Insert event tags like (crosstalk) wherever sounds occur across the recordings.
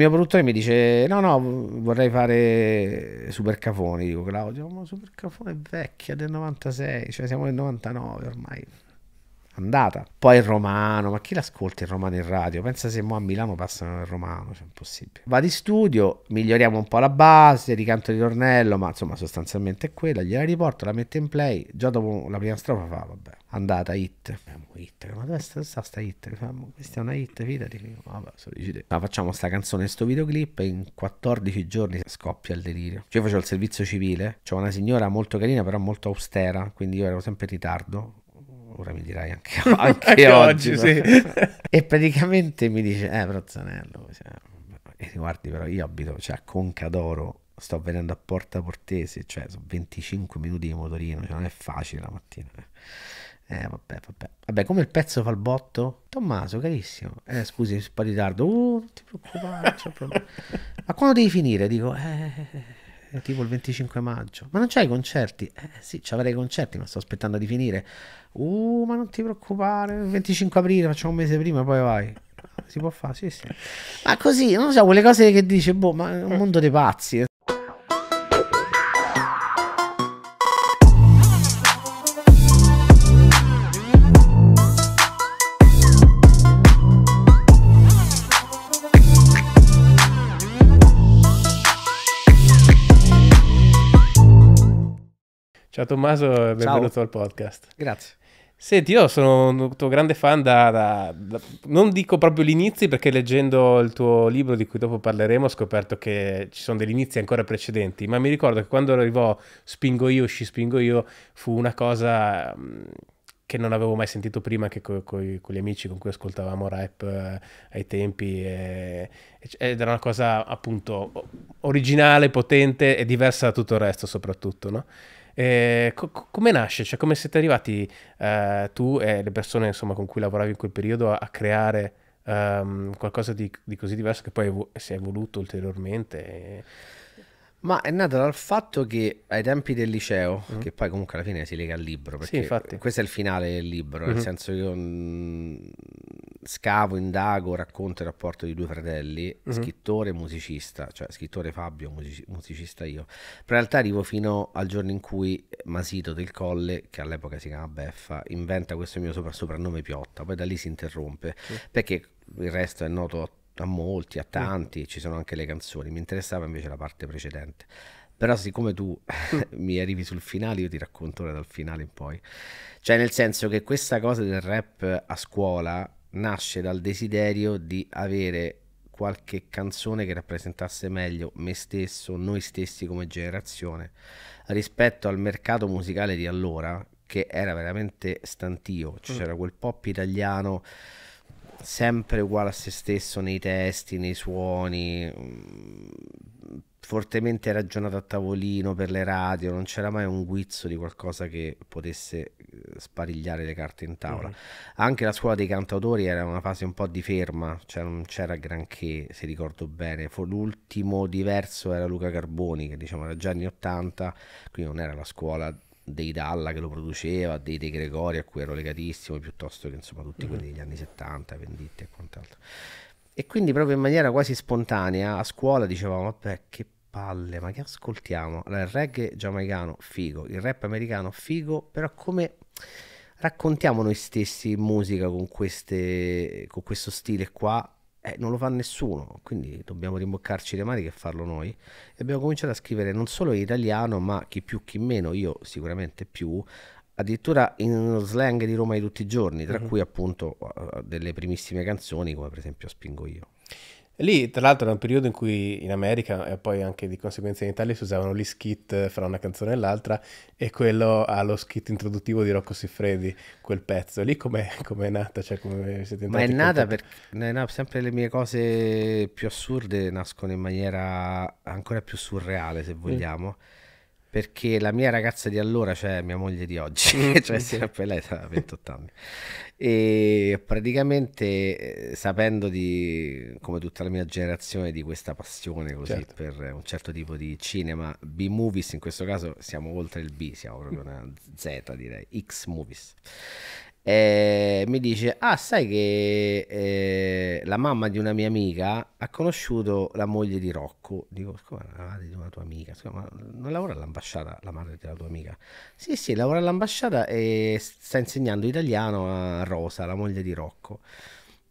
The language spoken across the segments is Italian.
mio produttore mi dice: No, no, vorrei fare Super Cafoni. Dico, Claudio, ma Super Cafone è vecchia del 96, cioè siamo nel 99 ormai andata. Poi il romano, ma chi l'ascolta il romano in radio? Pensa se mo a Milano passano il romano, cioè impossibile. Va di studio, miglioriamo un po' la base, ricanto di ritornello, ma insomma sostanzialmente è quella, gliela riporto, la metto in play, già dopo la prima strofa fa, vabbè, andata, hit. hit ma dove sta, sta, sta hit? Questa è una hit, fidati. Vabbè, Ma facciamo sta canzone, sto videoclip, e in 14 giorni scoppia il delirio. Cioè io facevo il servizio civile, c'è una signora molto carina, però molto austera, quindi io ero sempre in ritardo, ora mi dirai anche, (laughs) anche, anche oggi, oggi sì. (laughs) e praticamente mi dice eh però Zanello cioè, guardi però io abito cioè, a d'Oro, sto venendo a Porta Portese cioè sono 25 minuti di motorino cioè, non è facile la mattina eh, vabbè, vabbè. Vabbè, come il pezzo fa il botto? Tommaso, carissimo. Eh, scusi, un po' di ritardo. Uh, non ti preoccupare. (laughs) Ma quando devi finire? Dico, eh, eh, eh, eh eh, tipo il 25 maggio. Ma non c'hai i concerti? Eh sì, ci avrei i concerti, ma sto aspettando di finire. Uh, ma non ti preoccupare, il 25 aprile facciamo un mese prima, poi vai. Si può fare, sì, sì. Ma così, non so, quelle cose che dice, boh, ma è un mondo dei pazzi. Eh. Tommaso e benvenuto Ciao. al podcast. Grazie. Senti, io sono un tuo grande fan da, da, da non dico proprio gli inizi perché leggendo il tuo libro di cui dopo parleremo ho scoperto che ci sono degli inizi ancora precedenti, ma mi ricordo che quando arrivò Spingo io, Sci Spingo io fu una cosa mm, che non avevo mai sentito prima anche co- co- con gli amici con cui ascoltavamo rap eh, ai tempi eh, ed era una cosa appunto originale, potente e diversa da tutto il resto soprattutto, no? Eh, co- come nasce? Cioè, come siete arrivati eh, tu e le persone insomma, con cui lavoravi in quel periodo a, a creare um, qualcosa di, di, così diverso che poi evo- si è evoluto ulteriormente? E ma è nata dal fatto che ai tempi del liceo, mm. che poi comunque alla fine si lega al libro, perché sì, questo è il finale del libro, mm-hmm. nel senso che io mm, scavo, indago, racconto il rapporto di due fratelli, mm-hmm. scrittore e musicista, cioè scrittore Fabio, musicista io. Però in realtà arrivo fino al giorno in cui Masito del Colle, che all'epoca si chiama Beffa, inventa questo mio soprannome Piotta, poi da lì si interrompe, mm. perché il resto è noto a tutti a molti, a tanti, mm. ci sono anche le canzoni, mi interessava invece la parte precedente. Però siccome tu (laughs) mi arrivi sul finale, io ti racconto ora dal finale in poi. Cioè nel senso che questa cosa del rap a scuola nasce dal desiderio di avere qualche canzone che rappresentasse meglio me stesso, noi stessi come generazione, rispetto al mercato musicale di allora, che era veramente stantio. Mm. C'era mm. quel pop italiano sempre uguale a se stesso nei testi, nei suoni, mm, fortemente ragionato a tavolino per le radio, non c'era mai un guizzo di qualcosa che potesse eh, sparigliare le carte in tavola. Mm. Anche la scuola dei cantautori era una fase un po' di ferma, cioè non c'era granché, se ricordo bene. Fu l'ultimo diverso era Luca Carboni, che diciamo era già anni 80, quindi non era la scuola dei Dalla che lo produceva, dei De Gregori a cui ero legatissimo, piuttosto che insomma tutti quelli degli mm. anni 70, Venditti e quant'altro. E quindi proprio in maniera quasi spontanea a scuola dicevamo, vabbè che palle, ma che ascoltiamo? Allora, il reggae giamaicano, figo, il rap americano, figo, però come raccontiamo noi stessi musica con, queste, con questo stile qua eh, non lo fa nessuno, quindi dobbiamo rimboccarci le maniche e farlo noi. E abbiamo cominciato a scrivere non solo in italiano, ma chi più chi meno, io sicuramente più, addirittura in uno slang di Roma di tutti i giorni, tra mm-hmm. cui appunto eh, delle primissime canzoni, come per esempio Spingo Io. Lì, tra l'altro, era un periodo in cui in America e poi anche di conseguenza in Italia si usavano gli skit eh, fra una canzone e l'altra e quello ha lo skit introduttivo di Rocco Siffredi, quel pezzo. Lì com'è, (laughs) com'è nata? Cioè, come siete Ma è nata perché no, sempre le mie cose più assurde nascono in maniera ancora più surreale, se mm. vogliamo. Mm. Perché la mia ragazza di allora, cioè mia moglie di oggi, mm. (laughs) cioè sì. sempre lei ha 28 anni, e praticamente eh, sapendo di come tutta la mia generazione di questa passione così certo. per un certo tipo di cinema B movies in questo caso siamo oltre il B siamo proprio una Z direi X movies eh, mi dice, ah sai che eh, la mamma di una mia amica ha conosciuto la moglie di Rocco. Dico, scusa, la madre di una tua amica, scusa, non lavora all'ambasciata la madre della tua amica? Sì, sì, lavora all'ambasciata e sta insegnando italiano a Rosa, la moglie di Rocco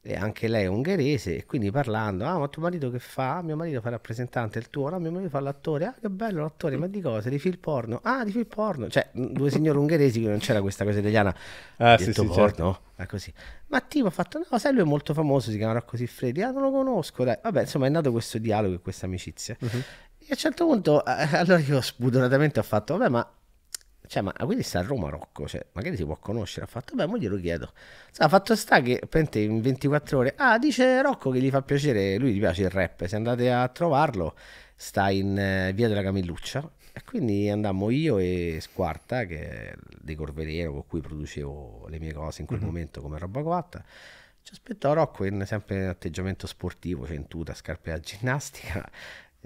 e anche lei è ungherese e quindi parlando ah ma tuo marito che fa? Ah, mio marito fa rappresentante il tuo? No mio marito fa l'attore ah che bello l'attore ma di cosa? di film porno? ah di film porno cioè due signori ungheresi che non c'era questa cosa italiana ah sì, detto sì, porno certo. ah, così ma tipo ha fatto no sai lui è molto famoso si chiamerà così Siffredi ah non lo conosco dai vabbè insomma è nato questo dialogo e questa amicizia uh-huh. e a un certo punto eh, (laughs) allora io spudoratamente ho fatto vabbè ma cioè, ma quindi sta a Roma Rocco, cioè, magari si può conoscere. Ha fatto, beh, ma glielo chiedo. Sì, ha fatto sta che, pente, in 24 ore, ah, dice Rocco che gli fa piacere, lui gli piace il rap. Se andate a trovarlo, sta in eh, via della Camilluccia. E quindi andammo io e Squarta, che è dei Corveliero con cui producevo le mie cose in quel mm-hmm. momento come roba coatta. Ci aspettò Rocco in sempre in atteggiamento sportivo, centuta, scarpe da ginnastica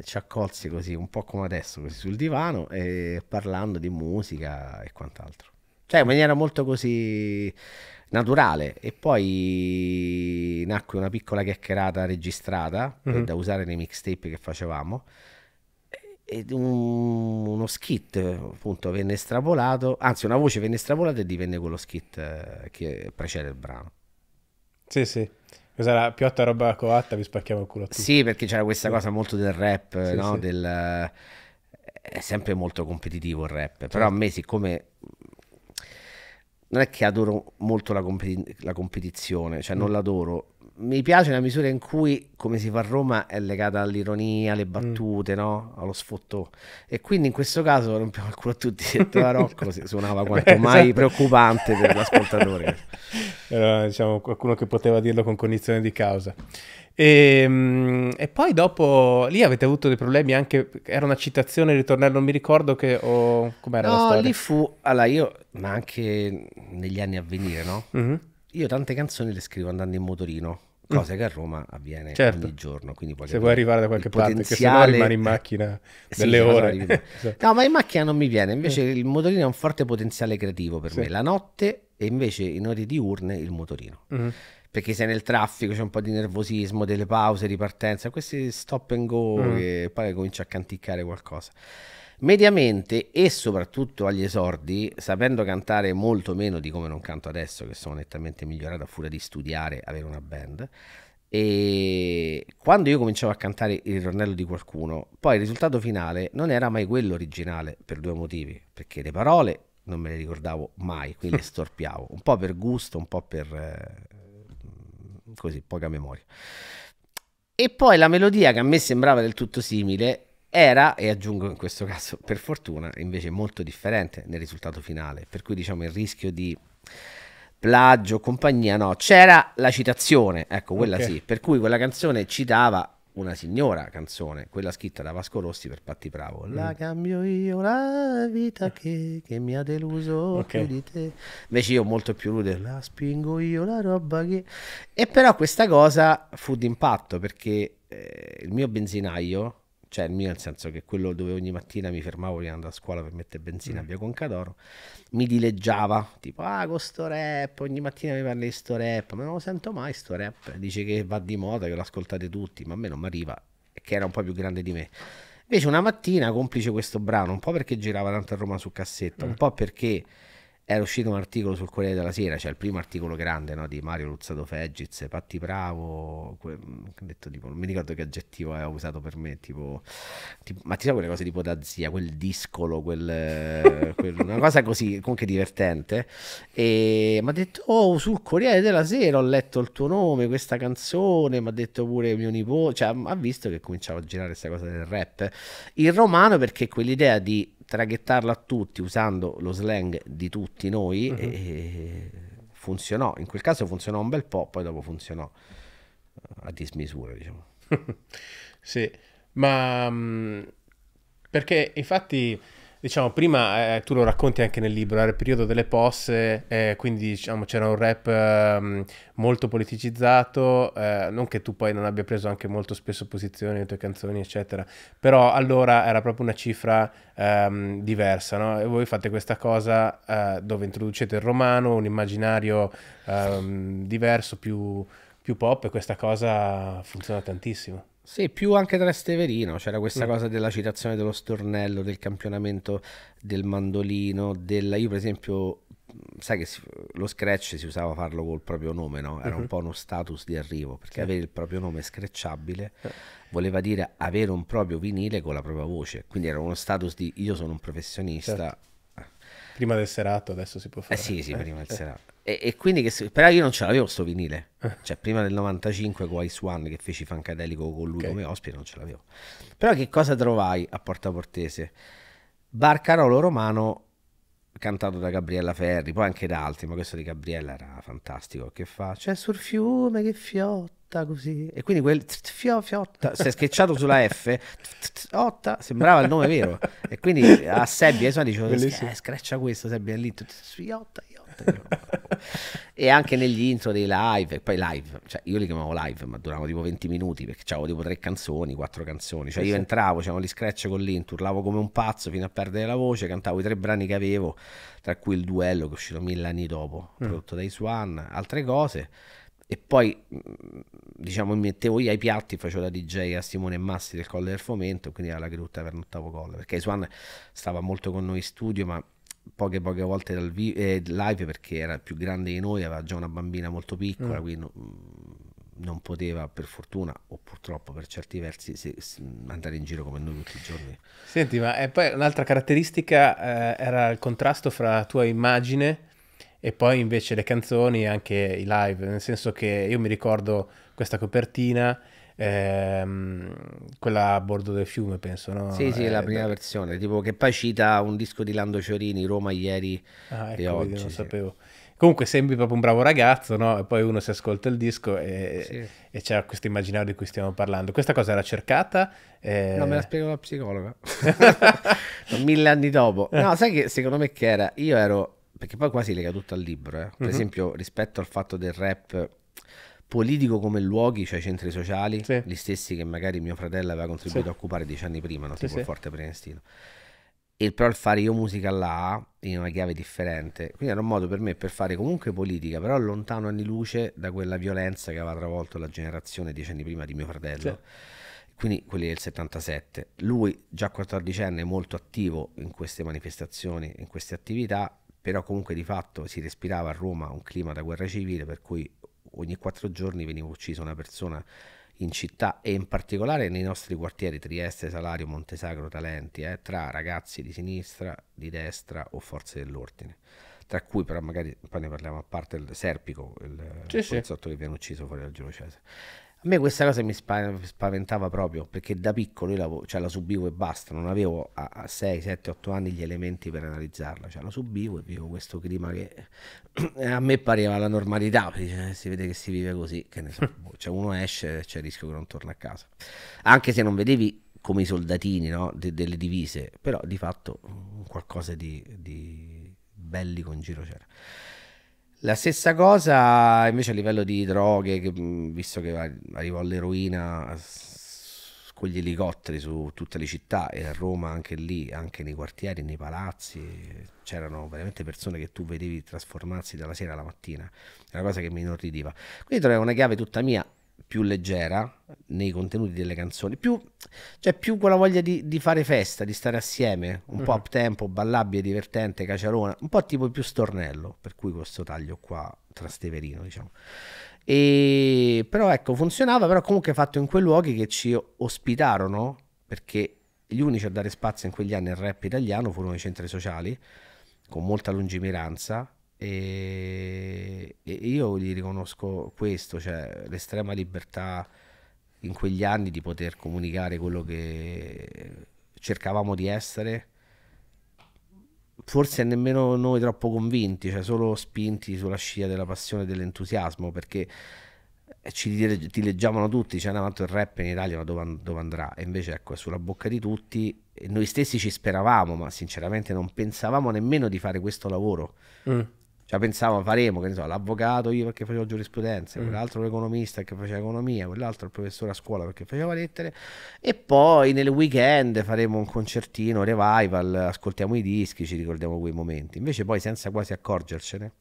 ci accolse così, un po' come adesso, così sul divano, e parlando di musica e quant'altro. Cioè, in maniera molto così naturale. E poi nacque una piccola chiacchierata registrata mm -hmm. da usare nei mixtape che facevamo. e un, uno skit appunto venne estrapolato, anzi una voce venne estrapolata e divenne quello skit eh, che precede il brano. Sì, sì. Cos'era? Piotta roba coatta, vi spacchiamo il culo a tutti. Sì, perché c'era questa cosa molto del rap, sì, no? Sì. Del, eh, è sempre molto competitivo il rap, certo. però a me siccome non è che adoro molto la, competi la competizione, cioè mm. non l'adoro, mi piace la misura in cui, come si fa a Roma, è legata all'ironia, alle mm. battute, mm. no? allo sfottò. E quindi in questo caso rompiamo il culo a tutti. Detto da Rocco (laughs) suonava quanto Beh, mai esatto. preoccupante per l'ascoltatore. (laughs) Era diciamo, qualcuno che poteva dirlo con cognizione di causa. E, ehm, e, poi dopo lì avete avuto dei problemi anche. Era una citazione, il ritornello, non mi ricordo che. Oh, com'era no, la storia? no lì fu. Allora, io, ma anche negli anni a venire, no? Mm-hmm io tante canzoni le scrivo andando in motorino, mm. cosa mm. che a Roma avviene certo. ogni giorno. Quindi se vuoi arrivare da qualche parte, potenziale... perché se no rimani in eh, macchina delle sì, ore. (laughs) no, ma in macchina non mi viene, invece eh. il motorino ha un forte potenziale creativo per sì. me. La notte e invece in ore diurne il motorino. Mm. Perché sei nel traffico, c'è un po' di nervosismo, delle pause, ripartenza, questi stop and go mm. che poi cominci a canticchiare qualcosa. Mediamente e soprattutto agli esordi, sapendo cantare molto meno di come non canto adesso, che sono nettamente migliorato a furia di studiare, avere una band, e quando io cominciavo a cantare il ritornello di qualcuno, poi il risultato finale non era mai quello originale per due motivi, perché le parole non me le ricordavo mai, quindi le (laughs) storpiavo, un po' per gusto, un po' per eh, così, poca memoria. E poi la melodia che a me sembrava del tutto simile era, e aggiungo in questo caso per fortuna, invece molto differente nel risultato finale, per cui diciamo il rischio di plagio, compagnia, no, c'era la citazione, ecco quella okay. sì, per cui quella canzone citava una signora canzone, quella scritta da Vasco Rossi per Patti Bravo. Mm. La cambio io la vita che, che mi ha deluso okay. più di te. Invece io molto più rude, la spingo io la roba che... E però questa cosa fu d'impatto perché eh, il mio benzinaio, cioè il mio nel senso che quello dove ogni mattina mi fermavo prima di andare a scuola per mettere benzina mm. a via Concadoro, mi dileggiava, tipo ah con sto rap, ogni mattina mi parli di sto rap, ma non lo sento mai sto rap, dice che va di moda, che lo ascoltate tutti, ma a me non mi arriva, che era un po' più grande di me. Invece una mattina, complice questo brano, un po' perché girava tanto a Roma su cassetta, mm. un po' perché era uscito un articolo sul Corriere della Sera, cioè il primo articolo grande no, di Mario Luzzato Fegiz, Patti Bravo, que- detto, tipo, non mi ricordo che aggettivo aveva usato per me, tipo, tipo, ma ti sa quelle cose tipo da zia, quel discolo, quel, eh, quel, una cosa così comunque divertente, e mi ha detto, oh sul Corriere della Sera ho letto il tuo nome, questa canzone, mi ha detto pure mio nipote, cioè ha visto che cominciava a girare questa cosa del rap, il romano perché quell'idea di traghettarla a tutti usando lo slang di tutti noi uh-huh. e funzionò. In quel caso funzionò un bel po', poi dopo funzionò eh, a dismisura, diciamo. (laughs) sì, ma mm, perché infatti diciamo, prima eh, tu lo racconti anche nel libro, era il periodo delle posse, eh, quindi diciamo, c'era un rap eh, molto politicizzato, eh, non che tu poi non abbia preso anche molto spesso posizione nelle tue canzoni, eccetera, però allora era proprio una cifra ehm, diversa, no? E voi fate questa cosa eh, dove introducete il romano, un immaginario ehm, diverso, più, più pop, e questa cosa funziona tantissimo. Sì, più anche tra Steverino c'era questa mm. cosa della citazione dello stornello, del campionamento del mandolino, della... io per esempio, sai che si... lo scratch si usava farlo col proprio nome, no? Era mm-hmm. un mhm. po' uno status di arrivo, perché sì. avere il proprio nome screcciabile eh. voleva dire avere un proprio vinile con la propria voce, quindi era uno status di io sono un professionista. Certo Prima del serato adesso si può eh, fare. Eh sì, sì, prima del eh. serato. E, e quindi, che, però io non ce l'avevo sto vinile. Eh. Cioè, prima del 95 con Ice One che feci Fancadelico con lui okay. come ospite, non ce l'avevo. Però che cosa trovai a Porta Portese? Barcarolo Romano cantato da Gabriella Ferri, poi anche da altri, ma questo di Gabriella era fantastico, che fa, c'è sul fiume che fiotto otta così. E quindi quel fiotta si è schiacciato sulla F, otta, sembrava il nome vero. E quindi a Sebbia insomma dicevo, eh, screccia questo Sebbia lì, fiotta, e anche negli intro dei live, e poi live, cioè io li chiamavo live, ma duravano tipo 20 minuti perché avevo tipo tre canzoni, quattro canzoni, cioè io entravo, c'erano gli scratch con l'intro, urlavo come un pazzo fino a perdere la voce, cantavo i tre brani che avevo, tra cui il duello che è uscito mille anni dopo, mm. prodotto mm. dai Swan, altre cose, e poi mm, diciamo, mi mettevo io ai piatti, facevo da DJ a Simone e Massi del Colle del Fomento, quindi alla Grutta per l'ottavo colle, perché Swan stava molto con noi in studio, ma poche poche volte dal vi- eh, live perché era più grande di noi, aveva già una bambina molto piccola, mm. quindi no, mm, non poteva per fortuna o purtroppo per certi versi se, se andare in giro come noi tutti i giorni. Senti, ma eh, poi un'altra caratteristica eh, era il contrasto fra tua immagine e poi invece le canzoni e anche i live, nel senso che io mi ricordo questa copertina, ehm, quella a bordo del fiume penso, no? Sì, sì, eh, la prima beh. versione, tipo che poi cita un disco di Lando Ciorini, Roma ieri ah, ecco, oggi. Non sì. sapevo. Comunque sembri proprio un bravo ragazzo, no? E poi uno si ascolta il disco e, sì. e c'è questo immaginario di cui stiamo parlando. Questa cosa era cercata? Eh... No, me la spiego la psicologa. (laughs) (laughs) Mille anni dopo. (laughs) No, sai che secondo me che era? Io ero perché poi quasi lega tutto al libro, eh? per mm -hmm. esempio rispetto al fatto del rap politico come luoghi, cioè i centri sociali, sì. gli stessi che magari mio fratello aveva contribuito sì. a occupare dieci anni prima, no? sì, tipo il Forte Prenestino. E però il fare io musica là, in una chiave differente, quindi era un modo per me per fare comunque politica, però lontano anni luce da quella violenza che aveva travolto la generazione dieci anni prima di mio fratello quindi quelli del 77. Lui, già 14enne, molto attivo in queste manifestazioni, in queste attività, però comunque di fatto si respirava a Roma un clima da guerra civile per cui ogni quattro giorni veniva uccisa una persona in città e in particolare nei nostri quartieri Trieste, Salario, Montesagro, Talenti, eh, tra ragazzi di sinistra, di destra o forze dell'ordine. Tra cui però magari poi ne parliamo a parte il Serpico, il sì, poliziotto sì. che viene ucciso fuori dal Giro Cesare. A me questa cosa mi spaventava proprio perché da piccolo io la, cioè, la subivo e basta, non avevo a, a 6, 7, 8 anni gli elementi per analizzarla, cioè, la subivo e vivo questo clima che (clears throat) a me pareva la normalità, eh, si vede che si vive così, che ne so, (laughs) boh, cioè, uno esce e c'è il rischio che non torna a casa, anche se non vedevi come i soldatini no? De, delle divise, però di fatto qualcosa di, di bellico in giro c'era. La stessa cosa invece a livello di droghe, che, visto che arrivò all'eroina con gli elicotteri su tutte le città e a Roma anche lì, anche nei quartieri, nei palazzi, c'erano veramente persone che tu vedevi trasformarsi dalla sera alla mattina, è una cosa che mi inorridiva. Quindi trovavo una chiave tutta mia più leggera nei contenuti delle canzoni, più, cioè più quella voglia di, di fare festa, di stare assieme, un uh-huh. po' mm-hmm. up tempo, ballabile, divertente, caciarona, un po' tipo più stornello, per cui questo taglio qua trasteverino, diciamo. E, però ecco, funzionava, però comunque fatto in quei luoghi che ci ospitarono, perché gli unici a dare spazio in quegli anni al rap italiano furono i centri sociali, con molta lungimiranza, e, e io gli riconosco questo, cioè l'estrema libertà in quegli anni di poter comunicare quello che cercavamo di essere, forse nemmeno noi troppo convinti, cioè solo spinti sulla scia della passione e dell'entusiasmo, perché ci dileggiavano tutti, c'era cioè, ah, tanto il rap in Italia, ma dove, dove, andrà? E invece ecco, è sulla bocca di tutti, e noi stessi ci speravamo, ma sinceramente non pensavamo nemmeno di fare questo lavoro. Mm. Cioè pensavo faremo, che ne so, l'avvocato io perché facevo giurisprudenza, mm. quell'altro l'economista che faceva economia, quell'altro il professore a scuola perché faceva lettere e poi nel weekend faremo un concertino, revival, ascoltiamo i dischi, ci ricordiamo quei momenti. Invece poi senza quasi accorgercene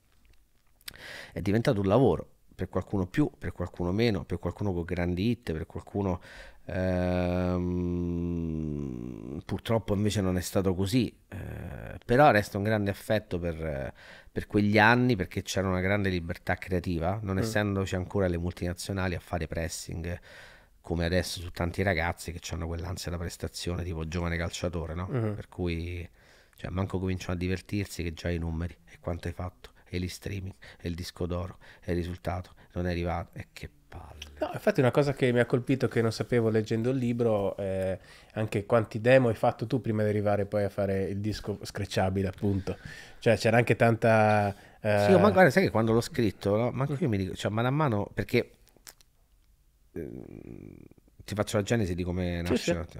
è diventato un lavoro per qualcuno più, per qualcuno meno, per qualcuno con grandi hit, per qualcuno Ehm, purtroppo invece non è stato così, eh, però resta un grande affetto per, per quegli anni perché c'era una grande libertà creativa, non mm. essendoci ancora le multinazionali a fare pressing come adesso su tanti ragazzi che hanno quell'ansia da prestazione tipo giovane calciatore, no? Mm. Per cui cioè, manco cominciano a divertirsi che già i numeri e quanto hai fatto e gli streaming e il disco d'oro e il risultato non è arrivato e che palle. No, infatti una cosa che mi ha colpito che non sapevo leggendo il libro è anche quanti demo hai fatto tu prima di arrivare poi a fare il disco screcciabile, appunto. Cioè c'era anche tanta... Eh... Sì, ma guarda, sai che quando l'ho scritto, no? ma io mi dico, cioè, mano a mano, perché... Ehm, ti faccio la genesi di come nasce. Sì, sì.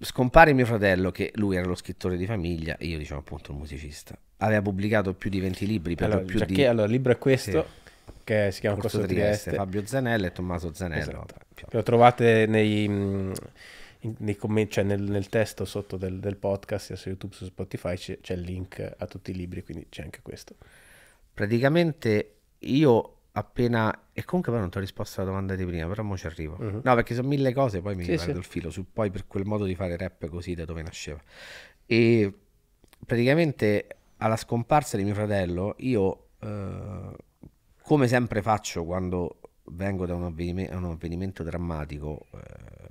Scompare mio fratello, che lui era lo scrittore di famiglia, e io diciamo appunto il musicista. Aveva pubblicato più di 20 libri, per allora, più di... Che, allora, il libro è questo. Sì che si chiama Corso, Corso Trieste. Trieste. Fabio Zanella e Tommaso Zanella. Esatto. Lo trovate nei, mm, nei commenti, cioè nel, nel, testo sotto del, del, podcast, sia su YouTube su Spotify, c'è, c'è il link a tutti i libri, quindi c'è anche questo. Praticamente io appena e comunque poi non ti ho risposto alla domanda di prima però mo ci arrivo uh-huh. no perché sono mille cose poi mi sì, sì. il filo su poi per quel modo di fare rap così da dove nasceva e praticamente alla scomparsa di mio fratello io eh, come sempre faccio quando vengo da un, avvenimento, un avvenimento drammatico, eh,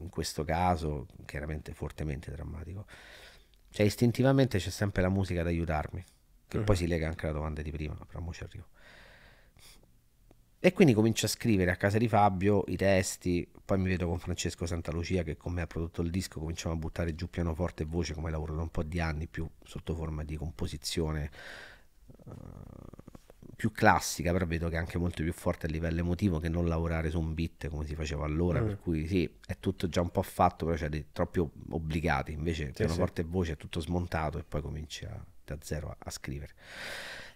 in questo caso chiaramente fortemente drammatico, cioè istintivamente c'è sempre la musica ad aiutarmi, che uh-huh. poi si lega anche alla domanda di prima, però mo ci arrivo. E quindi comincio a scrivere a casa di Fabio i testi, poi mi vedo con Francesco Santalucia che con me ha prodotto il disco, cominciamo a buttare giù pianoforte e voce come lavoro da un po' di anni, più sotto forma di composizione. Uh, più classica, però vedo che è anche molto più forte a livello emotivo che non lavorare su un beat come si faceva allora, mm. per cui sì, è tutto già un po' fatto, però siete troppi obbligati, invece sì, pianoforte sì. e voce è tutto smontato e poi cominci a, da zero a, a scrivere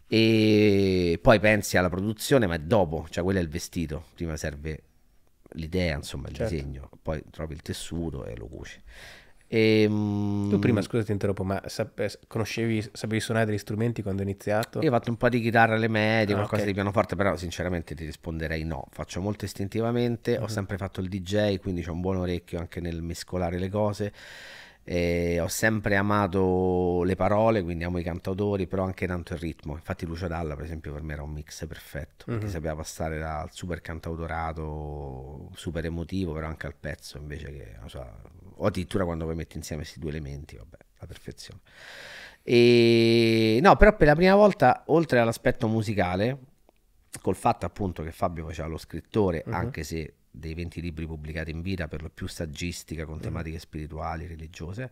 e poi pensi alla produzione, ma è dopo, cioè quello è il vestito, prima serve l'idea, insomma, il certo. disegno, poi trovi il tessuto e lo cuci. E, ehm, tu prima, scusa ti interrompo, ma eh, conoscevi, sapevi suonare degli strumenti quando hai iniziato? Io ho fatto un po' di chitarra alle medie, ah, qualcosa okay. di pianoforte, però sinceramente ti risponderei no, faccio molto istintivamente, mm-hmm. ho mhm. sempre fatto il DJ, quindi ho un buon orecchio anche nel mescolare le cose. E eh, ho sempre amato le parole, quindi amo i cantautori, però anche tanto il ritmo. Infatti, Lucio Dalla, per esempio, per me era un mix perfetto perché mm-hmm. sapeva passare dal super cantautorato, super emotivo, però anche al pezzo invece che so, o addirittura quando poi metti insieme questi due elementi, vabbè, la perfezione. E, ehm, no, però per la prima volta, oltre all'aspetto musicale, col fatto appunto che Fabio faceva lo scrittore, uh-huh. anche se dei 20 libri pubblicati in vita, per lo più saggistica, con uh-huh. tematiche spirituali, religiose,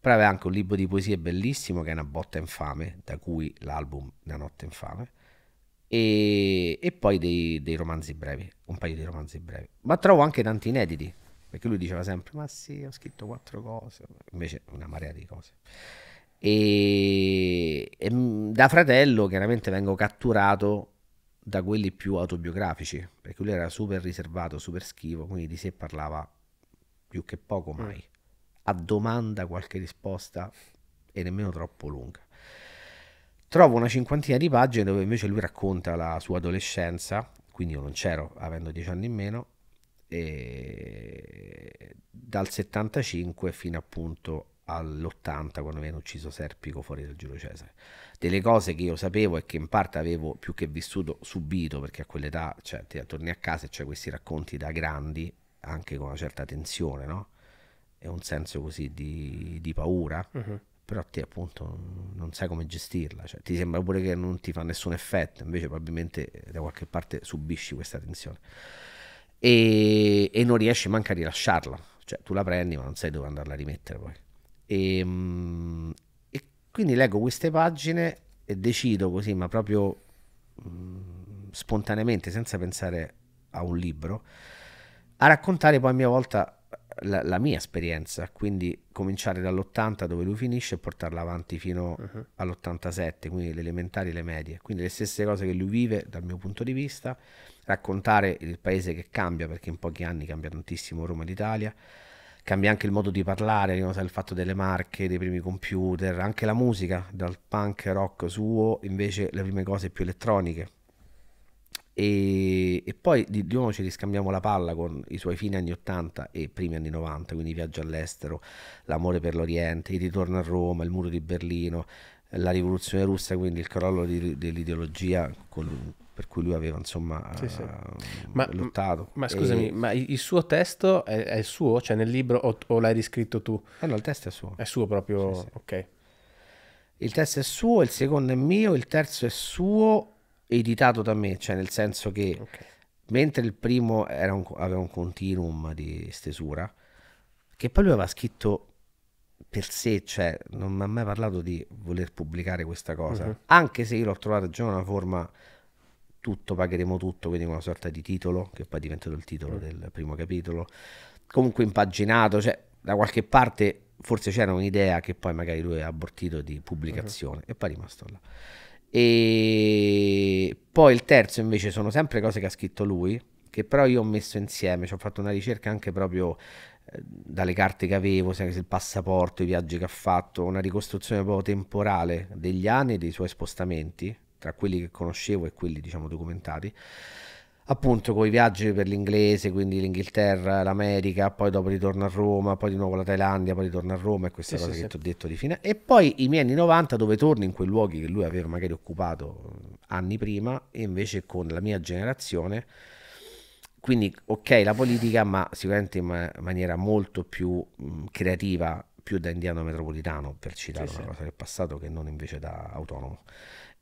però aveva anche un libro di poesie bellissimo che è Una botta infame, da cui l'album Una notte infame, e, e poi dei, dei romanzi brevi, un paio di romanzi brevi, ma trovo anche tanti inediti perché lui diceva sempre, ma sì, ho scritto quattro cose, invece una marea di cose. E, e mm, da fratello chiaramente vengo catturato da quelli più autobiografici, perché lui era super riservato, super schivo, quindi di sé parlava più che poco mm. mai. A domanda qualche risposta e nemmeno troppo lunga. Trovo una cinquantina di pagine dove invece lui racconta la sua adolescenza, quindi io non c'ero avendo dieci anni in meno, e dal 75 fino appunto all'80 quando viene ucciso Serpico fuori dal Giulio Cesare. Delle cose che io sapevo e che in parte avevo più che vissuto, subito, perché a quell'età cioè, ti, torni a casa e c'è questi racconti da grandi, anche con una certa tensione, no? E un senso così di, di paura, uh-huh. però ti appunto non sai come gestirla, cioè, ti sembra pure che non ti fa nessun effetto, invece probabilmente da qualche parte subisci questa tensione e, e non riesci manca a rilasciarla, cioè tu la prendi ma non sai dove andarla a rimettere poi. E, ehm, e quindi leggo queste pagine e decido così, ma proprio mm, spontaneamente, senza pensare a un libro, a raccontare poi a mia volta la, la, mia esperienza, quindi cominciare dall'80 dove lui finisce e portarla avanti fino uh-huh. all'87, quindi le elementari e le medie, quindi le stesse cose che lui vive dal mio punto di vista, raccontare il paese che cambia, perché in pochi anni cambia tantissimo Roma e l'Italia, cambia anche il modo di parlare, il fatto delle marche, dei primi computer, anche la musica, dal punk rock suo, invece le prime cose più elettroniche, e, e poi di, nuovo ci riscambiamo la palla con i suoi fini anni 80 e primi anni 90, quindi viaggio all'estero, l'amore per l'Oriente, il ritorno a Roma, il muro di Berlino, la rivoluzione russa, quindi il crollo di, dell'ideologia con, per cui lui aveva insomma sì, sì. Ehm, ma, lottato. Ma scusami, e... ma il suo testo è, è, il suo? Cioè nel libro o, o l'hai riscritto tu? Eh no, il testo è suo. È suo proprio, sì, ok. Il testo è suo, il secondo è mio, il terzo è suo editato da me, cioè nel senso che okay. mentre il primo un, aveva un continuum di stesura, che poi lui aveva scritto per sé, cioè non mi ha mai parlato di voler pubblicare questa cosa, uh mhm. -huh. anche se io l'ho trovata già una forma tutto, pagheremo tutto, quindi una sorta di titolo, che poi è diventato il titolo uh del primo capitolo, comunque impaginato, cioè da qualche parte forse c'era un'idea che poi magari lui ha abortito di pubblicazione uh mhm. -huh. e poi è rimasto là. E poi il terzo invece sono sempre cose che ha scritto lui, che però io ho messo insieme, ci ho fatto una ricerca anche proprio eh, dalle carte che avevo, sia il passaporto, i viaggi che ha fatto, una ricostruzione proprio temporale degli anni e dei suoi spostamenti, tra quelli che conoscevo e quelli diciamo documentati appunto con i viaggi per l'inglese, quindi l'Inghilterra, l'America, poi dopo ritorno a Roma, poi di nuovo la Thailandia, poi ritorno a Roma e queste sì, cose sì, che sì. ti ho detto di fine. E poi i miei anni 90 dove torno in quei luoghi che lui aveva magari occupato mm, anni prima e invece con la mia generazione. Quindi ok la politica ma sicuramente in maniera molto più mh, mm, creativa, più da indiano metropolitano per citare una cosa del passato che non invece da autonomo.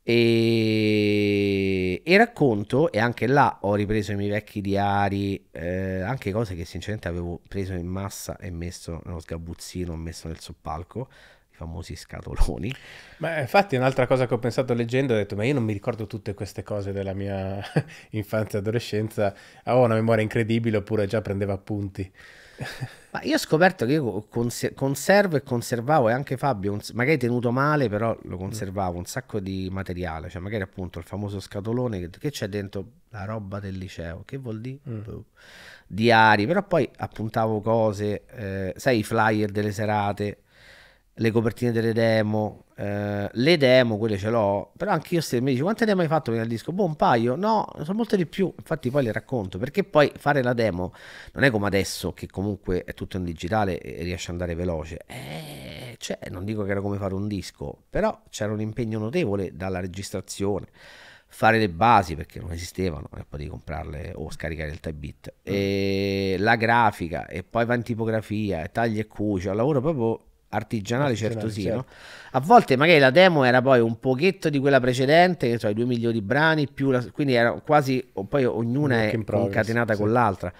E, e, racconto, e anche là ho ripreso i miei vecchi diari, eh, anche cose che sinceramente avevo preso in massa e messo nello sgabuzzino, ho messo nel soppalco, i famosi scatoloni. Ma eh, infatti un'altra cosa che ho pensato leggendo, ho detto ma io non mi ricordo tutte queste cose della mia (laughs) infanzia e adolescenza, avevo una memoria incredibile oppure già prendevo appunti. Ma io ho scoperto che io cons conservo e conservavo, e anche Fabio, magari tenuto male, però lo mm. conservavo, un sacco di materiale, cioè magari appunto il famoso scatolone che, c'è dentro la roba del liceo, che vuol dire? Mm. Boh. Diari, però poi appuntavo cose, eh, sai i flyer delle serate, le copertine delle demo. Eh, le demo, quelle ce l'ho, però anche io se mi dici quante demo hai fatto con il disco? Boh, un paio, no, sono molte di più, infatti poi le racconto, perché poi fare la demo non è come adesso che comunque è tutto in digitale e riesce ad andare veloce, eh, cioè, non dico che era come fare un disco, però c'era un impegno notevole dalla registrazione, fare le basi perché non esistevano e poi di comprarle o scaricare il type bit, mm. e la grafica e poi va in tipografia e tagli e cuci, al lavoro proprio artigianale, certosino certo. A volte magari la demo era poi un pochetto di quella precedente, che so, i due migliori brani, più la, quindi era quasi, poi ognuna è progress, concatenata sì. con l'altra.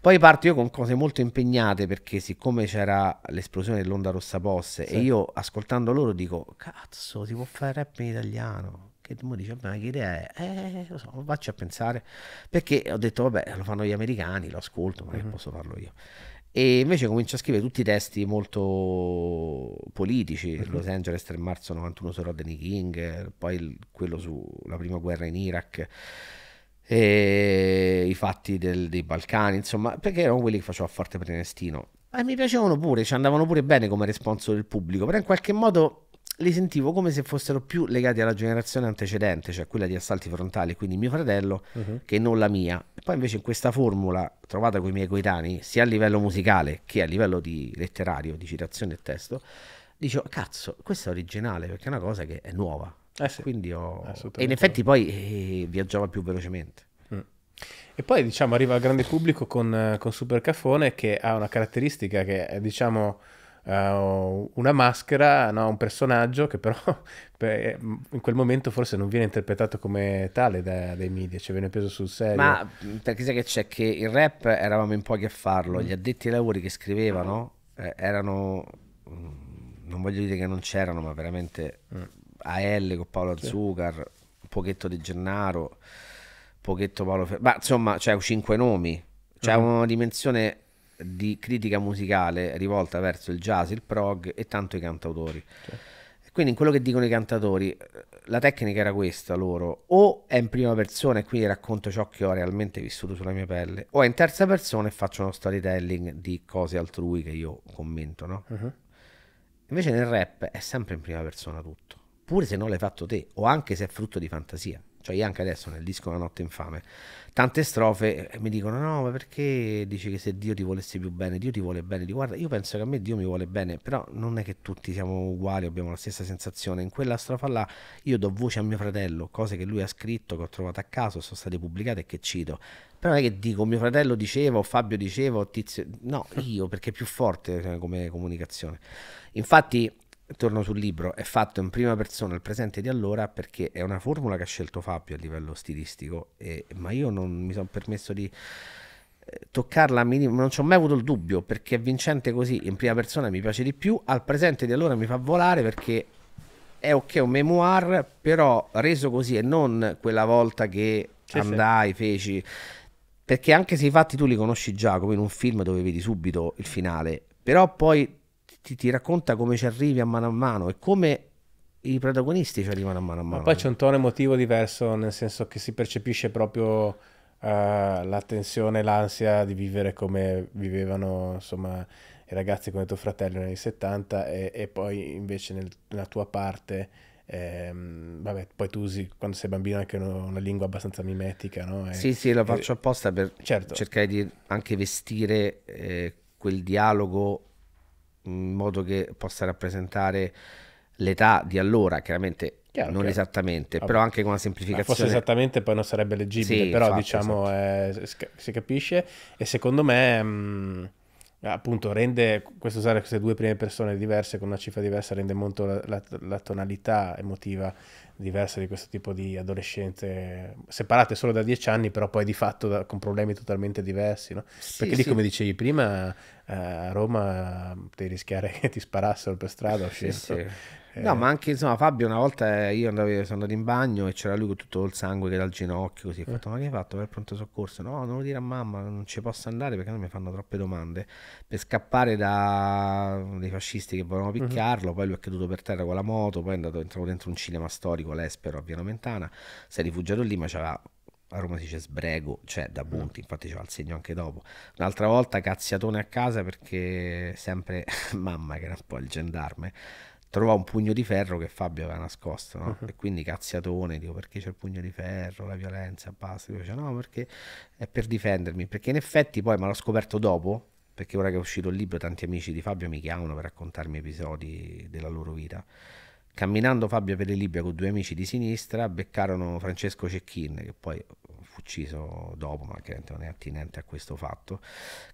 Poi parto io con cose molto impegnate perché siccome c'era l'esplosione dell'onda rossa posse sì. e io ascoltando loro dico cazzo si può fare rap in italiano che tu mi dici ma che idea è? Eh lo so, lo faccio a pensare perché ho detto vabbè lo fanno gli americani, lo ascolto ma mm-hmm. che mhm. posso farlo io. E invece comincia a scrivere tutti i testi molto politici, mm-hmm. Los Angeles 3 marzo 91 su Rodney King, poi il, quello sulla prima guerra in Iraq, i fatti del, dei Balcani, insomma, perché erano quelli che facevo a forte prenestino. E mi piacevano pure, ci andavano pure bene come responso del pubblico, però in qualche modo li sentivo come se fossero più legati alla generazione antecedente, cioè quella di assalti frontali, quindi mio fratello, uh-huh. che non la mia. E poi invece in questa formula trovata con i miei coetanei, sia a livello musicale che a livello di letterario, di citazione e testo, dicevo, cazzo, questa è originale perché è una cosa che è nuova. Eh sì, Quindi ho... E in effetti poi eh, viaggiava più velocemente. Mm. E poi diciamo arriva al grande pubblico con, eh, con Super Caffone che ha una caratteristica che è diciamo uh, una maschera, no? un personaggio che però (laughs) eh, in quel momento forse non viene interpretato come tale da, dai media, cioè viene preso sul serio. Ma mm, perché sai che c'è che il rap eravamo in pochi a farlo, mm. gli addetti ai lavori che scrivevano eh, erano, mm, non voglio dire che non c'erano, ma veramente mm. AL con Paolo Azzucar, sì. un pochetto di Gennaro, pochetto Paolo Fer- ma insomma c'è cioè, cinque nomi, c'è cioè, mm. una dimensione di critica musicale rivolta verso il jazz, il prog e tanto i cantautori. Certo. Quindi in quello che dicono i cantatori, la tecnica era questa loro, o è in prima persona e quindi racconto ciò che ho realmente vissuto sulla mia pelle, o è in terza persona e faccio uno storytelling di cose altrui che io commento, no? Uh-huh. Invece nel rap è sempre in prima persona tutto, pure se non l'hai fatto te, o anche se è frutto di fantasia cioè anche adesso nel disco Una notte infame, tante strofe eh, mi dicono no, ma perché dici che se Dio ti volesse più bene, Dio ti vuole bene, ti guarda, io penso che a me Dio mi vuole bene, però non è che tutti siamo uguali, abbiamo la stessa sensazione, in quella strofa là io do voce a mio fratello, cose che lui ha scritto, che ho trovato a caso, sono state pubblicate e che cito, però non è che dico mio fratello diceva o Fabio diceva o Tizio, no, io perché è più forte come comunicazione. Infatti torno sul libro, è fatto in prima persona il presente di allora perché è una formula che ha scelto Fabio a livello stilistico, e, ma io non mi sono permesso di eh, toccarla minimo, non ci ho mai avuto il dubbio perché è vincente così in prima persona mi piace di più, al presente di allora mi fa volare perché è ok un memoir, però reso così e non quella volta che sì, andai, sì. feci, perché anche se i fatti tu li conosci già, come in un film dove vedi subito il finale, però poi ti, ti, racconta come ci arrivi a mano a mano e come i protagonisti ci arrivano a mano a mano. Ma poi c'è un tono emotivo diverso, nel senso che si percepisce proprio uh, la tensione, l'ansia di vivere come vivevano insomma, i ragazzi come tuo fratello negli anni 70 e, e poi invece nel, nella tua parte. Ehm, vabbè, poi tu usi quando sei bambino anche una, una lingua abbastanza mimetica, no? E, sì, sì, lo faccio e, apposta per certo. cercare di anche vestire eh, quel dialogo in modo che possa rappresentare l'età di allora, chiaramente Chiaro, non chiaro. esattamente, Vabbè. però anche con una semplificazione. Forse esattamente poi non sarebbe leggibile, sì, però infatti, diciamo esatto. eh, si capisce e secondo me mh, mm, appunto rende questo usare queste due prime persone diverse con una cifra diversa rende molto la, la, la tonalità emotiva diverse di questo tipo di adolescenze separate solo da dieci anni, però poi di fatto da, con problemi totalmente diversi. No? Sì, Perché lì, sì. come dicevi prima, eh, a Roma potevi eh, rischiare (laughs) che ti sparassero per strada, ho scelto sì, eh. No, ma anche insomma, Fabio una volta io andavo, sono andato in bagno e c'era lui con tutto il sangue che dal ginocchio così. Ho eh. fatto, eh. ma che hai fatto per il pronto soccorso? No, non lo dire a mamma, non ci posso andare perché non mi fanno troppe domande. Per scappare da dei fascisti che volevano mhm. picchiarlo, uh-huh. poi lui è caduto per terra con la moto, poi è andato, entrato dentro un cinema storico, l'Espero a Via Nomentana, si è rifugiato lì ma c'era a Roma si dice sbrego, cioè da mm. punti, infatti c'è il segno anche dopo. Un'altra volta cazziatone a casa perché sempre (laughs) mamma che era un po' il gendarme trovò un pugno di ferro che Fabio aveva nascosto, no? uh-huh. E quindi cazziatone, dico perché c'è il pugno di ferro, la violenza, basta. Dice no, perché è per difendermi, perché in effetti poi, ma l'ho scoperto dopo, perché ora che è uscito il libro tanti amici di Fabio mi chiamano per raccontarmi episodi della loro vita. Camminando Fabio per l'Ibia con due amici di sinistra beccarono Francesco Cecchin, che poi fu ucciso dopo, ma che non è attinente a questo fatto,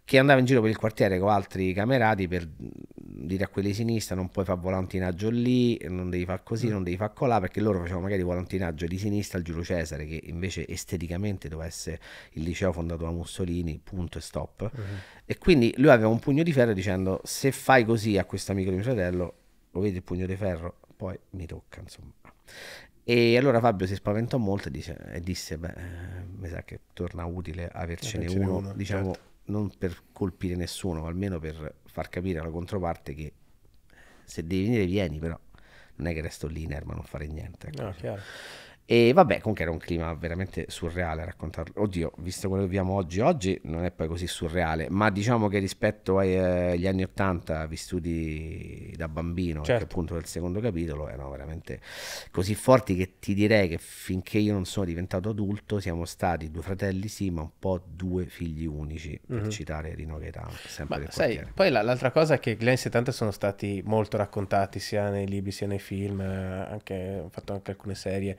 che andava in giro per il quartiere con altri camerati per dire a quelli di sinistra non puoi fare volantinaggio lì, non devi fare così, mm. non devi fare colà, perché loro facevano magari volantinaggio di sinistra al Giulio Cesare, che invece esteticamente doveva essere il liceo fondato da Mussolini, punto e stop. Uh mm-hmm. -huh. E quindi lui aveva un pugno di ferro dicendo se fai così a questo amico di mio fratello, lo vedi il pugno di ferro, poi mi tocca, insomma. E allora Fabio si spaventò molto e, dice, e disse, beh, eh, mi sa che torna utile avercene uno, uno, diciamo, certo. non per colpire nessuno, ma almeno per far capire alla controparte che se devi venire vieni, però non è che resto lì inerma a non fare niente. Ecco. No, chiaro. E vabbè, comunque era un clima veramente surreale a raccontarlo. Oddio, visto quello che viviamo oggi, oggi non è poi così surreale, ma diciamo che rispetto agli eh, anni Ottanta vissuti da bambino, certo. che appunto del secondo capitolo erano veramente così forti che ti direi che finché io non sono diventato adulto siamo stati due fratelli sì, ma un po' due figli unici, per mm-hmm. citare Rino Gaetano, sempre ma, sai, Poi la, l'altra cosa è che gli anni 70 sono stati molto raccontati sia nei libri sia nei film, eh, anche, ho fatto anche alcune serie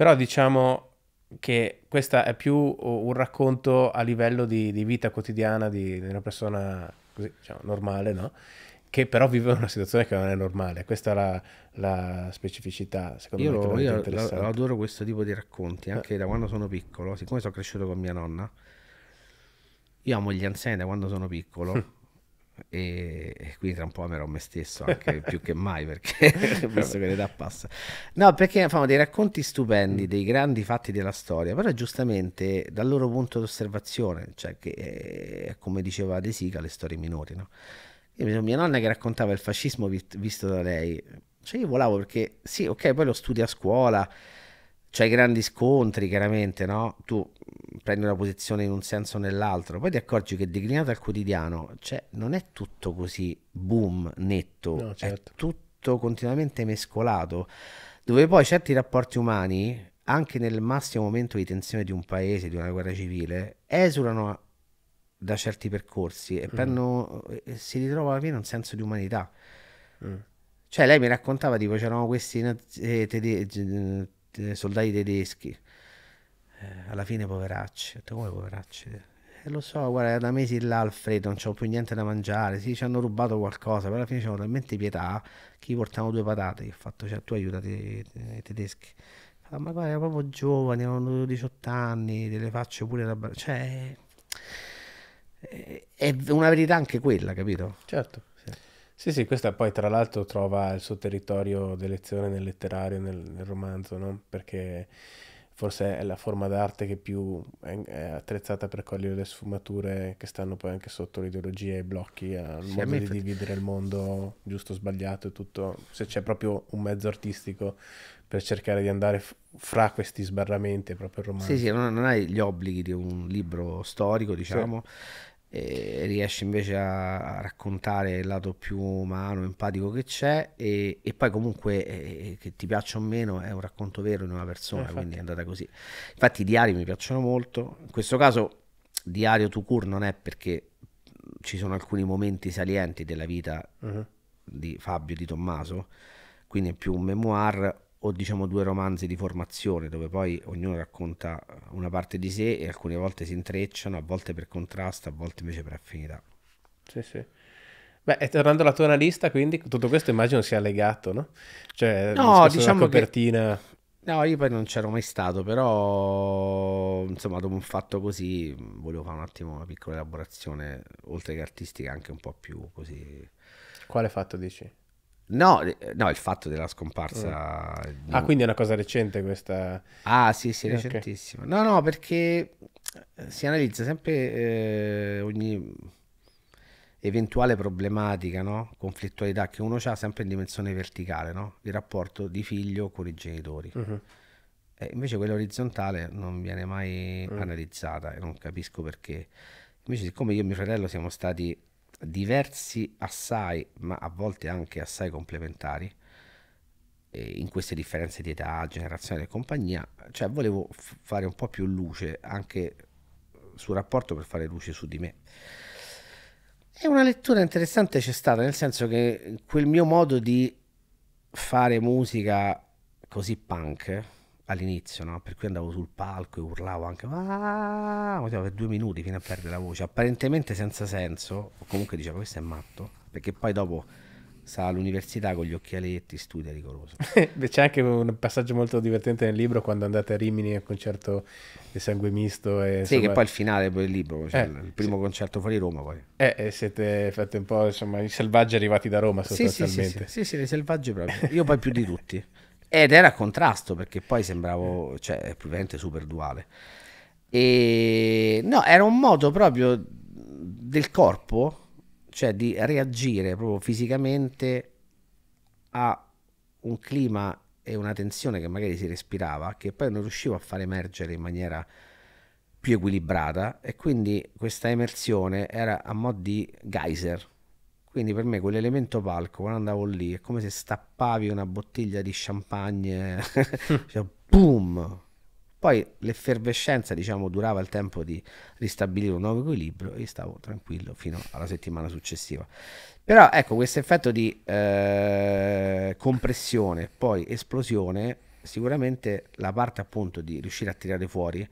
però diciamo che questo è più un racconto a livello di, di vita quotidiana di, di, una persona così, diciamo, normale, no? che però vive una situazione che non è normale. Questa è la, la specificità, secondo io me. Lo, io la, adoro questo tipo di racconti, eh. anche da quando sono piccolo, siccome sono cresciuto con mia nonna, io amo gli anziani da quando sono piccolo. (laughs) Hm e, e quindi tra un po' amerò me stesso anche (laughs) più che mai perché (laughs) visto che l'età passa no perché fanno dei racconti stupendi mm. dei grandi fatti della storia però giustamente dal loro punto di osservazione cioè che è, eh, come diceva De Sica le storie minori no? Io, mia nonna che raccontava il fascismo visto da lei cioè io volavo perché sì ok poi lo studi a scuola c'hai grandi scontri, chiaramente, no? Tu mm, prendi una posizione in un senso o nell'altro, poi ti accorgi che declinato al quotidiano, cioè, non è tutto così boom, netto, no, certo. è tutto continuamente mescolato, dove poi certi rapporti umani, anche nel massimo momento di tensione di un paese, di una guerra civile, esulano da certi percorsi e mm. prendono, si ritrova alla un senso di umanità. Mm. Cioè, lei mi raccontava, tipo, c'erano questi nazi- eh, tede- eh, soldati tedeschi. Eh, alla fine poveracci, ho detto come poveracci? E eh, lo so, guarda, da mesi là al freddo non c'ho più niente da mangiare, sì, ci hanno rubato qualcosa, però alla fine c'erano talmente pietà che gli portavano due patate, che ho fatto, cioè tu aiutati eh, i tedeschi. Ah, ma guarda, erano proprio giovani, avevano 18 anni, te le faccio pure da... Cioè, eh, è una verità anche quella, capito? Certo. Sì, sì, questa poi tra l'altro trova il suo territorio d'elezione nel letterario, nel, nel romanzo, no? Perché forse è la forma d'arte che più è attrezzata per cogliere le sfumature che stanno poi anche sotto le ideologie e i blocchi, al sì, modo di effetti. dividere il mondo giusto o sbagliato e tutto, se c'è proprio un mezzo artistico per cercare di andare fra questi sbarramenti proprio il romanzo. Sì, sì, non, non hai gli obblighi di un libro storico, diciamo. Sì eh, riesce invece a raccontare il lato più umano, empatico che c'è e, e poi comunque eh, eh, che ti piaccia o meno è un racconto vero di una persona, Infatti. quindi è andata così. Infatti i diari mi piacciono molto, in questo caso diario to cure non è perché ci sono alcuni momenti salienti della vita uh-huh. di Fabio di Tommaso, quindi è più un memoir o diciamo due romanzi di formazione dove poi ognuno racconta una parte di sé e alcune volte si intrecciano, a volte per contrasto, a volte invece per affinità. Sì, sì. Beh, tornando alla tua analista, quindi tutto questo immagino sia legato, no? Cioè, no, diciamo copertina... Che... No, io poi non c'ero mai stato, però insomma, dopo un fatto così volevo fare un attimo una piccola elaborazione, oltre che artistica, anche un po' più così. Quale fatto dici? No, eh, no, il fatto della scomparsa. Mm. Ah, quindi è una cosa recente questa. Ah, sì, sì, recentissima. Okay. No, no, perché eh, si analizza sempre eh, ogni eventuale problematica, no? conflittualità che uno ha sempre in dimensione verticale, no? il rapporto di figlio con i genitori. Mm -hmm. invece quella orizzontale non viene mai mm. analizzata e non capisco perché. Invece siccome io e mio fratello siamo stati diversi assai, ma a volte anche assai complementari, in queste differenze di età, generazione e compagnia, cioè volevo fare un po' più luce anche sul rapporto per fare luce su di me. E una lettura interessante c'è stata, nel senso che quel mio modo di fare musica così punk, all'inizio, no? per cui andavo sul palco e urlavo anche ah! Diciamo per due minuti fino a perdere la voce, apparentemente senza senso, o comunque dicevo questo è matto, perché poi dopo sta all'università con gli occhialetti, studia rigoroso. (laughs) C'è anche un passaggio molto divertente nel libro quando andate a Rimini al concerto di Sangue Misto. E, sì, che poi il finale del libro, cioè eh, il primo sì. concerto fuori Roma poi. Eh, e eh, siete fatti un po' insomma i selvaggi arrivati da Roma sostanzialmente. Sì, sì, sì, sì, sì, sì, sì selvaggi proprio, io poi più di tutti. Ed era a contrasto perché poi sembravo, cioè, praticamente super duale. E no, era un modo proprio del corpo, cioè di reagire proprio fisicamente a un clima e una tensione che magari si respirava, che poi non riuscivo a far emergere in maniera più equilibrata e quindi questa emersione era a mo' di geyser, quindi per me quell'elemento palco, quando andavo lì, è come se stappavi una bottiglia di champagne, (laughs) cioè boom! Poi l'effervescenza, diciamo, durava il tempo di ristabilire un nuovo equilibrio e stavo tranquillo fino alla settimana successiva. Però ecco, questo effetto di eh, compressione, poi esplosione, sicuramente la parte appunto di riuscire a tirare fuori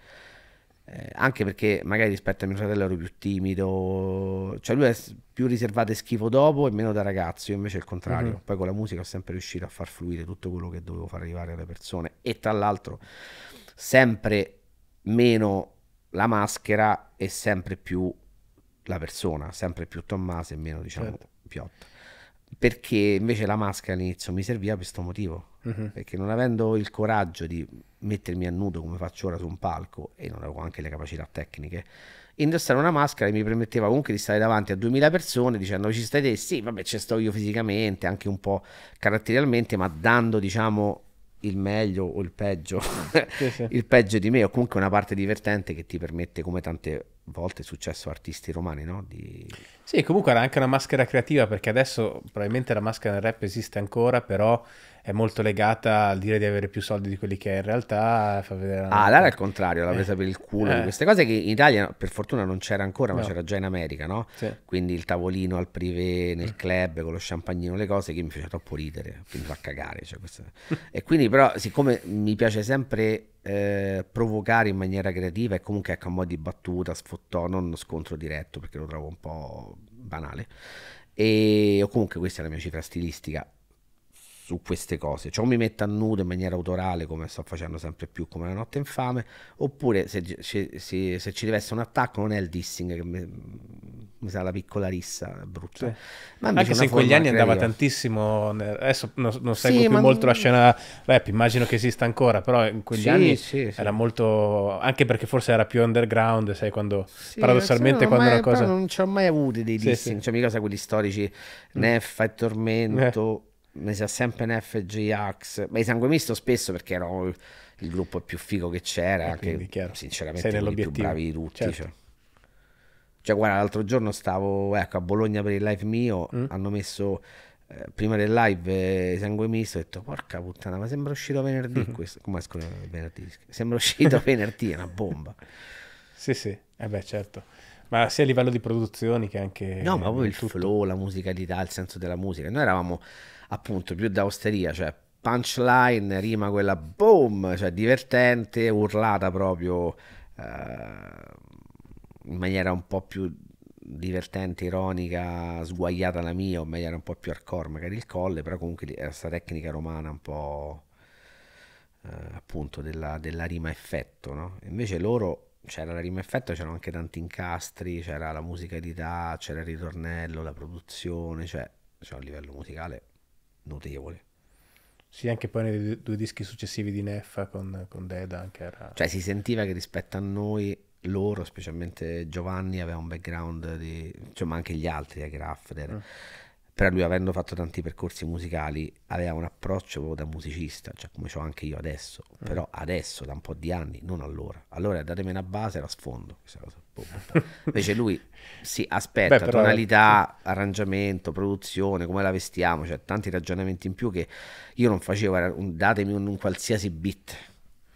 eh, anche perché magari rispetto a mio fratello ero più timido, cioè lui è più riservato e schifo dopo e meno da ragazzo, io invece il contrario. Uh-huh. Poi con la musica ho sempre riuscito a far fluire tutto quello che dovevo far arrivare alle persone e tra l'altro sempre meno la maschera e sempre più la persona, sempre più Tommaso e meno diciamo certo. Piotta. Perché invece la maschera all'inizio mi serviva per questo motivo, uh-huh. perché non avendo il coraggio di mettermi a nudo come faccio ora su un palco e non avevo anche le capacità tecniche, indossare una maschera mi permetteva comunque di stare davanti a 2000 persone dicendo ci stai te? Sì, vabbè, ci sto io fisicamente, anche un po' caratterialmente, ma dando diciamo il meglio o il peggio, (laughs) il peggio di me o comunque una parte divertente che ti permette come tante volte è successo a artisti romani, no? Di... Sì, comunque era anche una maschera creativa perché adesso probabilmente la maschera nel rap esiste ancora, però è molto legata al dire di avere più soldi di quelli che è in realtà. Fa vedere ah, l'ara è il contrario, l'ha presa eh. per il culo eh. di queste cose che in Italia per fortuna non c'era ancora, ma no. c'era già in America, no? Sì. Quindi il tavolino al privé, nel mm. club, con lo champagnino, le cose che mi fece troppo ridere, quindi fa cagare. Cioè (laughs) e quindi però siccome mi piace sempre eh, provocare in maniera creativa e comunque ecco un po' di battuta, sfottò, non uno scontro diretto perché lo trovo un po' banale. E o comunque questa è la mia cifra stilistica su queste cose, cioè o mi metto a nudo in maniera autorale come sto facendo sempre più come la notte infame, oppure se, se, se, se ci deve essere un attacco non è il dissing che mi, mi sa la piccola rissa brutta. Sì. Ma Anche se in quegli anni creativa. andava tantissimo, adesso non, non seguo sì, più molto non... la scena rap, immagino che esista ancora, però in quegli sì, anni era molto, anche perché forse era più underground, sai, quando paradossalmente quando mai, una cosa... Non ci ho mai avuto dei dissing, cioè mica sai quelli storici, mm. Neffa e Tormento. Eh mi sa sempre NFG Ax ma i sangue misto spesso perché ero il gruppo più figo che c'era eh, anche quindi, sinceramente Sei più bravi di tutti certo. cioè. cioè. guarda l'altro giorno stavo ecco, a Bologna per il live mio mm. hanno messo eh, prima del live eh, i sangue misto ho detto porca puttana ma sembra uscito venerdì mm. questo come escono venerdì sembra uscito (laughs) venerdì è una bomba sì sì eh beh certo ma sia a livello di produzioni che anche no ma poi il tutto. flow la musicalità il senso della musica noi eravamo appunto più da osteria, cioè punchline, rima quella boom, cioè divertente, urlata proprio eh, in maniera un po' più divertente, ironica, sguagliata la mia, o in maniera un po' più hardcore magari il colle, però comunque era eh, questa tecnica romana un po' eh, appunto della, della, rima effetto, no? Invece loro c'era la rima effetto, c'erano anche tanti incastri, c'era la musicalità, c'era il ritornello, la produzione, cioè c'è cioè un livello musicale notevole. Sì, anche poi nei due dischi successivi di Neffa con, con Deda anche era... Cioè si sentiva che rispetto a noi, loro, specialmente Giovanni, aveva un background di... Cioè, ma anche gli altri, eh, Graffeder. Mm. Però lui, avendo fatto tanti percorsi musicali, aveva un approccio proprio da musicista, cioè come ho anche io adesso. Mm. Però adesso, da un po' di anni, non allora. Allora datemi una base, la sfondo, questa cosa. Invece lui si aspetta Beh, tonalità, arrangiamento, produzione, come la vestiamo, cioè tanti ragionamenti in più che io non facevo, datemi un, un qualsiasi beat.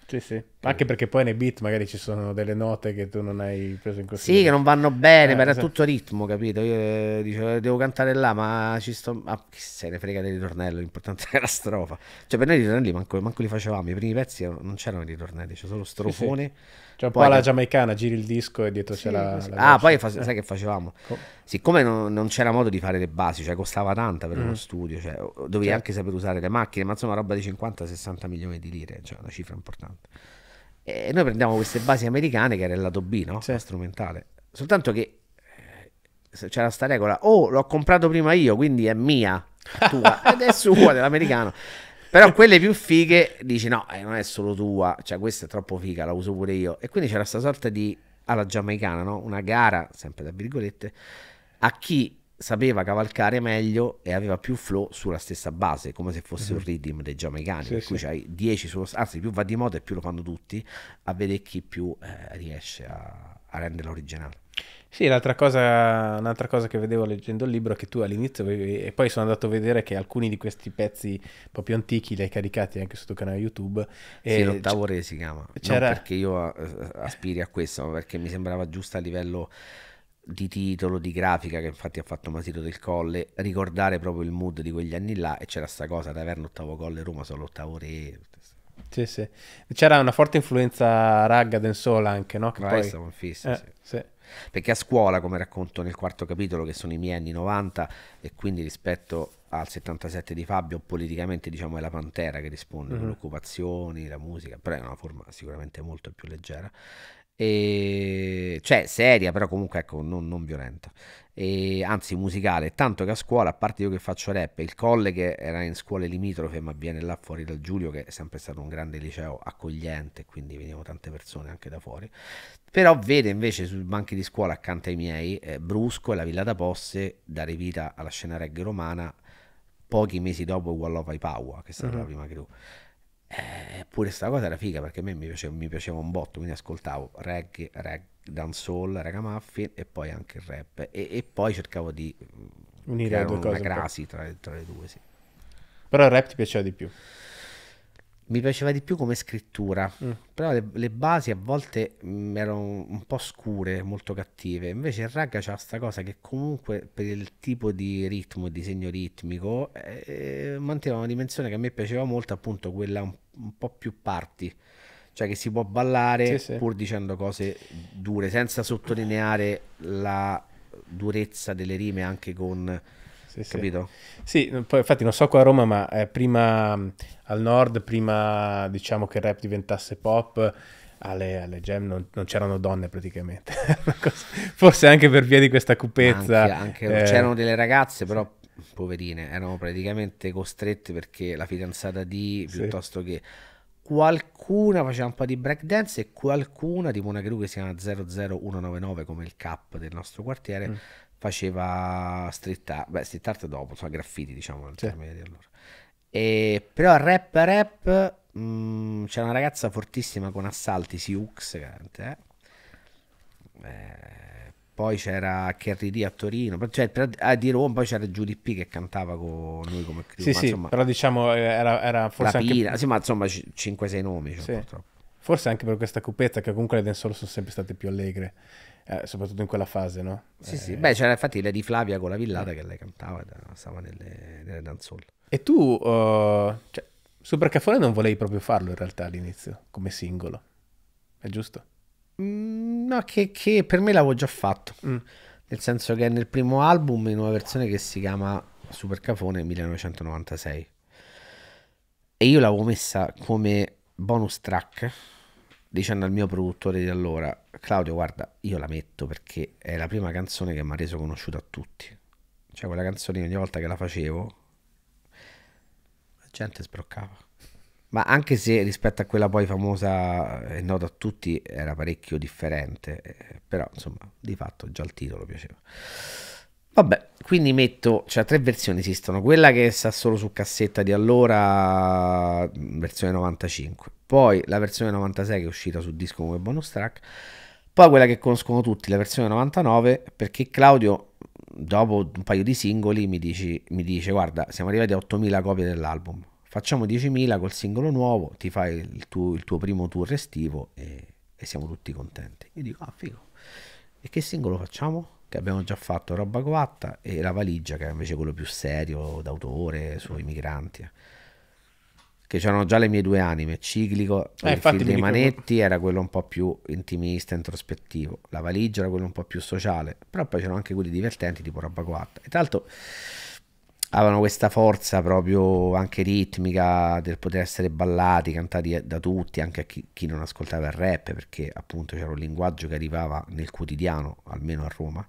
Sì, sì. Anche perché poi nei beat magari ci sono delle note che tu non hai preso in considerazione. Sì, che non vanno bene, eh, ma era esatto. tutto ritmo, capito? Io eh, dicevo, eh, devo cantare là, ma ci sto... Ah, chi se ne frega del ritornello, l'importante (laughs) è la strofa. Cioè per noi i ritornelli manco, manco li facevamo, i primi pezzi non c'erano i ritornelli, c'era solo strofone. Sì, sì. C'è un poi po' la che... giamaicana, giri il disco e dietro sì, c'è la, la Ah, poi fa... sai che facevamo? Eh. Com- Siccome non, non, c'era modo di fare le basi, cioè costava tanto per mm. uno mm-hmm. studio, cioè, dovevi certo. anche sapere usare le macchine, ma insomma roba di 50-60 milioni di lire, cioè una cifra importante. E eh, noi prendiamo queste basi americane che era il lato B, no? Sì. Strumentale. Soltanto che eh, c'era sta regola, oh l'ho comprato prima io, quindi è mia, tua, (laughs) ed è sua, dell'americano. Però quelle più fighe dici no, eh, non è solo tua, cioè questa è troppo figa, la uso pure io. E quindi c'era questa sorta di, alla giamaicana, no? Una gara, sempre da virgolette, a chi sapeva cavalcare meglio e aveva più flow sulla stessa base, come se fosse mm-hmm. un rhythm dei giamaicani, sì, per cui c'hai 10 sullo anzi più va di moda e più lo fanno tutti, a vedere chi più eh, riesce a, a renderlo originale. Sì, l'altra cosa, un'altra cosa che vedevo leggendo il libro è che tu all'inizio e poi sono andato a vedere che alcuni di questi pezzi proprio antichi li hai caricati anche sul tuo canale YouTube. sì, l'ottavo re si chiama. C'era... Non perché io eh, aspiri a questo, ma perché mi sembrava giusto a livello di titolo, di grafica che infatti ha fatto Masito del Colle, ricordare proprio il mood di quegli anni là e c'era sta cosa, Taverna ottavo Colle, Roma solo ottavo re. Sì, sì. C'era una forte influenza ragga densola anche, no? Che Ma poi... fissi, eh, sì. sì. Perché a scuola, come racconto nel quarto capitolo, che sono i miei anni 90 e quindi rispetto al 77 di Fabio, politicamente diciamo è la Pantera che risponde mm-hmm. alle occupazioni, la musica, però è una forma sicuramente molto più leggera. E, cioè seria, però comunque ecco, non, non violenta. E, anzi musicale, tanto che a scuola, a parte io che faccio rap, il colle che era in scuole limitrofe ma viene là fuori dal Giulio che è sempre stato un grande liceo accogliente, quindi venivano tante persone anche da fuori, però vede invece sui banchi di scuola accanto ai miei eh, Brusco e la Villa da Posse dare vita alla scena reggae romana pochi mesi dopo Wall of Ipaua, che è stata mm la prima crew. Eh, pure sta cosa era figa perché a me mi piaceva, mi piaceva un botto, quindi ascoltavo reggae, reggae dancehall, reggae muffin e poi anche il rap e, e poi cercavo di mm, unire una crasi tra, tra, le due, sì. Però il rap ti piaceva di più? mi piaceva di più come scrittura, mm. però le, le, basi a volte mh, mm, erano un po' scure, molto cattive. Invece il ragga c'ha questa cosa che comunque per il tipo di ritmo e disegno ritmico eh, manteneva una dimensione che a me piaceva molto, appunto quella un, un po' più party. Cioè che si può ballare sì, pur dicendo cose dure, senza sottolineare la durezza delle rime anche con sì, capito? Sì. poi, infatti non so qua a Roma, ma eh, prima al nord, prima diciamo che il rap diventasse pop, alle, alle gem non, non, c'erano donne praticamente. (laughs) Forse anche per via di questa cupezza. Anche, anche eh, c'erano delle ragazze, però poverine, erano praticamente costrette perché la fidanzata di piuttosto che qualcuna faceva un po' di breakdance e qualcuna tipo una crew che si chiama 00199 come il cap del nostro quartiere mm faceva street art, beh street art dopo, cioè graffiti diciamo nel sì. termine di allora. E, però rap rap mm, c'è una ragazza fortissima con assalti, Siux, eh? eh, poi c'era Kerry D a Torino, cioè per, ah, di Roma, poi c'era Judy P che cantava con lui come crew. Sì, sì, insomma, però diciamo eh, era, era forse Lapina, anche... sì, ma insomma 5-6 nomi cioè, sì. purtroppo. Forse anche per questa cupetta che comunque le dance sono sempre state più allegre. Eh, soprattutto in quella fase, no? Sì, eh, sì, beh, c'era infatti le di Flavia con la villata ehm. che lei cantava, stava nelle, nelle danzole. E tu, uh, cioè, Super Caffone non volevi proprio farlo in realtà all'inizio, come singolo, è giusto? Mm, no, che, che, per me l'avevo già fatto, mm. nel senso che nel primo album in una versione che si chiama Super Caffone 1996 e io l'avevo messa come bonus track dicendo al mio produttore di allora, Claudio, guarda, io la metto perché è la prima canzone che mi ha reso conosciuto a tutti. Cioè quella canzone ogni volta che la facevo, la gente sbroccava. Ma anche se rispetto a quella poi famosa e eh, nota a tutti era parecchio differente, eh, però insomma di fatto già il titolo piaceva. Vabbè, quindi metto, cioè tre versioni esistono, quella che sta solo su cassetta di allora, mm, versione 95, poi la versione 96 che è uscita su disco come bonus track, poi quella che conoscono tutti, la versione 99, perché Claudio dopo un paio di singoli mi, dici, mi dice guarda siamo arrivati a 8000 copie dell'album, facciamo 10.000 col singolo nuovo, ti fai il tuo, il tuo primo tour estivo e, e siamo tutti contenti. Io dico ah figo, e che singolo facciamo? che abbiamo già fatto roba guatta e la valigia che è invece quello più serio d'autore sui migranti eh. che c'erano già le mie due anime ciclico eh, il film dei manetti era quello un po' più intimista introspettivo la valigia era quello un po' più sociale però poi c'erano anche quelli divertenti tipo roba guatta e tra l'altro avevano questa forza proprio anche ritmica del poter essere ballati, cantati eh, da tutti, anche a chi, chi non ascoltava il rap, perché appunto c'era un linguaggio che arrivava nel quotidiano, almeno a Roma.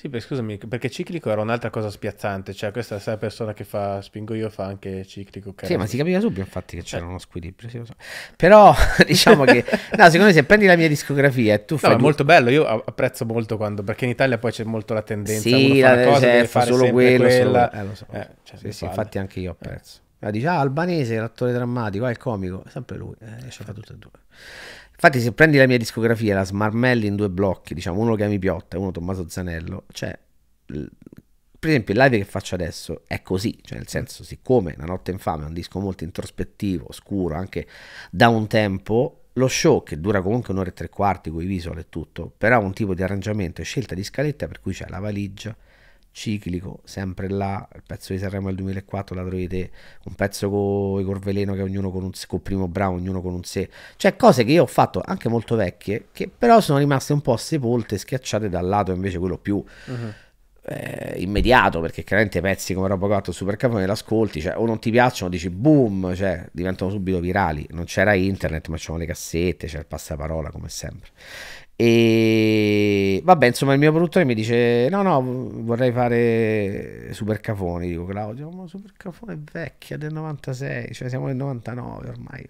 Sì, beh, scusami, perché ciclico era un'altra cosa spiazzante, cioè questa sai, persona che fa spingo io fa anche ciclico. Carico. Sì, ma si capiva subito infatti che c'era eh. uno squilibrio, sì, so. però (laughs) diciamo che, no, secondo me se prendi la mia discografia e tu fai... No, è tu... molto bello, io apprezzo molto quando, perché in Italia poi c'è molto la tendenza, sì, la, cosa, cioè, fa solo quello, solo... Eh, lo so, eh, cioè, sì, sì, infatti anche io apprezzo. Eh. Ma dice, ah, albanese, l'attore drammatico, ah, il comico, sempre lui, eh, ci fa tutte e due. Infatti, se prendi la mia discografia, la smarmelli in due blocchi, diciamo uno che chiami Piotta e uno Tommaso Zanello, cioè, per esempio, il live che faccio adesso è così, cioè nel senso, siccome La Notte Infame è un disco molto introspettivo, scuro, anche da un tempo, lo show che dura comunque un'ora e tre quarti con i visual e tutto, però ha un tipo di arrangiamento e scelta di scaletta per cui c'è la valigia, ciclico, sempre là, il pezzo di Sanremo del 2004 la trovate, un pezzo con i Corveleno che ognuno con un sé, con Primo Bravo, ognuno con un sé, cioè cose che io ho fatto anche molto vecchie, che però sono rimaste un po' sepolte, schiacciate dal lato invece quello più... Uh-huh. Eh, immediato perché chiaramente pezzi come Robocop o Super Capone li ascolti cioè, o non ti piacciono dici boom cioè, diventano subito virali non c'era internet ma c'erano le cassette c'era il passaparola come sempre e vabbè, insomma, il mio produttore mi dice: No, no, vorrei fare Super Cafoni. Dico, Claudio, ma Super Cafone è vecchia del 96, cioè siamo nel 99 ormai.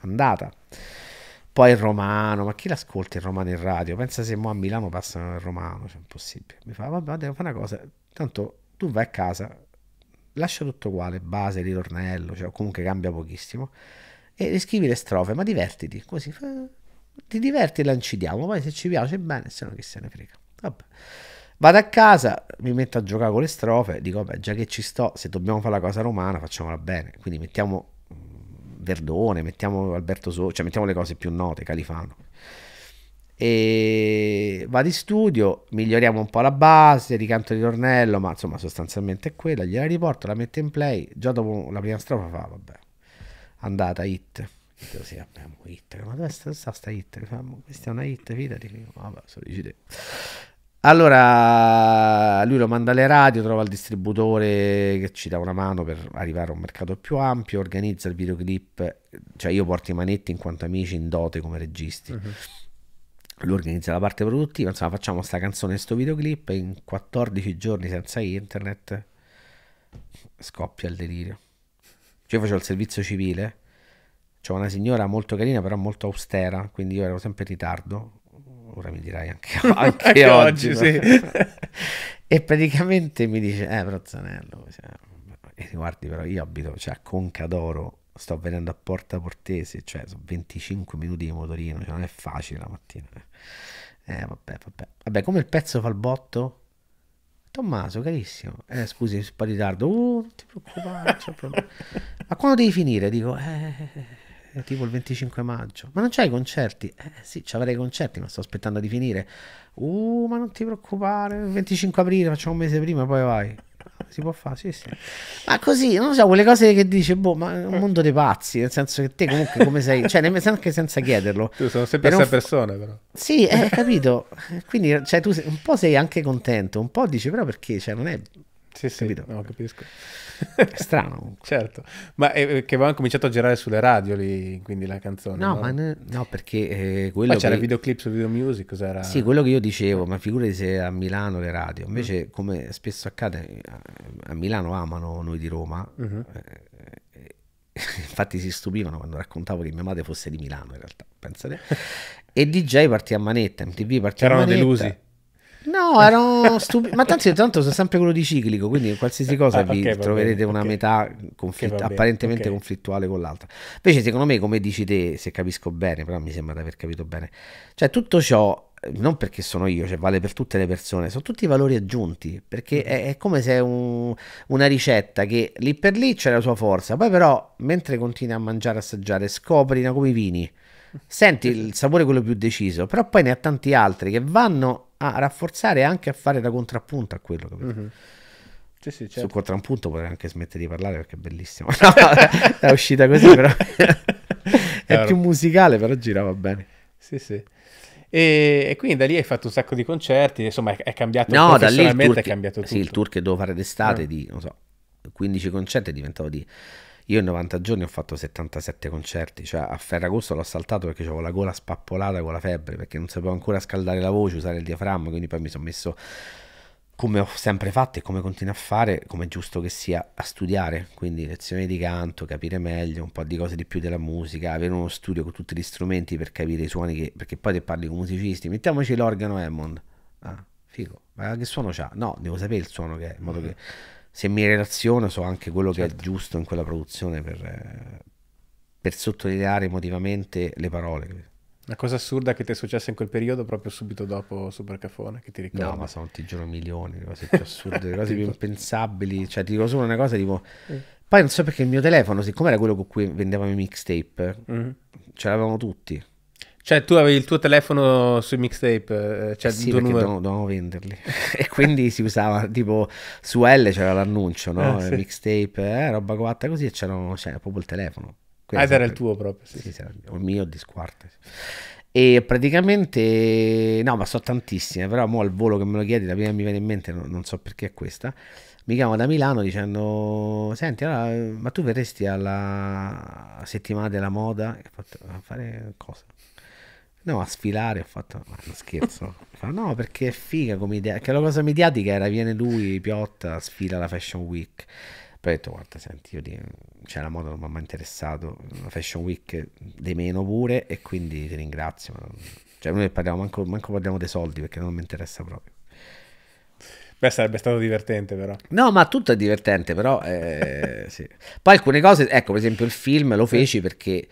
Andata. Poi il romano, ma chi l'ascolta il romano in radio? Pensa se mo a Milano passano il romano, cioè impossibile. Mi fa, vabbè, devo fare una cosa. Tanto tu vai a casa, lascia tutto uguale, base, ritornello, cioè comunque cambia pochissimo, e scrivi le strofe, ma divertiti, così. Fa ti diverti la incidiamo, poi se ci piace bene, se no chi se ne frega. Vabbè. Vado a casa, mi metto a giocare con le strofe, dico, beh, già che ci sto, se dobbiamo fare la cosa romana, facciamola bene. Quindi mettiamo mm, Verdone, mettiamo Alberto So, cioè mettiamo le cose più note, Califano. E vado in studio, miglioriamo un po' la base, ricanto ritornello, ma insomma sostanzialmente è quella, gliela riporto, la metto in play, già dopo la prima strofa fa, vabbè, andata hit. Detto, sì, abbiamo hit, ma dove sta, sta sta hit? Questa è una hit, fidati. Vabbè, Allora lui lo manda alle radio, trova il distributore che ci dà una mano per arrivare a un mercato più ampio, organizza il videoclip, cioè io porto i manetti in quanto amici in dote come registi. Uh mhm. -huh. Lui organizza la parte produttiva, insomma facciamo sta canzone e sto videoclip e in 14 giorni senza internet scoppia il delirio. Cioè io facevo il servizio civile c'è una signora molto carina, però molto austera, quindi io ero sempre in ritardo. Ora mi dirai anche, (laughs) anche, anche oggi. oggi sì. (laughs) e praticamente mi dice, eh, però Zanello, cioè, guardi, però io abito cioè, a d'Oro, sto venendo a Porta Portese, cioè sono 25 minuti di motorino, cioè, non è facile la mattina. Eh. eh, vabbè, vabbè. Vabbè, come il pezzo fa il botto? Tommaso, carissimo. Eh, scusi, sono in ritardo. Uh, non ti preoccupare. (laughs) Ma quando devi finire? Dico, eh... eh, eh eh, tipo il 25 maggio. Ma non c'hai i concerti? Eh sì, ci avrei i concerti, ma sto aspettando di finire. Uh, ma non ti preoccupare, il 25 aprile facciamo un mese prima e poi vai. Si può fare, sì, sì. Ma così, non so, quelle cose che dice, boh, ma è un mondo dei pazzi, nel senso che te comunque come sei, cioè nemmeno anche senza chiederlo. Tu sono sempre queste persone però. Sì, hai eh, capito. Quindi, cioè, tu sei, un po' sei anche contento, un po' dici, però perché, cioè, non è sì, sì, no, capisco. È strano. certo, ma eh, eh che avevano cominciato a girare sulle radio lì, quindi la canzone. No, no? ma ne... no, perché eh, quello... Poi c'era che... videoclip su Video Music, cos'era? Sì, quello che io dicevo, ma figurati se a Milano le radio, invece mm. come spesso accade, a Milano amano noi di Roma, mm-hmm. eh, eh (laughs) infatti si stupivano quando raccontavo che mia madre fosse di Milano in realtà, pensate. (laughs) e DJ partì a manetta, MTV partì C'erano a manetta. C'erano delusi. No, erano stupidi. Ma tanto, tanto sono sempre quello di ciclico, quindi qualsiasi eh, cosa ah, vi troverete bene, una okay. metà conflitt- okay, apparentemente conflittuale con l'altra. Invece, secondo me, come dici te, se capisco bene, però mi sembra di aver capito bene, cioè tutto ciò non perché sono io, cioè vale per tutte le persone, sono tutti valori aggiunti, perché mm. è, è come se un, una ricetta che lì per lì c'è la sua forza, poi però mentre continui a mangiare, assaggiare, scopri come i vini, senti (laughs) il sapore quello più deciso, però poi ne ha tanti altri che vanno a rafforzare e anche a fare da contrappunto a quello, capito? Mm-hmm. Sì, sì, certo. Sul contrappunto potrei anche smettere di parlare perché è bellissimo. (laughs) No, è uscita così, però (laughs) è più musicale, però girava bene. Sì, sì. E, e, quindi da lì hai fatto un sacco di concerti, insomma è, è cambiato no, da lì il tour che, è cambiato tutto. Sì, il tour che dovevo fare d'estate no. Ah. di, so, 15 concerti è diventato di io in 90 giorni ho fatto 77 concerti, cioè a Ferragosto l'ho saltato perché avevo la gola spappolata con la febbre, perché non sapevo ancora scaldare la voce, usare il diaframma, quindi poi mi sono messo come ho sempre fatto e come continuo a fare, come è giusto che sia, a studiare, quindi lezioni di canto, capire meglio un po' di cose di più della musica, avere uno studio con tutti gli strumenti per capire i suoni, che, perché poi te parli con musicisti, mettiamoci l'organo Hammond, ah, figo, ma che suono c'ha? No, devo sapere il suono che è, in modo che se mi relaziono so anche quello certo. che è certo. giusto in quella produzione per, eh, per sottolineare emotivamente le parole. Una cosa assurda che ti è successa in quel periodo, proprio subito dopo Super Cafone, che ti ricordo. No, ma sono, ti giuro, milioni di cose (laughs) più assurde, le cose più impensabili. Cioè, ti dico solo una cosa, tipo... Eh. Poi non so perché il mio telefono, siccome era quello con cui vendevamo i mixtape, mm-hmm. ce l'avevamo tutti. Cioè, tu avevi il tuo telefono sui mixtape, eh, cioè eh sì, il tuo numero. Dov- dovevamo venderli. (laughs) e quindi si usava tipo su L c'era l'annuncio, no? Eh, sì. Mixtape, eh, roba coatta così, e c'era, c'era proprio il telefono. Quello ah, era il tuo proprio. Sì, sì, sì. il mio di squarte. E praticamente, no, ma so tantissime, però mo al volo che me lo chiedi, la prima che mi viene in mente, non, non so perché è questa. Mi chiama da Milano dicendo: Senti, allora, ma tu verresti alla settimana della moda? A fare cosa? No, a sfilare ho fatto. Ma scherzo. no, perché è figa come idea. Che la cosa mediatica era viene lui, Piotta, sfila la Fashion Week. Poi ho detto, guarda, senti, io ti... cioè, la moda non mi ha mai interessato. La Fashion Week di meno pure. E quindi ti ringrazio. Ma... Cioè, noi parliamo, manco, manco parliamo dei soldi perché non mi interessa proprio. Beh, sarebbe stato divertente, però. No, ma tutto è divertente, però. Eh, sì. Poi alcune cose, ecco, per esempio, il film lo feci perché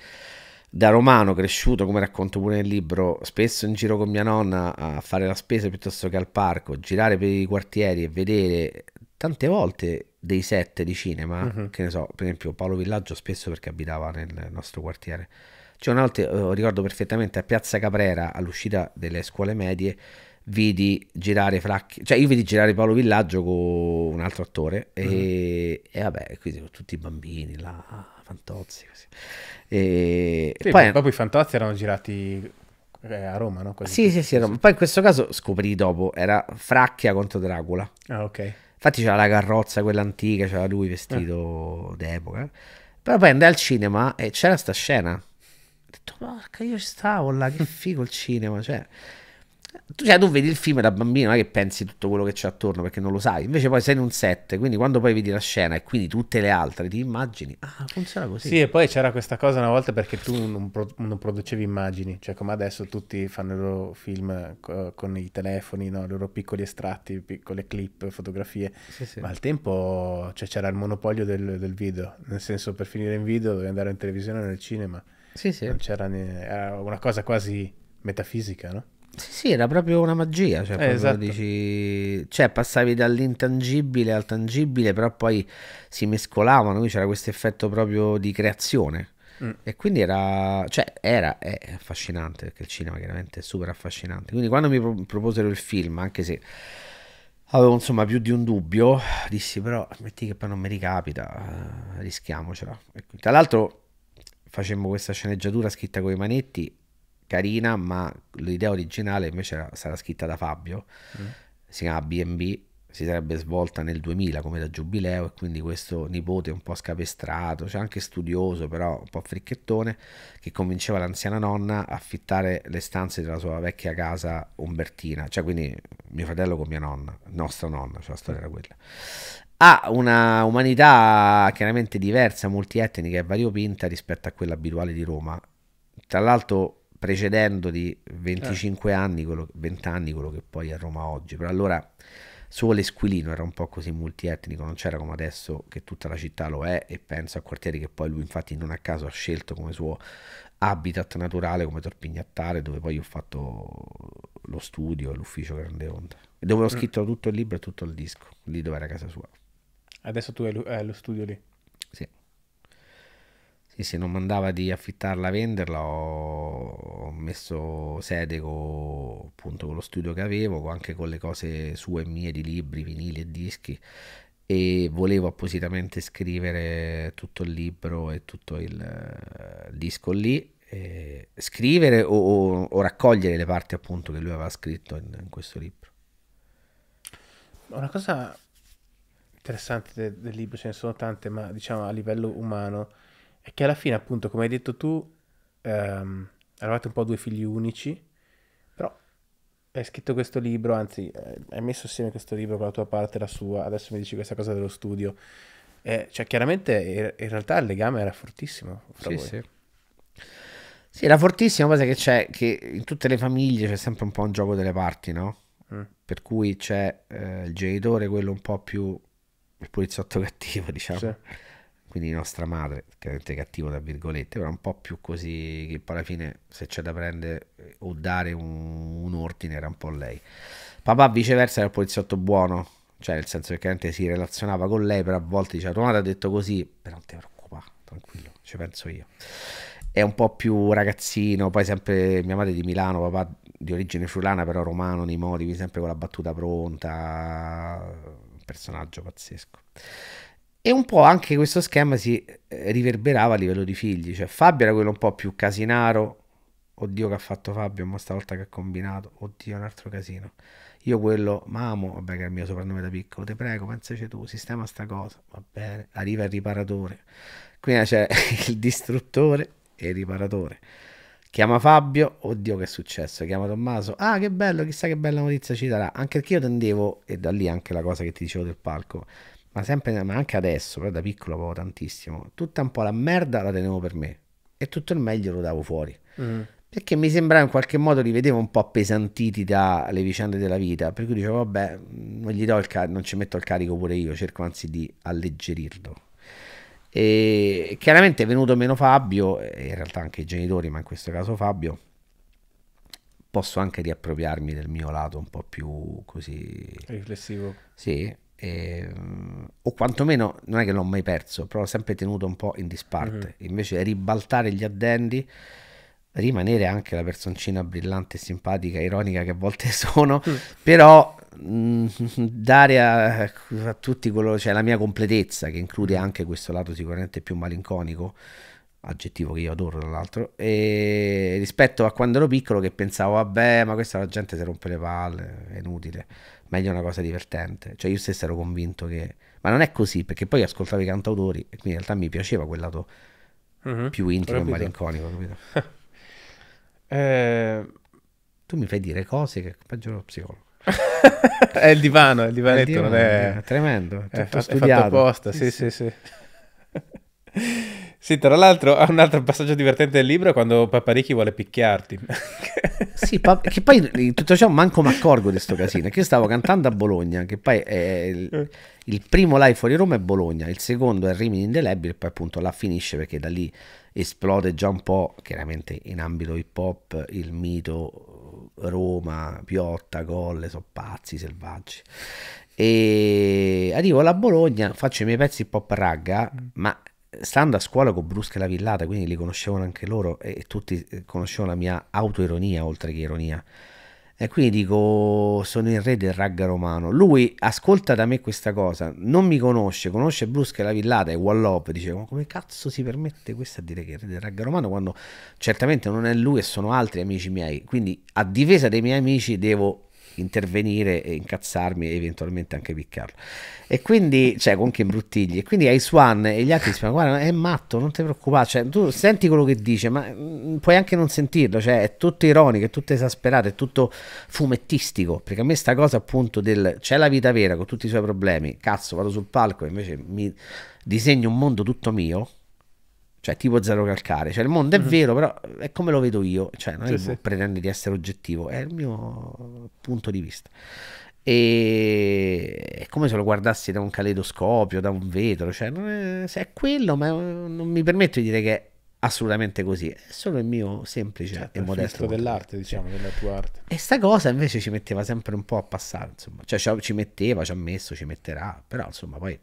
da romano cresciuto, come racconto pure nel libro, spesso in giro con mia nonna a fare la spesa piuttosto che al parco, girare per i quartieri e vedere tante volte dei set di cinema, uh-huh. che ne so, per esempio Paolo Villaggio spesso perché abitava nel nostro quartiere. C'è cioè, un'altra, eh, ricordo perfettamente, a Piazza Caprera, all'uscita delle scuole medie, vidi girare Fracchi, cioè io vidi girare Paolo Villaggio con un altro attore e, mm. e vabbè, quindi tutti i bambini là, fantozzi così. E sì, poi, proprio i fantozzi erano girati eh, a Roma, no? Quasi sì, sì, sì, Roma. Poi in questo caso scoprì dopo, era Fracchia contro Dracula. Ah, ok. Infatti c'era la carrozza, quella antica, c'era lui vestito ah. d'epoca. Però poi andai al cinema e c'era sta scena. Ho detto, porca, io ci stavo là, che figo il cinema, cioè... Tu, cioè, tu vedi il film da bambino, non è che pensi tutto quello che c'è attorno perché non lo sai. Invece, poi sei in un set, quindi quando poi vedi la scena e quindi tutte le altre, ti immagini, ah, funziona così. Sì, e poi c'era questa cosa una volta perché tu non, pro- non producevi immagini, cioè come adesso tutti fanno i loro film co- con i telefoni, no? i loro piccoli estratti, piccole clip, fotografie. Sì, sì. Ma al tempo cioè, c'era il monopolio del, del video, nel senso per finire in video dovevi andare in televisione o nel cinema. Sì, sì. Non c'era ne- era una cosa quasi metafisica, no? Sì, sì, era proprio una magia, cioè, eh, esatto. dici... cioè, passavi dall'intangibile al tangibile, però poi si mescolavano, quindi c'era questo effetto proprio di creazione. Mm. E quindi era, cioè, era è affascinante, perché il cinema chiaramente è super affascinante. Quindi quando mi pro proposero il film, anche se avevo insomma più di un dubbio, dissi però metti che poi non mi ricapita, rischiamocela. Tra l'altro facemmo questa sceneggiatura scritta con i manetti carina, ma l'idea originale invece era, sarà scritta da Fabio, mm. si chiama BB, si sarebbe svolta nel 2000 come da giubileo e quindi questo nipote un po' scapestrato, cioè anche studioso però un po' fricchettone, che convinceva l'anziana nonna a affittare le stanze della sua vecchia casa Umbertina, cioè quindi mio fratello con mia nonna, nostra nonna, cioè la storia era quella ha una umanità chiaramente diversa, multietnica e variopinta rispetto a quella abituale di Roma. Tra l'altro precedendo di 25 eh. anni, quello, 20 anni quello che poi è Roma oggi, però allora solo Esquilino era un po' così multietnico, non c'era come adesso che tutta la città lo è e penso a quartieri che poi lui infatti non a caso ha scelto come suo habitat naturale come Torpignattare dove poi ho fatto lo studio l'ufficio Grande Onda dove ho mm. scritto tutto il libro e tutto il disco lì dove era casa sua adesso tu hai lo studio lì sì, se non mandava di affittarla a venderla, ho messo sede con, appunto, con lo studio che avevo, anche con le cose sue e mie di libri, vinili e dischi. E volevo appositamente scrivere tutto il libro e tutto il, il disco lì eh, scrivere o, o, o, raccogliere le parti appunto che lui aveva scritto in, in questo libro. Una cosa interessante de del libro, ce ne sono tante, ma diciamo a livello umano è che alla fine, appunto, come hai detto tu, ehm, eravate un po' due figli unici, però hai scritto questo libro, anzi, eh, hai messo assieme questo libro con la tua parte e la sua, adesso mi dici questa cosa dello studio. Eh, cioè, chiaramente, er, in realtà il legame era fortissimo fra sì, voi. Sì. Sì, la fortissima cosa che c'è che in tutte le famiglie c'è sempre un po' un gioco delle parti, no? Mm. Per cui c'è eh, il genitore, quello un po' più il poliziotto (laughs) cattivo, diciamo. Sì quindi nostra madre, chiaramente cattivo tra virgolette, però un po' più così che poi alla fine se c'è da prendere eh, o dare un, un ordine era un po' lei. Papà viceversa era il poliziotto buono, cioè nel senso che chiaramente si relazionava con lei, però a volte diceva tua madre ha detto così, però non ti preoccupare, tranquillo, ci penso io. È un po' più ragazzino, poi sempre mia madre di Milano, papà di origine friulana, però romano nei modi, sempre con la battuta pronta, personaggio pazzesco. E un po' anche questo schema si eh, riverberava a livello di figli, cioè Fabio era quello un po' più casinaro, oddio che ha fatto Fabio, ma stavolta che ha combinato, oddio un altro casino. Io quello, mamo, vabbè che è il mio soprannome da piccolo, te prego, pensaci tu, sistema sta cosa, va bene, arriva il riparatore. Quindi c'è (laughs) il distruttore e il riparatore. Chiama Fabio, oddio che è successo, chiama Tommaso, ah che bello, chissà che bella notizia ci darà, anche perché io tendevo, e da lì anche la cosa che ti dicevo del palco, ma, sempre, ma anche adesso, però da piccolo avevo tantissimo, tutta un po' la merda la tenevo per me e tutto il meglio lo davo fuori. Mm. Perché mi sembrava in qualche modo li vedevo un po' appesantiti dalle vicende della vita, per cui dicevo vabbè, non gli do il carico, non ci metto il carico pure io, cerco anzi di alleggerirlo. E chiaramente è venuto meno Fabio, e in realtà anche i genitori, ma in questo caso Fabio, posso anche riappropriarmi del mio lato un po' più così riflessivo. Sì, eh, o quantomeno non è che l'ho mai perso, però l'ho sempre tenuto un po' in disparte. Mm-hmm. Invece ribaltare gli addendi, rimanere anche la personcina brillante, simpatica, ironica che a volte (laughs) sono, mm. però mh, mm, (laughs) dare a, a, tutti quello, cioè la mia completezza, che include mm. anche questo lato sicuramente più malinconico, aggettivo che io adoro tra l'altro, rispetto a quando ero piccolo che pensavo, vabbè, ma questa la gente si rompe le palle, è inutile meglio una cosa divertente. Cioè io stesso ero convinto che... Ma non è così, perché poi ascoltavo i cantautori e quindi in realtà mi piaceva quel lato mm -hmm, più intimo e malinconico, capito? (laughs) eh... Tu mi fai dire cose che peggio lo psicologo. (laughs) è il divano, è il divanetto, è divano, non è... è tremendo, è, è fatto, studiato. fatto apposta, sì, sì. sì. sì. (laughs) Sì, tra l'altro ha un altro passaggio divertente del libro è quando Paparicchi vuole picchiarti. (laughs) sì, pa- che poi in tutto ciò manco mi accorgo di questo casino, che io stavo cantando a Bologna, che poi il, il, primo live fuori Roma è Bologna, il secondo è Rimini Indelebile, poi appunto la finisce perché da lì esplode già un po', chiaramente in ambito hip hop, il mito Roma, Piotta, Colle, sono pazzi, selvaggi e arrivo alla Bologna, faccio i miei pezzi pop ragga, ma stando a scuola con Brusca e la Villata, quindi li conoscevano anche loro e tutti eh, conoscevano la mia autoironia oltre che ironia. E quindi dico, sono il re del ragga romano. Lui ascolta da me questa cosa, non mi conosce, conosce Brusca e la Villata e Wallop, dice, ma come cazzo si permette questo a dire che è il re del ragga romano quando certamente non è lui e sono altri amici miei. Quindi a difesa dei miei amici devo intervenire e incazzarmi e eventualmente anche piccarlo. E quindi, cioè, che imbruttigli. E quindi Ace One e gli altri dicono, guarda, è matto, non ti preoccupare, cioè, tu senti quello che dice, ma mm, puoi anche non sentirlo, cioè, è tutto ironico, è tutto esasperato, è tutto fumettistico, perché a me sta cosa appunto del, c'è la vita vera con tutti i suoi problemi, cazzo, vado sul palco e invece mi disegno un mondo tutto mio, cioè tipo zero calcare, cioè il mondo è mm vero, però è come lo vedo io, cioè non sì, sì. pretendo di essere oggettivo, è il mio punto di vista. E è come se lo guardassi da un caleidoscopio, da un vetro, cioè è, se è quello, ma non mi permetto di dire che è assolutamente così, è solo il mio semplice certo, e modesto dell'arte, diciamo, della tua arte. E sta cosa invece ci metteva sempre un po' a passare, insomma, cioè ci metteva, ci ha messo, ci metterà, però insomma poi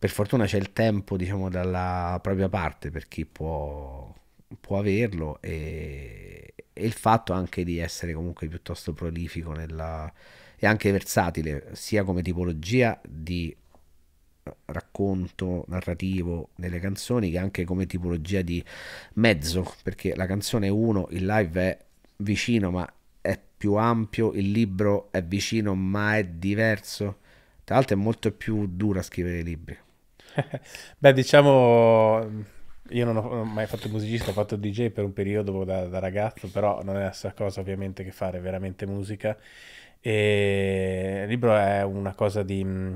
per fortuna c'è il tempo diciamo dalla propria parte per chi può, può averlo e, e, il fatto anche di essere comunque piuttosto prolifico nella, e anche versatile sia come tipologia di racconto narrativo nelle canzoni che anche come tipologia di mezzo perché la canzone è uno il live è vicino ma è più ampio il libro è vicino ma è diverso tra l'altro è molto più dura scrivere libri (laughs) Beh, diciamo, io non ho, mai fatto musicista, ho fatto DJ per un periodo da, da ragazzo, però non è la stessa cosa ovviamente che fare veramente musica. E il libro è una cosa di mm,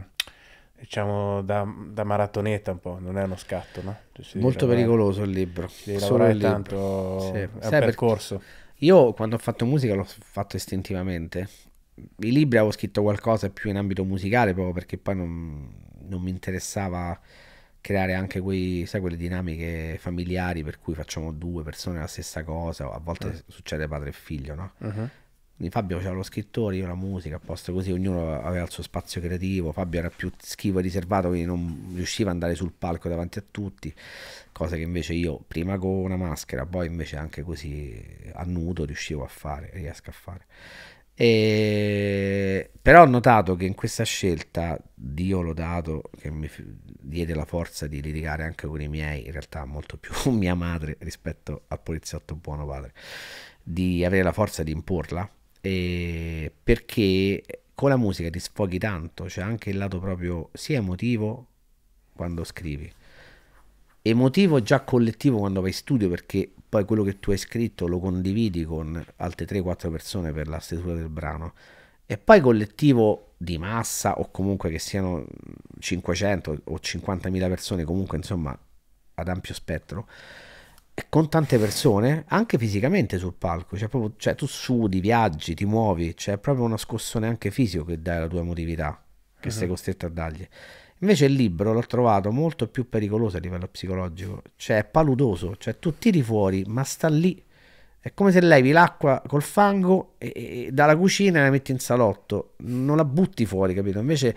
diciamo da, da, maratoneta un po', non è uno scatto, no? Cioè, Molto diciamo, pericoloso il libro. Devi Solo il libro. sì. è Sai, percorso. Io quando ho fatto musica l'ho fatto istintivamente. I libri avevo scritto qualcosa più in ambito musicale proprio perché poi non, non mi interessava creare anche quei, sai, quelle dinamiche familiari per cui facciamo due persone la stessa cosa, a volte uh-huh. succede padre e figlio, no? Uh-huh. Fabio c'era lo scrittore, io la musica, apposta così, ognuno aveva il suo spazio creativo, Fabio era più schivo e riservato, quindi non riusciva ad andare sul palco davanti a tutti, cosa che invece io prima con una maschera, poi invece anche così a nudo riuscivo a fare, riesco a fare. E... Però ho notato che in questa scelta Dio l'ho dato, che mi diede la forza di litigare anche con i miei, in realtà molto più con (laughs) mia madre rispetto al poliziotto buono padre, di avere la forza di imporla, e... perché con la musica ti sfoghi tanto, c'è cioè anche il lato proprio sia emotivo quando scrivi, emotivo già collettivo quando vai in studio perché poi quello che tu hai scritto lo condividi con altre 3-4 persone per la stesura del brano e poi collettivo di massa o comunque che siano 500 o 50.000 persone comunque insomma ad ampio spettro con tante persone anche fisicamente sul palco cioè, proprio, cioè tu sudi, viaggi, ti muovi c'è cioè, proprio uno scossone anche fisico che dai la tua emotività che uh-huh. sei mhm. costretto a dargli Invece il libro l'ho trovato molto più pericoloso a livello psicologico, cioè è paludoso, cioè tu tiri fuori, ma sta lì. È come se levi l'acqua col fango e, e, dalla cucina e la metti in salotto, non la butti fuori, capito? Invece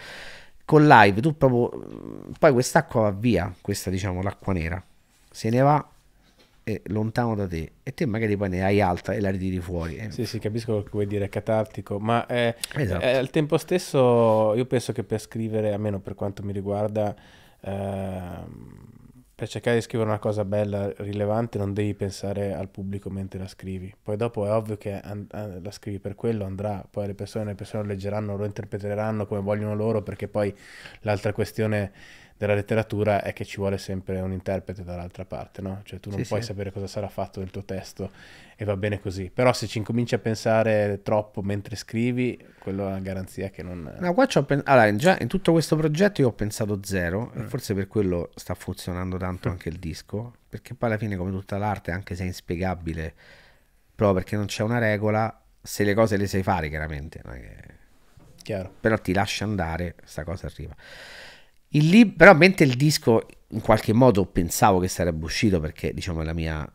con live tu proprio... Mm, poi quest'acqua va via, questa diciamo l'acqua nera, se ne va lontano da te e te magari poi ne hai altra e la ritiri fuori. Eh. Sì, sì, capisco quello che vuoi dire, catartico, ma eh, esatto. eh, al tempo stesso io penso che per scrivere, almeno per quanto mi riguarda, ehm, per cercare di scrivere una cosa bella, rilevante, non devi pensare al pubblico mentre la scrivi. Poi dopo è ovvio che an- la scrivi per quello, andrà, poi le persone, le persone lo leggeranno, lo interpreteranno come vogliono loro, perché poi l'altra questione è della letteratura è che ci vuole sempre un interprete dall'altra parte, no? Cioè tu non sì, puoi sì. sapere cosa sarà fatto nel tuo testo e va bene così. Però se ci incominci a pensare troppo mentre scrivi, quello è una garanzia che non... No, qua c'ho pen... Allora, già in tutto questo progetto io ho pensato zero mm. e eh. forse per quello sta funzionando tanto mm. anche il disco, perché poi alla fine come tutta l'arte, anche se è inspiegabile, proprio perché non c'è una regola, se le cose le sai fare chiaramente, no? che... Chiaro. però ti lascia andare, sta cosa arriva. Il lib- però mentre il disco in qualche modo pensavo che sarebbe uscito perché diciamo è, mia,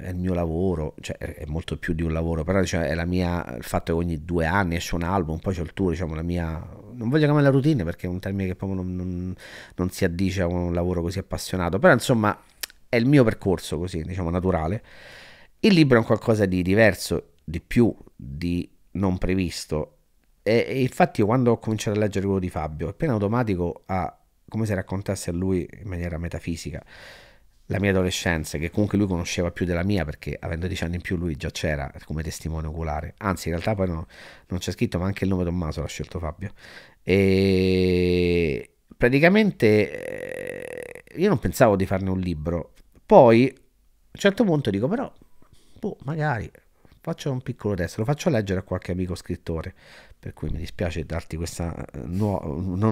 eh, è il mio lavoro, cioè è molto più di un lavoro, però diciamo, è mia, il fatto che ogni due anni esce un album, poi c'è il tour, diciamo la mia, non voglio chiamare la routine perché è un termine che proprio non, non, non si addice a un lavoro così appassionato, però insomma è il mio percorso così, diciamo naturale. Il libro è un qualcosa di diverso, di più, di non previsto. E, e infatti io quando ho cominciato a leggere quello di Fabio, appena automatico ha come se raccontasse a lui in maniera metafisica la mia adolescenza, che comunque lui conosceva più della mia, perché avendo 10 anni in più lui già c'era come testimone oculare. Anzi, in realtà poi no, non c'è scritto, ma anche il nome Tommaso l'ha scelto Fabio. E praticamente eh, io non pensavo di farne un libro. Poi a un certo punto dico, però, boh, magari faccio un piccolo testo, lo faccio leggere a qualche amico scrittore per cui mi dispiace darti questa eh, nuova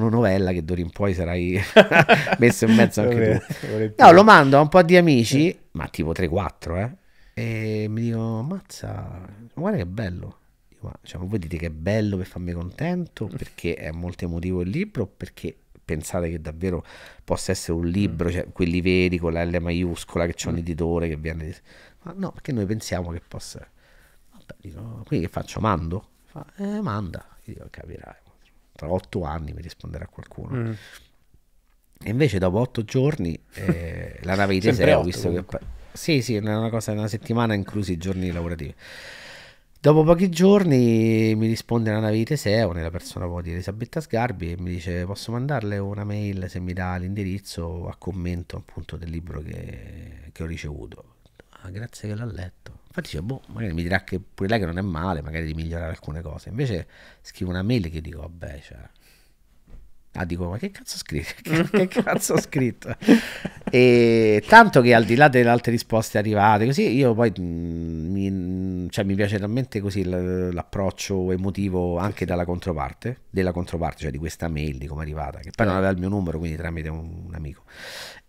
novella che d'ora in poi sarai (laughs) (laughs) messo in mezzo anche tu. No, lo mando a un po' di amici, eh. ma tipo 3-4, eh. E mi dicono, mazza, guarda che bello. Dico, cioè, voi dite che è bello per farmi contento, mm. perché è molto emotivo il libro, perché pensate che davvero possa essere un libro, mm. cioè quelli veri con la L maiuscola, che c'è un mm. editore che viene... Ma no, perché noi pensiamo che possa... Vabbè, dico, quindi che faccio? Mando? Fa, eh, manda. Io dico, capirai, tra otto anni mi risponderà qualcuno. Mm. E invece dopo otto giorni eh, (laughs) la nave di Teseo, visto comunque. che... Sì, sì, è una cosa, una settimana inclusi i giorni lavorativi. Dopo pochi giorni mi risponde la nave di Teseo, nella persona di Elisabetta Sgarbi, e mi dice posso mandarle una mail se mi dà l'indirizzo a commento appunto del libro che, che ho ricevuto. Ah, grazie che l'ha letto. Infatti dice, boh, magari mi dirà che pure lei che non è male, magari di migliorare alcune cose. Invece scrivo una mail che dico, vabbè, cioè... Ah, dico, ma che cazzo ho scritto? (laughs) Che, (laughs) che cazzo ho scritto? e tanto che al di là delle altre risposte arrivate, così io poi mm, mi, mm, cioè, mi piace talmente così l'approccio emotivo anche dalla controparte, della controparte, cioè di questa mail, di come è arrivata, che poi non aveva il mio numero, quindi tramite un, un amico.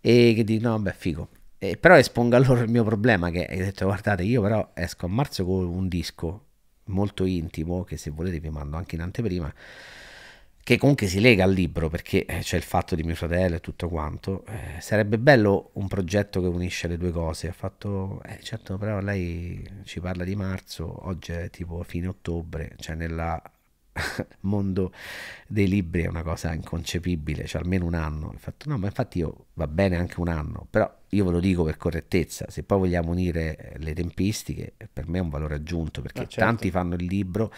E che dico, no, beh, figo. Eh, però espongo a (laughs) loro il mio problema che hai detto guardate io però esco a marzo con un disco molto intimo che se volete vi mando anche in anteprima che comunque si lega al libro perché eh, c'è il fatto di mio fratello e tutto quanto eh, sarebbe bello un progetto che unisce le due cose ha fatto eh, certo però lei ci parla di marzo oggi è tipo fine ottobre cioè nella (laughs) mondo dei libri è una cosa inconcepibile, cioè almeno un anno. Infatti, no, ma infatti io va bene anche un anno, però io ve lo dico per correttezza, se poi vogliamo unire le tempistiche, per me è un valore aggiunto, perché certo. tanti fanno il libro,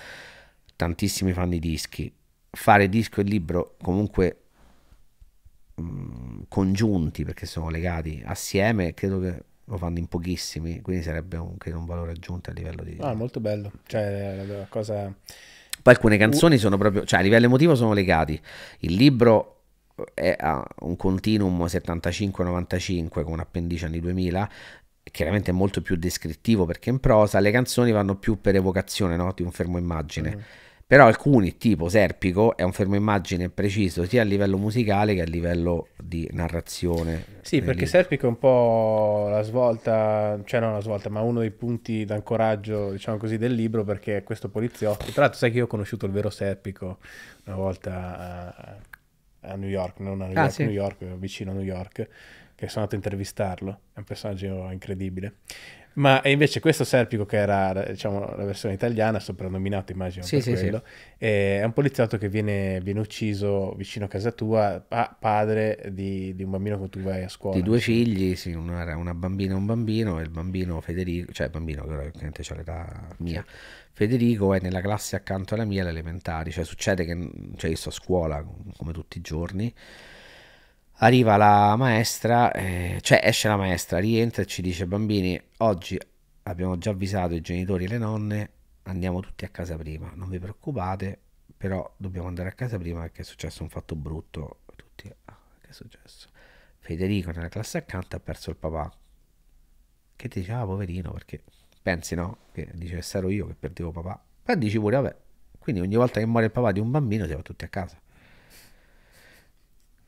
tantissimi fanno i dischi. Fare disco e libro comunque mh, mm, congiunti, perché sono legati assieme, credo che lo fanno in pochissimi, quindi sarebbe un, credo, un valore aggiunto a livello di... Ah, molto bello, cioè la cosa poi alcune canzoni sono proprio, cioè a livello emotivo sono legati. Il libro eh, è, ha un continuum 75-95 con un appendice anni 2000 chiaramente è molto più descrittivo perché in prosa le canzoni vanno più per evocazione no? di un fermo immagine. Mm però alcuni tipo Serpico è un fermo immagine preciso sia a livello musicale che a livello di narrazione sì perché Serpico è un po' la svolta cioè non la svolta ma uno dei punti d'ancoraggio diciamo così del libro perché è questo poliziotto tra l'altro sai che io ho conosciuto il vero Serpico una volta a, a New York non a New ah, York, sì. New York vicino a New York che sono andato a intervistarlo è un personaggio incredibile ma invece questo Serpico, che era diciamo, la versione italiana, soprannominato immagino sì, sì, quello, sì. è un poliziotto che viene, viene, ucciso vicino a casa tua, pa- padre di, di, un bambino che tu vai a scuola. Di due figli, sì, una, una bambina e un bambino, e il bambino Federico, cioè il bambino che ora ovviamente c'è l'età mia, Federico è nella classe accanto alla mia, all'elementare, cioè succede che cioè, io sto a scuola come tutti i giorni arriva la maestra, eh, cioè esce la maestra, rientra e ci dice bambini, oggi abbiamo già avvisato i genitori e le nonne, andiamo tutti a casa prima, non vi preoccupate, però dobbiamo andare a casa prima perché è successo un fatto brutto. Tutti, ah, che è successo? Federico nella classe accanto ha perso il papà, che ti diceva ah, poverino perché pensi no, che dice sarò io che perdevo papà, ma dici pure vabbè, quindi ogni volta che muore il papà di un bambino siamo tutti a casa.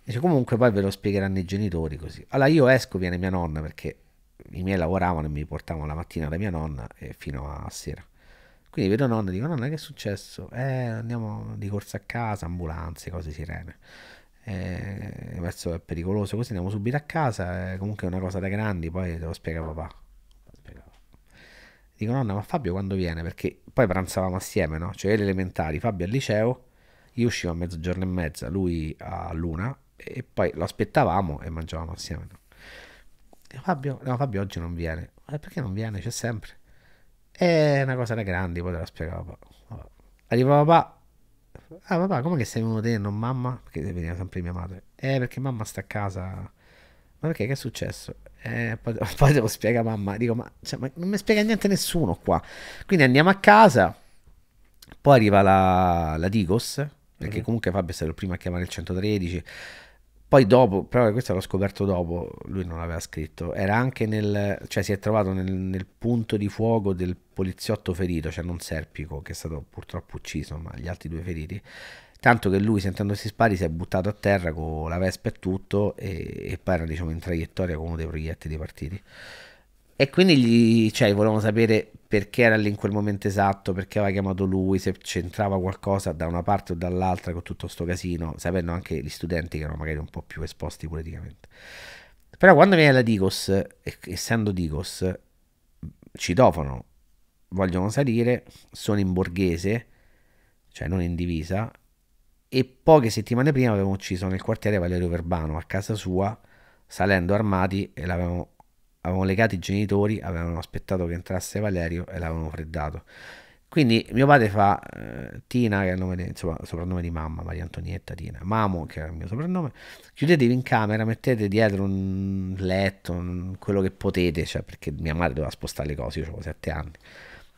Dice, comunque poi ve lo spiegheranno i genitori così. Allora io esco, viene mia nonna perché i miei lavoravano e mi portavano la mattina da mia nonna e fino a sera. Quindi vedo nonna e dico, nonna che è successo? Eh, andiamo di corsa a casa, ambulanze, cose sirene. Eh, questo è pericoloso, così andiamo subito a casa, eh, comunque è una cosa da grandi, poi te lo spiega papà. Dico, nonna, ma Fabio quando viene? Perché poi pranzavamo assieme, no? Cioè, le elementari, Fabio al liceo, io uscivo a mezzogiorno e mezza, lui a luna e poi lo aspettavamo e mangiavamo assieme. No? E Fabio, no, Fabio oggi non viene. Ma eh, perché non viene? C'è sempre. È una cosa da grandi, poi te la spiegavo. Arriva papà. Ah papà, come che sei venuto te non mamma? Perché veniva sempre mia madre. Eh, perché mamma sta a casa. Ma perché che è successo? Eh, poi, (laughs) poi te lo a mamma. Dico, ma, cioè, ma non mi spiega niente nessuno qua. Quindi andiamo a casa. Poi arriva la, la Digos, perché comunque Fabio è stato il primo a chiamare il 113 poi dopo, però questo l'ho scoperto dopo, lui non l'aveva scritto, era anche nel, cioè si è trovato nel, nel punto di fuoco del poliziotto ferito, cioè non Serpico, che è stato purtroppo ucciso, ma gli altri due feriti, tanto che lui sentendosi spari si è buttato a terra con la Vespa e tutto e, e poi era diciamo in traiettoria con uno dei proiettili partiti e quindi gli, cioè, volevano sapere perché era lì in quel momento esatto, perché aveva chiamato lui, se c'entrava qualcosa da una parte o dall'altra con tutto sto casino, sapendo anche gli studenti che erano magari un po' più esposti politicamente. Però quando viene la Digos, essendo Digos, citofono, vogliono salire, sono in borghese, cioè non in divisa, e poche settimane prima avevamo ucciso nel quartiere Valerio Verbano a casa sua, salendo armati e l'avevamo avevano legato i genitori, avevano aspettato che entrasse Valerio e l'avevano freddato. Quindi mio padre fa eh, Tina, che è il nome di, insomma, soprannome di mamma, Maria Antonietta Tina, Mamo, che è il mio soprannome, chiudetevi in camera, mettete dietro un letto, un, quello che potete, cioè perché mia madre doveva spostare le cose, io avevo sette anni.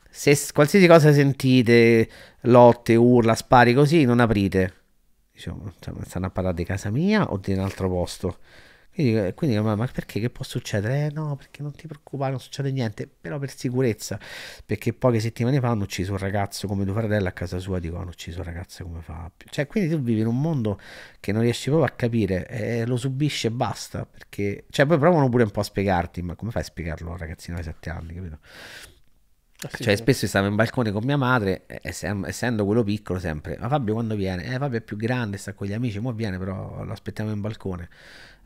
Se qualsiasi cosa sentite, lotte, urla, spari così, non aprite. Diciamo, cioè, stanno a parlare di casa mia o di un altro posto. Quindi, eh, quindi ma, ma perché che può succedere? Eh, no, perché non ti preoccupare, non succede niente, però per sicurezza, perché poche settimane fa hanno ucciso un ragazzo come tuo fratello a casa sua, dico hanno ucciso un ragazzo come Fabio. Cioè, quindi tu vivi in un mondo che non riesci proprio a capire, eh, lo subisci e basta, perché... Cioè, poi provano pure un po' a spiegarti, ma come fai a spiegarlo a un ragazzino di 7 anni, capito? Ah, cioè, spesso stavo in balcone con mia madre, essendo quello piccolo, sempre. Ma Fabio quando viene? Eh, Fabio è più grande, sta con gli amici, ma viene, però lo aspettiamo in balcone.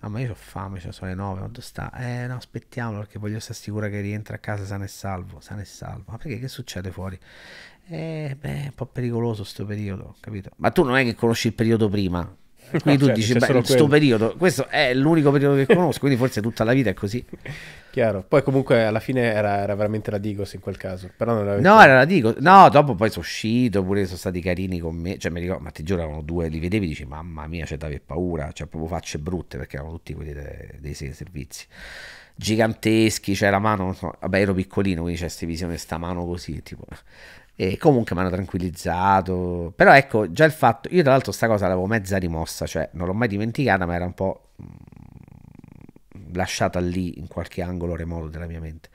Ah, ma io ho fame, cioè sono le 9, quanto sta? Eh no, aspettiamolo perché voglio essere sicura che rientra a casa sano e salvo, sano e salvo. Ma perché che succede fuori? Eh, beh, è un po' pericoloso questo periodo, capito? Ma tu non è che conosci il periodo prima, quindi tu (laughs) cioè, dici, beh, questo quello. periodo, questo è l'unico periodo che (laughs) conosco, quindi forse tutta la vita è così. Chiaro, poi comunque alla fine era, era veramente la Digos in quel caso, però non No, era la Digos, no, dopo poi sono uscito, pure sono stati carini con me, cioè mi ricordo, ma ti giuro erano due, li vedevi e dici, mamma mia, c'è cioè, da paura, cioè proprio facce brutte perché erano tutti quelli dei, dei servizi giganteschi, c'era cioè, la mano, so, vabbè ero piccolino, quindi c'è questa visione sta mano così, tipo e comunque mi hanno tranquillizzato. Però ecco, già il fatto... Io tra l'altro sta cosa l'avevo mezza rimossa, cioè non l'ho mai dimenticata, ma era un po' mm, lasciata lì in qualche angolo remoto della mia mente.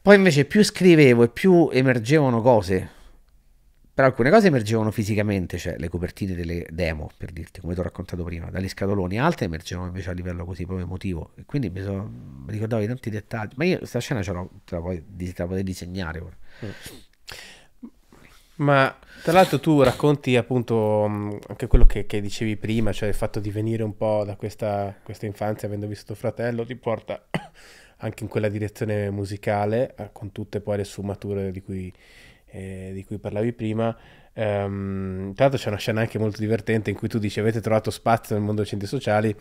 Poi invece più scrivevo e più emergevano cose, però alcune cose emergevano fisicamente, cioè le copertine delle demo, per dirti, come ti ho raccontato prima, dagli scatoloni, altre emergevano invece a livello così proprio emotivo, e quindi mi, so, mi ricordavo di tanti dettagli, ma io questa scena ce l'ho, te la puoi, te la puoi disegnare ora. Mm. Ma tra l'altro tu racconti appunto mm, anche quello che, che, dicevi prima, cioè il fatto di venire un po' da questa, questa infanzia, avendo visto tuo fratello, ti porta (coughs) anche in quella direzione musicale, eh, con tutte poi le sfumature di cui, eh, di cui parlavi prima. Um, tra l'altro c'è una scena anche molto divertente in cui tu dici avete trovato spazio nel mondo dei centri sociali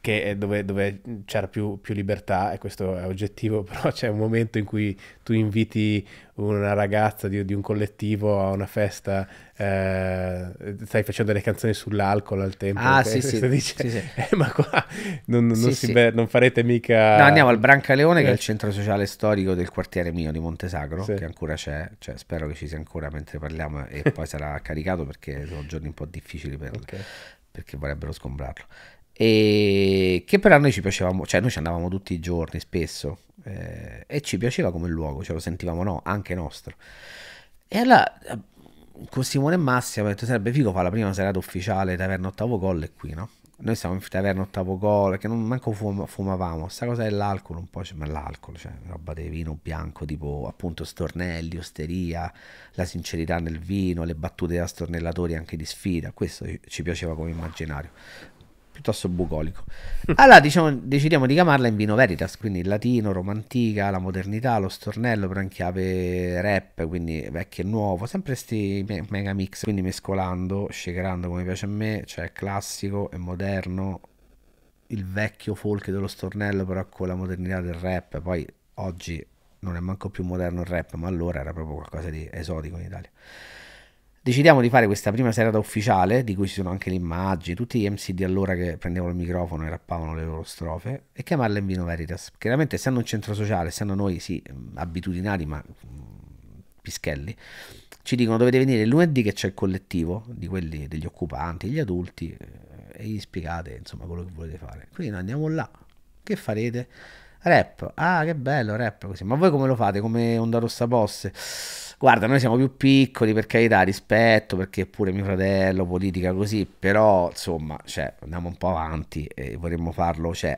che dove, dove, c'era più, più, libertà, e questo è oggettivo, (laughs) però c'è un momento in cui tu inviti una ragazza di, di un collettivo a una festa, eh, stai facendo delle canzoni sull'alcol al tempo, ah, sì, (laughs) sì. Dice, sì, sì. Eh, ma qua non, non, sì, be- non, farete mica... No, andiamo al Brancaleone, eh. che è il eh. centro sociale storico del quartiere mio di Montesagro, che ancora c'è, cioè, spero che ci sia ancora mentre parliamo e poi sarà caricato perché sono giorni un po' difficili per, okay. perché vorrebbero sgombrarlo e che però a noi ci piacevamo, cioè noi ci andavamo tutti i giorni spesso eh, e ci piaceva come luogo, ce lo sentivamo no, anche nostro. E allora eh, con Simone e Massimo abbiamo detto sarebbe figo fare la prima serata ufficiale Taverna Ottavo Gol e qui, no? Noi siamo in Taverna Ottavo Gol, che non manco fum- fumavamo, sta cosa dell'alcol un po', cioè, ma l'alcol, cioè roba di vino bianco, tipo appunto stornelli, osteria, la sincerità nel vino, le battute da stornellatori anche di sfida, questo ci piaceva come immaginario piuttosto bucolico. (laughs) Allora diciamo, decidiamo di chiamarla in vino veritas, quindi il latino, Roma antica, la modernità, lo stornello, però in chiave rap, quindi vecchio e nuovo, sempre questi me- mega mix, quindi mescolando, shakerando come piace a me, cioè classico e moderno, il vecchio folk dello stornello però con la modernità del rap, poi oggi non è manco più moderno il rap, ma allora era proprio qualcosa di esotico in Italia decidiamo di fare questa prima serata ufficiale, di cui ci sono anche le immagini, tutti gli MC di allora che prendevano il microfono e rappavano le loro strofe, e chiamarla in vino Veritas. Chiaramente essendo un centro sociale, essendo noi, sì, abitudinari, ma mm, pischelli, ci dicono dovete venire il lunedì che c'è il collettivo di quelli degli occupanti, gli adulti eh, e gli spiegate insomma quello che volete fare. Quindi noi andiamo là. Che farete? Rap. Ah, che bello, rap così. Ma voi come lo fate? Come Onda Rossa Posse? Guarda, noi siamo più piccoli, per carità, rispetto, perché pure mio fratello, politica così, però insomma, cioè, andiamo un po' avanti e vorremmo farlo, cioè,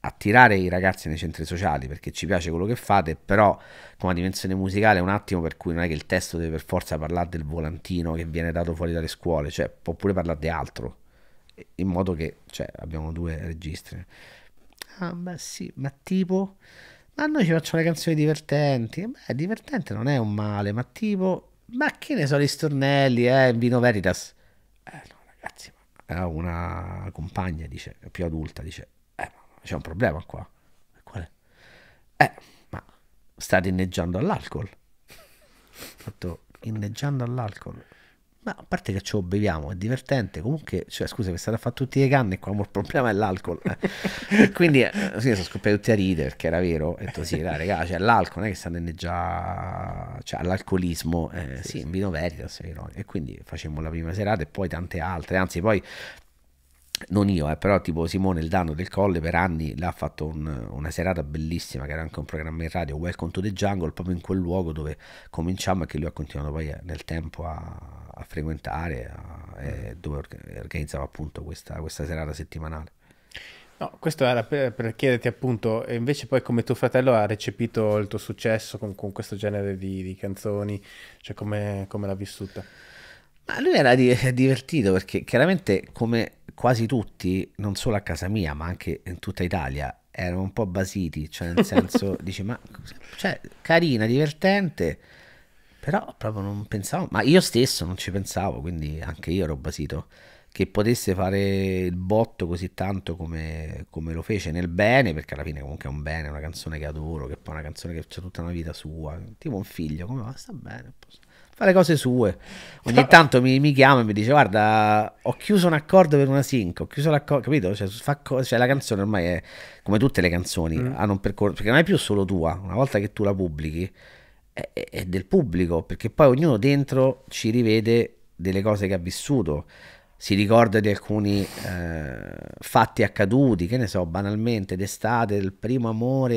attirare i ragazzi nei centri sociali perché ci piace quello che fate, però con una dimensione musicale un attimo per cui non è che il testo deve per forza parlare del volantino che viene dato fuori dalle scuole, cioè può pure parlare di altro, in modo che cioè, abbiamo due registri. Ah, ma sì, ma tipo... Ma noi ci facciamo le canzoni divertenti. Beh, divertente non è un male, ma tipo, ma che ne so, gli stornelli, eh, Vino Veritas. Eh, no, ragazzi, ma una compagna, dice, più adulta, dice, eh, c'è un problema qua. E qual è? Eh, ma state inneggiando all'alcol. (laughs) Fatto inneggiando all'alcol. Ma a parte che ce lo beviamo, è divertente. Comunque, cioè, scusa, pensate a fare tutti le canne, qua il problema è l'alcol. (laughs) quindi, eh, sì, sono scoppiati tutti a ridere perché era vero. Ho detto, sì, dai, raga, cioè, l'alcol non è che sta già cioè, all'alcolismo. Eh, sì, sì, in vino veritas, E quindi facemmo la prima serata e poi tante altre. Anzi, poi non io, eh, però tipo Simone il danno del colle per anni l'ha fatto un, una serata bellissima che era anche un programma in radio, Welcome to the Jungle, proprio in quel luogo dove cominciamo e che lui ha continuato poi eh, nel tempo a, a frequentare a, eh, dove organizzava appunto questa, questa serata settimanale. No, questo era per, per, chiederti appunto, e invece poi come tuo fratello ha recepito il tuo successo con, con questo genere di, di, canzoni, cioè come, come l'ha vissuta? Ma lui era di, divertito perché chiaramente come quasi tutti, non solo a casa mia ma anche in tutta Italia, erano un po' basiti, cioè nel senso, (laughs) dici ma cioè, carina, divertente, però proprio non pensavo, ma io stesso non ci pensavo, quindi anche io ero basito, che potesse fare il botto così tanto come, come lo fece nel bene, perché alla fine comunque è un bene, è una canzone che adoro, che poi è una canzone che c'è tutta una vita sua, tipo un figlio, come va? Sta bene, posso fa le cose sue. Ogni tanto mi, mi, chiama e mi dice: Guarda, ho chiuso un accordo per una sync. Ho chiuso l'accordo, capito? Cioè, cioè, la canzone ormai è come tutte le canzoni, mm. hanno un percorso perché non è più solo tua. Una volta che tu la pubblichi, è, è del pubblico, perché poi ognuno dentro ci rivede delle cose che ha vissuto, si ricorda di alcuni eh, fatti accaduti, che ne so, banalmente, d'estate, il primo amore,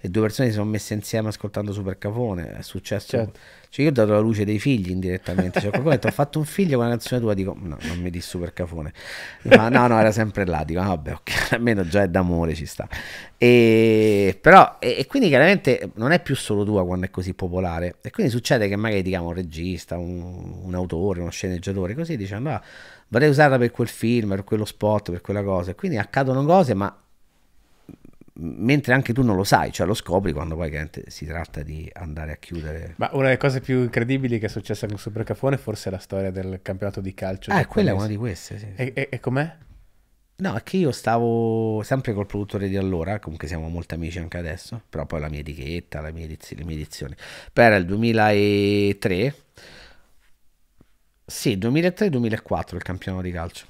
e due persone si sono messe insieme ascoltando Super Cafone, è successo certo. Cioè io ho dato la luce dei figli indirettamente, cioè qualcuno ha detto ho fatto un figlio con una canzone tua, dico no, non mi di super cafone, ma no, no, era sempre là, dico ah, vabbè, ok, (laughs) almeno già è d'amore, ci sta. E, però, e, e, quindi chiaramente non è più solo tua quando è così popolare, e quindi succede che magari diciamo un regista, un, un autore, uno sceneggiatore, così dicendo ah, vorrei usarla per quel film, per quello spot, per quella cosa, e quindi accadono cose, ma mentre anche tu non lo sai, cioè lo scopri quando poi si tratta di andare a chiudere. Ma una delle cose più incredibili che è successa con Supercafone forse è la storia del campionato di calcio. Ah, quella è una di queste, sì. E, e, e com'è? No, è che io stavo sempre col produttore di allora, comunque siamo molti amici anche adesso, però poi la mia etichetta, la mia ediz- le mie edizioni. Beh, era il 2003, sì, 2003-2004 il campionato di calcio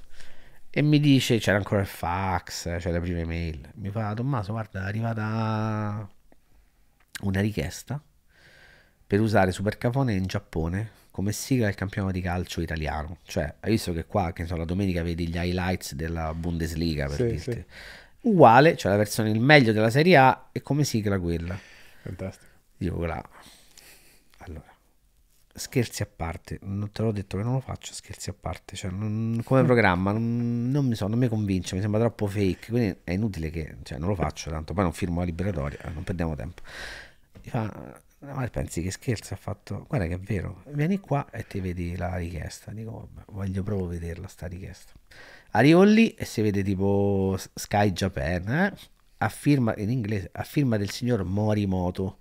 e mi dice c'era ancora il fax, cioè le prime mail. Mi fa Tommaso, guarda, è arrivata una richiesta per usare Supercafone in Giappone come sigla del campionato di calcio italiano. Cioè, hai visto che qua, che so, la domenica vedi gli highlights della Bundesliga per sì, dirti. Sì. Uguale, cioè la versione il meglio della Serie A e come sigla quella. Fantastico. Dico là. Allora, scherzi a parte, non te l'ho detto che non lo faccio, scherzi a parte, cioè, non, come (laughs) programma non, non, mi so, non mi convince, mi sembra troppo fake, quindi è inutile che cioè, non lo faccio, tanto poi non firmo la liberatoria, eh, non perdiamo tempo. Mi fa, ma pensi che scherzo ha fatto? Guarda che è vero, vieni qua e ti vedi la richiesta, dico vabbè, voglio proprio vederla sta richiesta. Arrivo lì e si vede tipo Sky Japan, eh? a firma in inglese, a firma del signor Morimoto.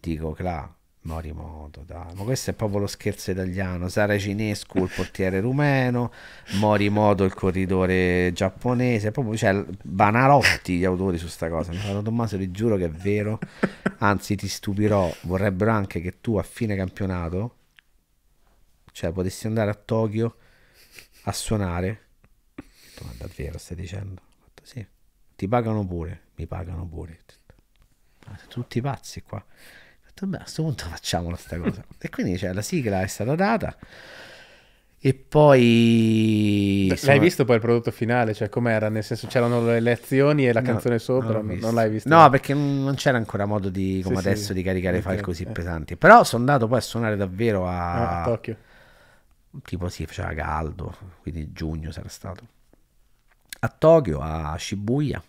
Dico, là, Morimoto, dai. Ma questo è proprio lo scherzo italiano. Cinescu, il portiere rumeno, Morimoto il corridore giapponese. Proprio, cioè, banalotti gli autori su sta cosa. No, Tommaso, ti giuro che è vero. Anzi, ti stupirò. Vorrebbero anche che tu a fine campionato, cioè, potessi andare a Tokyo a suonare. Ma davvero stai dicendo? Sì. Ti pagano pure, mi pagano pure. Ah, tutti pazzi qua. Beh, a questo punto facciamo sta cosa. (laughs) e quindi cioè, la sigla è stata data. E poi. Insomma... L'hai visto poi il prodotto finale? Cioè, com'era? Nel senso, c'erano le azioni e la no, canzone sopra? Non, non l'hai visto? No, perché non c'era ancora modo di, come sì, adesso, sì. di caricare file eh. così eh. pesanti. Però sono andato poi a suonare davvero a. Ah, a Tokyo. Tipo, sì, faceva caldo, quindi giugno sarà stato. A Tokyo, a Shibuya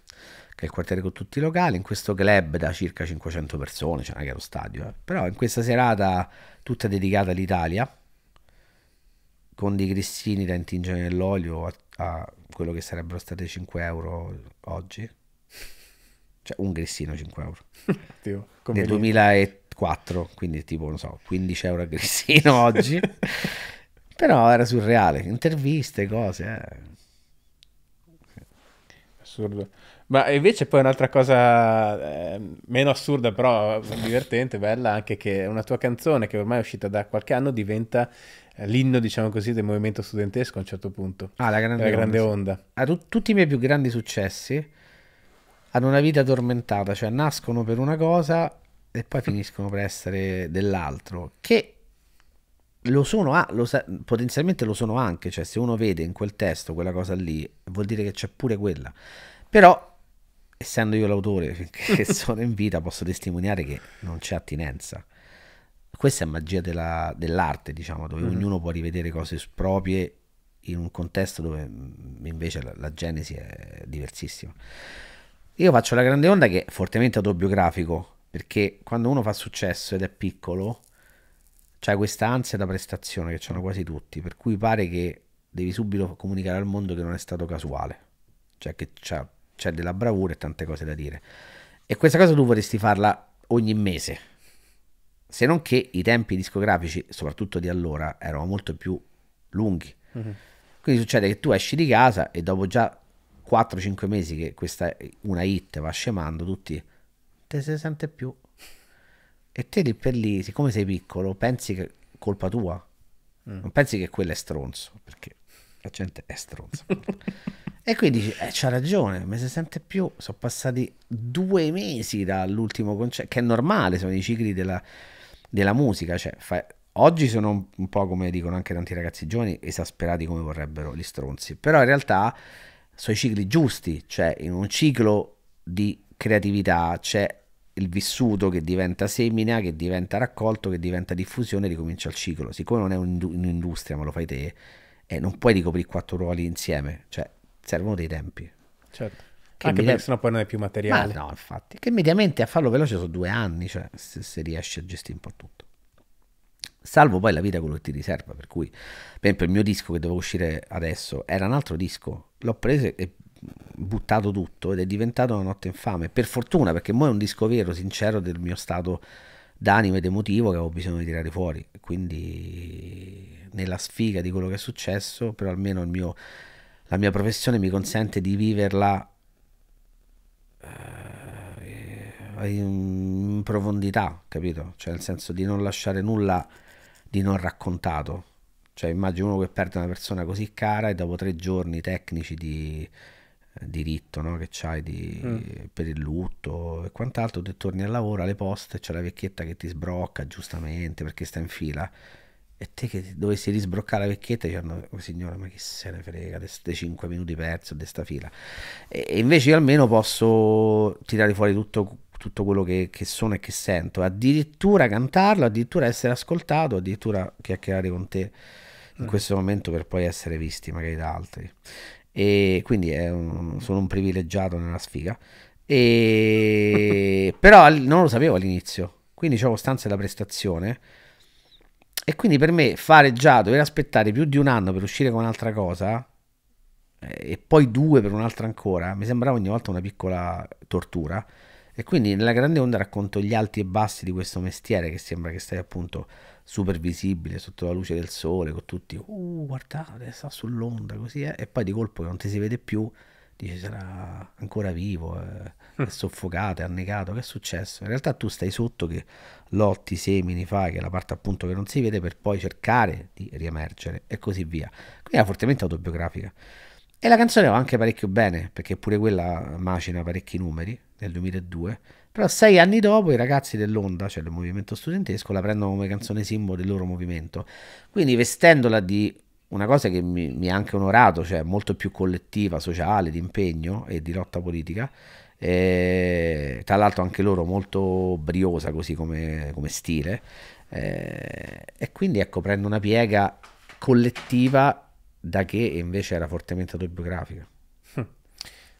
che è il quartiere con tutti i locali, in questo club da circa 500 persone, c'è cioè anche lo stadio, eh. però in questa serata tutta dedicata all'Italia, con dei grissini da intingere nell'olio a, a quello che sarebbero state 5 euro oggi, cioè un grissino 5 euro, Dio, (laughs) nel 2004, quindi tipo, non so, 15 euro a grissino (laughs) oggi, però era surreale, interviste, cose... Eh assurdo. Ma invece poi un'altra cosa eh, meno assurda, però divertente, bella, anche che una tua canzone che ormai è uscita da qualche anno diventa eh, l'inno, diciamo così, del movimento studentesco a un certo punto. Ah, la grande, la grande onda. onda. Ah, tu, tutti i miei più grandi successi hanno una vita tormentata, cioè nascono per una cosa e poi finiscono per essere dell'altro, che lo sono, ah, lo sa- potenzialmente lo sono anche, cioè se uno vede in quel testo quella cosa lì, vuol dire che c'è pure quella. Però, essendo io l'autore (laughs) che (laughs) sono in vita, posso testimoniare che non c'è attinenza. Questa è magia della, dell'arte, diciamo, dove mm-hmm. ognuno può rivedere cose proprie in un contesto dove mm, invece la, la genesi è diversissima. Io faccio la grande onda che è fortemente autobiografico, perché quando uno fa successo ed è piccolo, c'è questa ansia da prestazione che hanno quasi tutti, per cui pare che devi subito comunicare al mondo che non è stato casuale, cioè che c'è della bravura e tante cose da dire. E questa cosa tu vorresti farla ogni mese, se non che i tempi discografici, soprattutto di allora, erano molto più lunghi. Mm-hmm. Quindi succede che tu esci di casa e dopo già 4-5 mesi che questa una hit va scemando, tutti te se sente più e te lì per lì, siccome sei piccolo, pensi che colpa tua. Mm. Non pensi che quello è stronzo, perché la gente è stronza. (laughs) e quindi dici, eh, c'ha ragione, mi si sente più. Sono passati due mesi dall'ultimo concerto, che è normale, sono i cicli della, della musica. Cioè, fa... Oggi sono un, un po', come dicono anche tanti ragazzi giovani, esasperati come vorrebbero gli stronzi. Però in realtà sono i cicli giusti, cioè in un ciclo di creatività c'è il vissuto che diventa semina, che diventa raccolto, che diventa diffusione, ricomincia il ciclo. Siccome non è un'industria, ma lo fai te, eh, non puoi ricoprire quattro ruoli insieme, cioè servono dei tempi. Certo. Che Anche media... perché sennò poi non è più materiale. Ma no, infatti. Che mediamente a farlo veloce sono due anni, cioè se, se riesci a gestire un po' tutto. Salvo poi la vita quello che ti riserva, per cui per esempio il mio disco che doveva uscire adesso era un altro disco, l'ho preso e buttato tutto ed è diventata una notte infame. Per fortuna, perché mo è un disco vero, sincero, del mio stato d'animo ed emotivo che avevo bisogno di tirare fuori. Quindi, nella sfiga di quello che è successo, però almeno mio, la mia professione mi consente di viverla eh, in profondità, capito? Cioè, nel senso di non lasciare nulla di non raccontato. Cioè, immagino uno che perde una persona così cara e dopo tre giorni tecnici di diritto no, che c'hai di, mm. per il lutto e quant'altro, te torni al lavoro alle poste, c'è la vecchietta che ti sbrocca giustamente perché sta in fila e te che dovessi risbroccare la vecchietta e dicono oh, signora ma chi se ne frega di questi 5 minuti persi o di sta fila e, e, invece io almeno posso tirare fuori tutto, tutto quello che, che, sono e che sento addirittura cantarlo addirittura essere ascoltato addirittura chiacchierare con te in mm. questo momento per poi essere visti magari da altri e quindi un, sono un privilegiato nella sfiga. E... (laughs) però non lo sapevo all'inizio, quindi c'è costanza della prestazione. E quindi per me fare già, dover aspettare più di un anno per uscire con un'altra cosa eh, e poi due per un'altra ancora, mi sembrava ogni volta una piccola tortura. E quindi nella grande onda racconto gli alti e bassi di questo mestiere che sembra che stai appunto super visibile sotto la luce del sole, con tutti, uh, guardate, sta sull'onda così, eh? e poi di colpo che non ti si vede più, dici sarà ancora vivo, eh, mm. è soffocato, è annegato, che è successo? In realtà tu stai sotto che lotti, semini, fai, che è la parte appunto che non si vede, per poi cercare di riemergere e così via. Quindi è fortemente autobiografica. E la canzone va anche parecchio bene, perché pure quella macina parecchi numeri nel 2002 però sei anni dopo i ragazzi dell'Onda, cioè del movimento studentesco, la prendono come canzone simbolo del loro movimento. Quindi vestendola di una cosa che mi, mi ha anche onorato, cioè molto più collettiva, sociale, di impegno e di lotta politica, eh, tra l'altro anche loro molto briosa così come, come stile, eh, e quindi ecco prende una piega collettiva da che invece era fortemente autobiografica.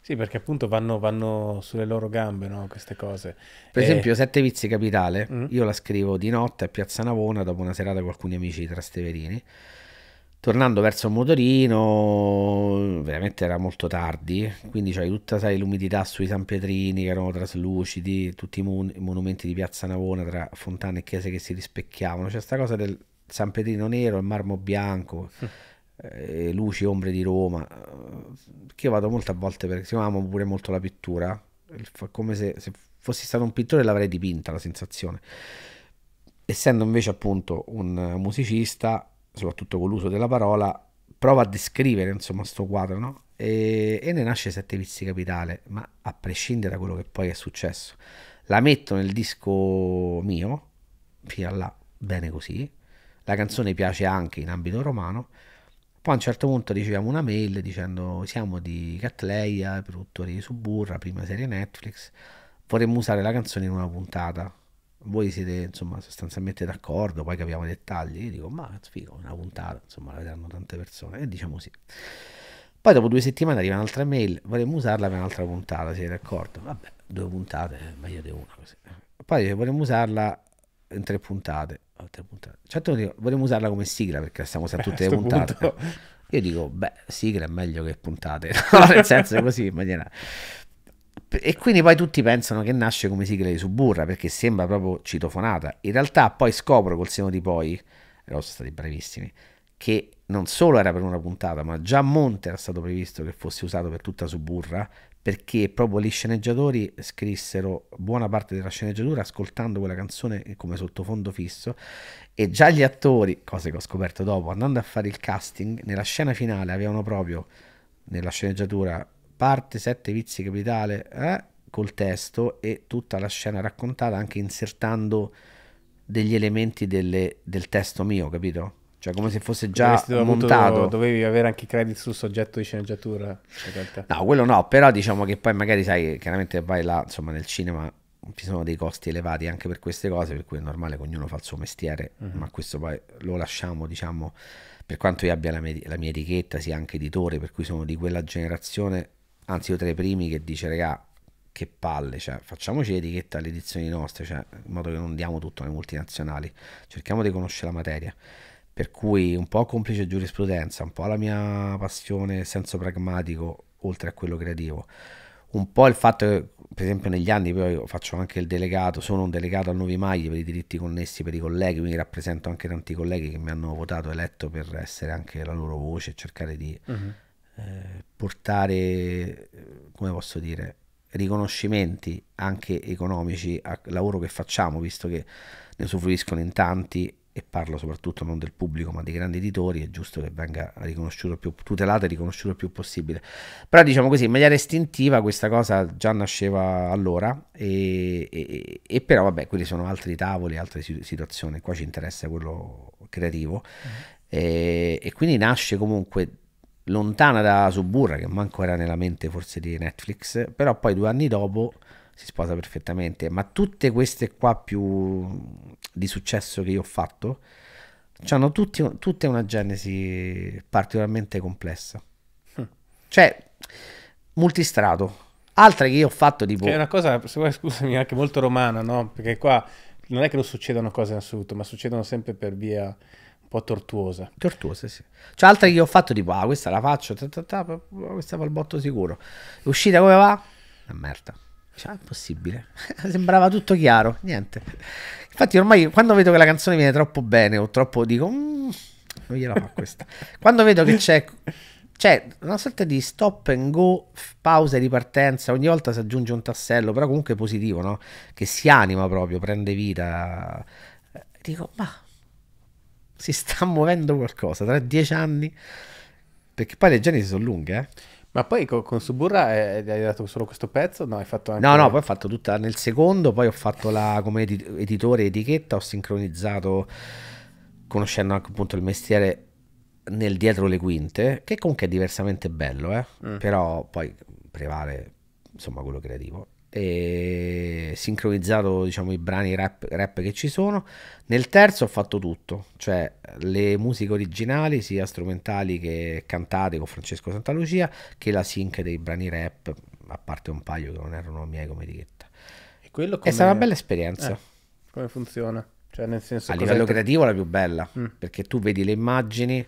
Sì, perché appunto vanno, vanno sulle loro gambe no? queste cose. Per e... Eh, esempio, Sette Vizi Capitale, mm. io la scrivo di notte a Piazza Navona dopo una serata con alcuni amici tra Steverini. Tornando verso Motorino, veramente era molto tardi, quindi c'hai tutta l'umidità sui San Pietrini che erano traslucidi, tutti i, mon monumenti di Piazza Navona tra fontane e chiese che si rispecchiavano, c'è questa cosa del San Pietrino nero e marmo bianco. Mm eh, luci, ombre di Roma, eh, che io vado molte volte perché si amo pure molto la pittura, come se, se fossi stato un pittore l'avrei dipinta la sensazione. Essendo invece appunto un musicista, soprattutto con l'uso della parola, prova a descrivere insomma sto quadro, no? E, e ne nasce Sette Vizi Capitale, ma a prescindere da quello che poi è successo. La metto nel disco mio, fino a là, bene così. La canzone piace anche in ambito romano, poi a un certo punto riceviamo una mail dicendo siamo di Catleia, produttori di Suburra, prima serie Netflix, vorremmo usare la canzone in una puntata. Voi siete insomma sostanzialmente d'accordo, poi capiamo i dettagli. Io dico ma figo, una puntata, insomma la vedranno tante persone e diciamo sì. Poi dopo due settimane arriva un'altra mail, vorremmo usarla per un'altra puntata, siete d'accordo? Vabbè, due puntate, eh, meglio di una così. Poi dice, vorremmo usarla in tre puntate Altre puntate. Certo, dico, vorremmo usarla come sigla perché stiamo usando eh, tutte le puntate. Punto. Io dico, beh, sigla è meglio che puntate, (laughs) no, nel senso così, in maniera... E quindi poi tutti pensano che nasce come sigla di Suburra perché sembra proprio citofonata. In realtà poi scopro col seno di poi, loro sono stati brevissimi, che non solo era per una puntata, ma già a monte era stato previsto che fosse usato per tutta Suburra perché proprio gli sceneggiatori scrissero buona parte della sceneggiatura ascoltando quella canzone come sottofondo fisso e già gli attori, cose che ho scoperto dopo, andando a fare il casting, nella scena finale avevano proprio nella sceneggiatura parte sette vizi capitale eh, col testo e tutta la scena raccontata anche insertando degli elementi delle, del testo mio, capito? Cioè, come se fosse già montato. dovevi avere anche i credit sul soggetto di sceneggiatura. No, quello no, però diciamo che poi magari, sai, chiaramente vai là, insomma, nel cinema ci sono dei costi elevati anche per queste cose, per cui è normale che ognuno fa il suo mestiere, uh mhm. -huh. ma questo poi lo lasciamo, diciamo, per quanto io abbia la, mia, la mia etichetta, sia anche editore, per cui sono di quella generazione, anzi io tra i primi che dice, regà, che palle, cioè, facciamoci l'etichetta alle edizioni nostre, cioè, in modo che non diamo tutto alle multinazionali, cerchiamo di conoscere la materia per cui un po' complice giurisprudenza, un po' la mia passione senso pragmatico oltre a quello creativo, un po' il fatto che per esempio negli anni poi faccio anche il delegato, sono un delegato a Nuovi Magli per i diritti connessi per i colleghi, quindi rappresento anche tanti colleghi che mi hanno votato, eletto per essere anche la loro voce e cercare di uh-huh. eh, portare, come posso dire, riconoscimenti anche economici al lavoro che facciamo, visto che ne usufruiscono in tanti e parlo soprattutto non del pubblico ma dei grandi editori, è giusto che venga riconosciuto più, tutelato e riconosciuto il più possibile. Però diciamo così, in maniera istintiva questa cosa già nasceva allora e, e, e però vabbè, quelli sono altri tavoli, altre situazioni, qua ci interessa quello creativo mm. e, e quindi nasce comunque lontana da Suburra che manco era nella mente forse di Netflix, però poi due anni dopo si sposa perfettamente, ma tutte queste qua più di successo che io ho fatto, hanno tutti, tutte una genesi particolarmente complessa. Hm. Cioè, multistrato. Altre che io ho fatto tipo... Che è una cosa, scusami, anche molto romana, no? Perché qua non è che non succedano cose in assoluto, ma succedono sempre per via un po' tortuosa. Tortuosa, sì. Cioè, altre che ho fatto tipo, ah, questa la faccio, ta, ta, ta, questa va al botto sicuro. Uscita come va? Una merda. Cioè, è possibile. (laughs) Sembrava tutto chiaro, niente. Infatti ormai quando vedo che la canzone viene troppo bene o troppo dico... Mm, non gliela fa questa. (laughs) quando vedo che c'è... C'è cioè, una sorta di stop and go, pausa e ripartenza, ogni volta si aggiunge un tassello, però comunque positivo, no? Che si anima proprio, prende vita. Eh, dico, ma si sta muovendo qualcosa, tra dieci anni... Perché poi le geni sono lunghe, eh? Ma poi con, con Suburra eh, hai dato solo questo pezzo? No, hai fatto anche... No, no, poi ho fatto tutta nel secondo, poi ho fatto la, come edit- editore etichetta, ho sincronizzato, conoscendo anche appunto il mestiere nel dietro le quinte, che comunque è diversamente bello, eh? mm. però poi prevale insomma quello creativo e sincronizzato diciamo i brani rap, rap, che ci sono nel terzo ho fatto tutto cioè le musiche originali sia strumentali che cantate con Francesco Santalucia che la sync dei brani rap a parte un paio che non erano miei come etichetta è stata una bella esperienza eh, come funziona cioè nel senso a livello te... creativo è la più bella mm. perché tu vedi le immagini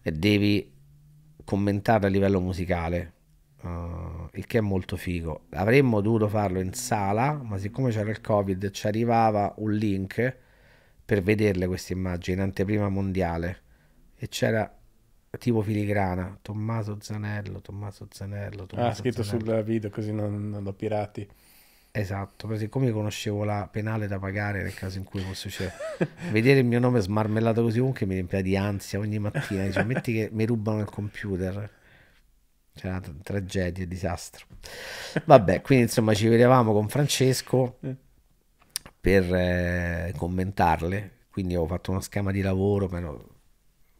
e devi commentarle a livello musicale Uh, il che è molto figo. Avremmo dovuto farlo in sala, ma siccome c'era il Covid ci arrivava un link per vederle queste immagini in anteprima mondiale e c'era tipo filigrana Tommaso Zanello, Tommaso Zanello. Ah, Tommaso ah, scritto Zanello. sul video così non, non l'ho pirati. Esatto, ma siccome conoscevo la penale da pagare nel caso in cui fosse cioè, (laughs) vedere il mio nome smarmellato così comunque mi riempia di ansia ogni mattina, dice, metti che mi rubano il computer. C'era una tragedia, disastro. Vabbè, quindi insomma ci vedevamo con Francesco eh. per eh, commentarle. Quindi avevo fatto uno schema di lavoro, però,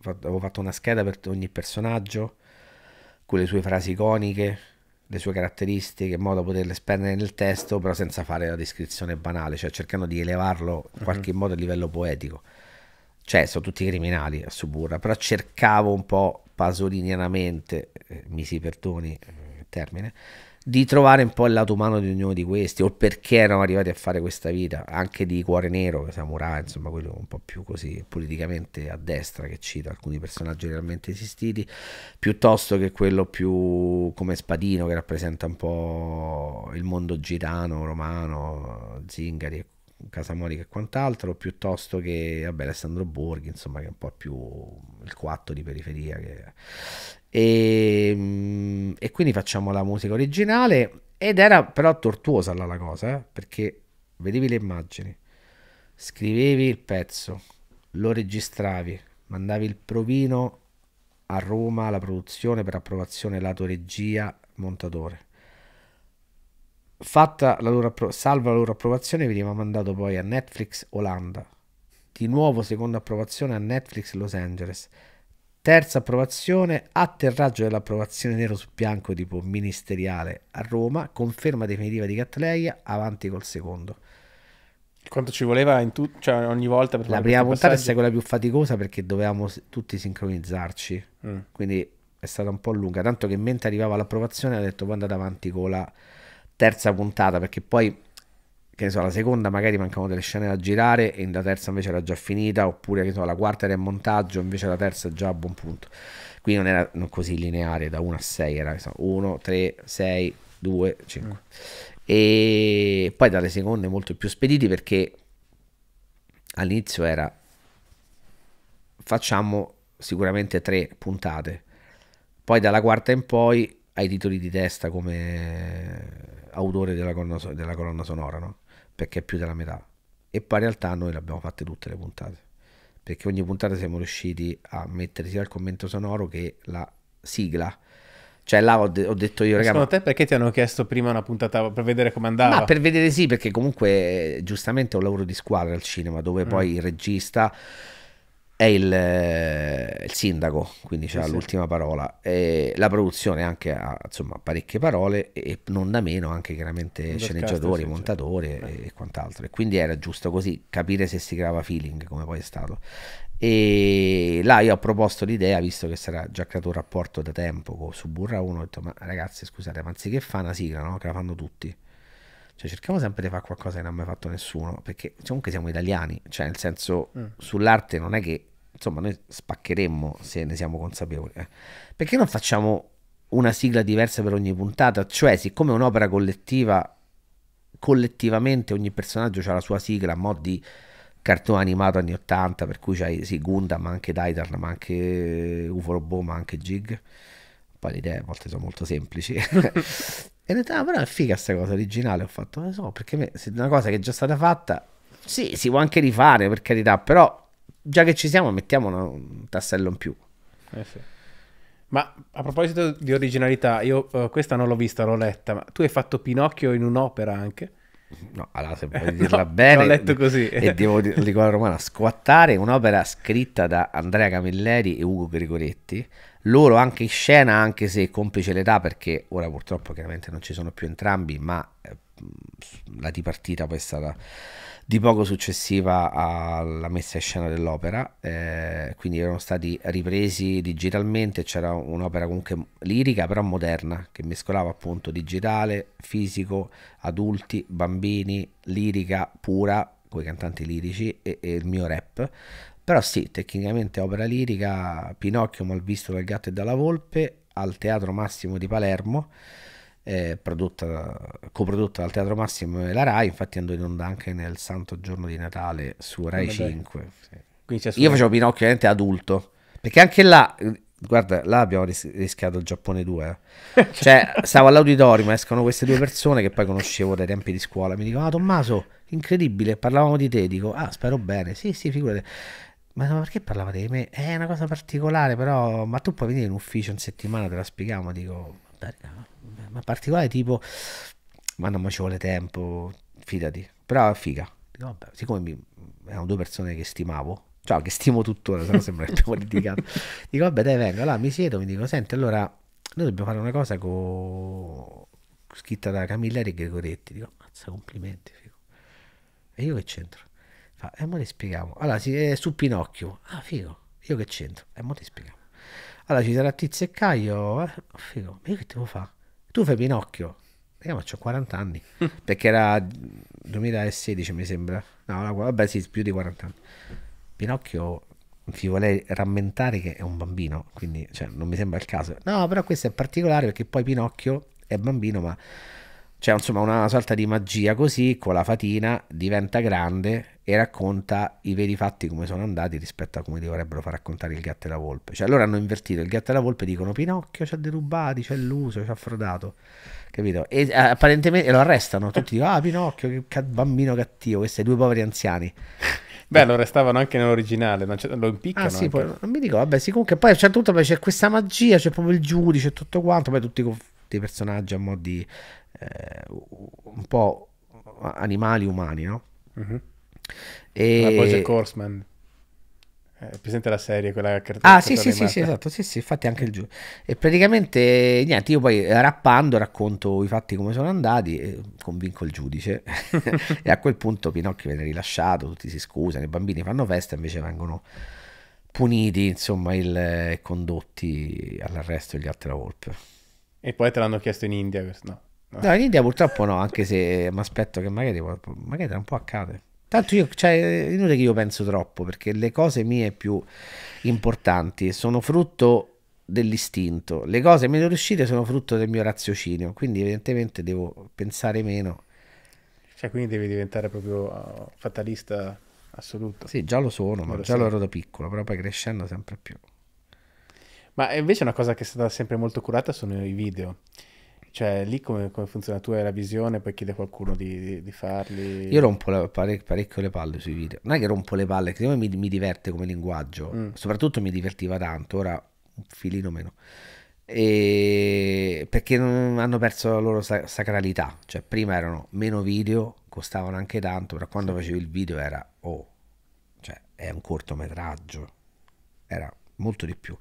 avevo fatto una scheda per ogni personaggio, con le sue frasi iconiche, le sue caratteristiche, in modo da poterle spendere nel testo, però senza fare la descrizione banale, cioè cercando di elevarlo in mhm. qualche uh -huh. modo a livello poetico. Cioè, sono tutti criminali a Suburra, però cercavo un po' pasolinianamente, eh, mi si perdoni eh, il termine, di trovare un po' il lato umano di ognuno di questi, o perché erano arrivati a fare questa vita, anche di Cuore Nero, Samurai, insomma, quello un po' più così politicamente a destra che cita alcuni personaggi realmente esistiti, piuttosto che quello più come Spadino che rappresenta un po' il mondo girano, romano, Zingari e Casamori e quant'altro, piuttosto che vabbè, Alessandro Borghi, insomma, che è un po' più il 4 di periferia. Che... E, ehm, e, quindi facciamo la musica originale ed era però tortuosa là la cosa, eh? perché vedevi le immagini, scrivevi il pezzo, lo registravi, mandavi il provino a Roma la produzione per approvazione lato regia montatore. Fatta la loro salva la loro approvazione, veniva mandato poi a Netflix Olanda di nuovo seconda approvazione a Netflix Los Angeles. Terza approvazione, atterraggio dell'approvazione nero su bianco tipo ministeriale a Roma, conferma definitiva di Cattleia, avanti col secondo. Quanto ci voleva in tu- cioè ogni volta per La prima puntata è stata quella più faticosa perché dovevamo tutti sincronizzarci, mm. quindi è stata un po' lunga, tanto che mentre arrivava l'approvazione ha detto poi andate avanti con la terza puntata perché poi che ne so, la seconda magari mancavano delle scene da girare e la terza invece era già finita, oppure che so, la quarta era in montaggio, invece la terza già a buon punto. Qui non era non così lineare, da 1 a 6 era 1, 3, 6, 2, 5. E poi dalle seconde molto più spediti perché all'inizio era facciamo sicuramente tre puntate, poi dalla quarta in poi hai titoli di testa come autore della colonna, della colonna sonora, no? perché è più della metà. E poi in realtà noi l'abbiamo abbiamo fatte tutte le puntate, perché ogni puntata siamo riusciti a mettere sia il commento sonoro che la sigla. Cioè là ho, de ho detto io, ragazzi... Secondo te perché ti hanno chiesto prima una puntata per vedere come andava? Ma per vedere sì, perché comunque eh, giustamente è un lavoro di squadra al cinema, dove mm. poi il regista è il, eh, il sindaco, quindi sì, ha sì. l'ultima parola. E la produzione anche ha insomma, parecchie parole e non da meno anche chiaramente non sceneggiatori, cast, montatori sì, eh. e, quant'altro. E quindi era giusto così capire se si creava feeling, come poi è stato. E là io ho proposto l'idea, visto che si era già creato un rapporto da tempo con Suburra 1, ho detto ma ragazzi scusate, ma anziché fa una sigla, no? che la fanno tutti cioè, cerchiamo sempre di fare qualcosa che non ha mai fatto nessuno, perché comunque diciamo siamo italiani, cioè nel senso mm. sull'arte non è che, insomma, noi spaccheremmo se ne siamo consapevoli. Eh. Perché non facciamo una sigla diversa per ogni puntata? Cioè, siccome è un'opera collettiva, collettivamente ogni personaggio ha la sua sigla, a mo' di cartone animato anni 80, per cui c'hai sì, Gundam, ma anche Titan, ma anche Uforobo, ma anche Jig poi le idee a volte sono molto semplici. (laughs) e ho detto, ah, però è figa questa cosa originale. Ho fatto, non so, perché me, se è una cosa che è già stata fatta, sì, si può anche rifare, per carità, però già che ci siamo mettiamo una, un tassello in più. Eh sì. Ma a proposito di originalità, io uh, questa non l'ho vista, l'ho letta, ma tu hai fatto Pinocchio in un'opera anche? no, allora se vuoi (laughs) dirla no, bene, l'ho letto così. e devo ricordo romana, squattare un'opera scritta da Andrea Camilleri e Ugo Gregoretti, loro anche in scena, anche se complice l'età, perché ora purtroppo chiaramente non ci sono più entrambi, ma eh, la dipartita poi è stata di poco successiva alla messa in scena dell'opera, eh, quindi erano stati ripresi digitalmente, c'era un'opera comunque lirica però moderna che mescolava appunto digitale, fisico, adulti, bambini, lirica pura, con i cantanti lirici e, e il mio rap. Però sì, tecnicamente opera lirica, Pinocchio malvisto dal gatto e dalla volpe al Teatro Massimo di Palermo eh, prodotta, coprodotta dal Teatro Massimo e la RAI, infatti andò in onda anche nel santo giorno di Natale su RAI Vabbè. 5. Sì. Io facevo Pinocchio ovviamente adulto, perché anche là, guarda, là abbiamo ris- rischiato il Giappone 2. Eh. (laughs) cioè, stavo all'auditorium, escono queste due persone che poi conoscevo dai tempi di scuola, mi dicono, ah Tommaso, incredibile, parlavamo di te, dico, ah spero bene, sì sì, figurati. Ma perché parlavate di me? È una cosa particolare, però. Ma tu puoi venire in ufficio in settimana, te la spieghiamo. Dico, vabbè, no ma particolare tipo, ma non ci vuole tempo, fidati, però è figa. Vabbè, siccome mi, erano due persone che stimavo, cioè che stimo tuttora, se no sembra che (laughs) dico vabbè dai vengo, allora mi siedo, mi dico senti allora noi dobbiamo fare una cosa con scritta da Camilla e Gregoretti, dico mazza complimenti, figo. e io che c'entro? Fa, e eh, mo ti spieghiamo, allora si, è eh, su Pinocchio, ah figo, io che c'entro? E eh, mo ti spieghiamo. Allora ci sarà Tizio e Caio, eh, figo, ma io che devo fare? tu fai Pinocchio. e Io ma ho 40 anni, (laughs) perché era 2016 mi sembra. No, vabbè sì, più di 40 anni. Pinocchio vi volevo rammentare che è un bambino, quindi cioè, non mi sembra il caso. No, però questo è particolare perché poi Pinocchio è bambino, ma c'è cioè, insomma una sorta di magia così, con la fatina diventa grande e racconta i veri fatti come sono andati rispetto a come dovrebbero far raccontare il gatto e la volpe. Cioè, loro hanno invertito il gatto e la volpe dicono Pinocchio ci ha derubati, ci ha illuso, ci ha frodato. Capito? E eh, apparentemente lo arrestano, tutti dicono ah Pinocchio, che bambino cattivo, questi due poveri anziani. (laughs) Beh, lo restavano anche nell'originale, lo impiccano. Ah, sì, poi, non mi dico, vabbè, sì, comunque poi a un certo punto c'è questa magia, c'è proprio il giudice tutto quanto, poi tutti i personaggi a mo' di eh, un po' animali umani, no? Uh-huh. E... Ma poi Horseman. Eh, è presente la serie, quella cartolina. Ah, sì, sì, sì, sì, esatto, sì, sì, infatti anche il giù. E praticamente, niente, io poi eh, rappando racconto i fatti come sono andati, e convinco il giudice (laughs) e a quel punto Pinocchio viene rilasciato, tutti si scusano, i bambini fanno festa, invece vengono puniti, insomma, il, condotti all'arresto gli altri volpe. E poi te l'hanno chiesto in India, no? No, no in India purtroppo no, anche se mi aspetto che magari, magari tra un po' accade. Tanto io, cioè, inutile che io penso troppo, perché le cose mie più importanti sono frutto dell'istinto, le cose meno riuscite sono frutto del mio raziocinio, quindi evidentemente devo pensare meno. Cioè, quindi devi diventare proprio uh, fatalista assoluto. Sì, già lo sono, ma già sì. lo ero da piccolo, però poi crescendo sempre più. Ma invece una cosa che è stata sempre molto curata sono i video. Cioè, lì come, come funziona? Tu hai la visione, poi chiede a qualcuno di, di, di, farli. Io rompo la, parec- parecchio le palle sui video. Non è che rompo le palle, che mi, mi diverte come linguaggio. Mm. Soprattutto mi divertiva tanto, ora un filino meno. E perché non hanno perso la loro sa- sacralità. Cioè, prima erano meno video, costavano anche tanto, però quando facevi il video era oh, cioè è un cortometraggio. Era molto di più.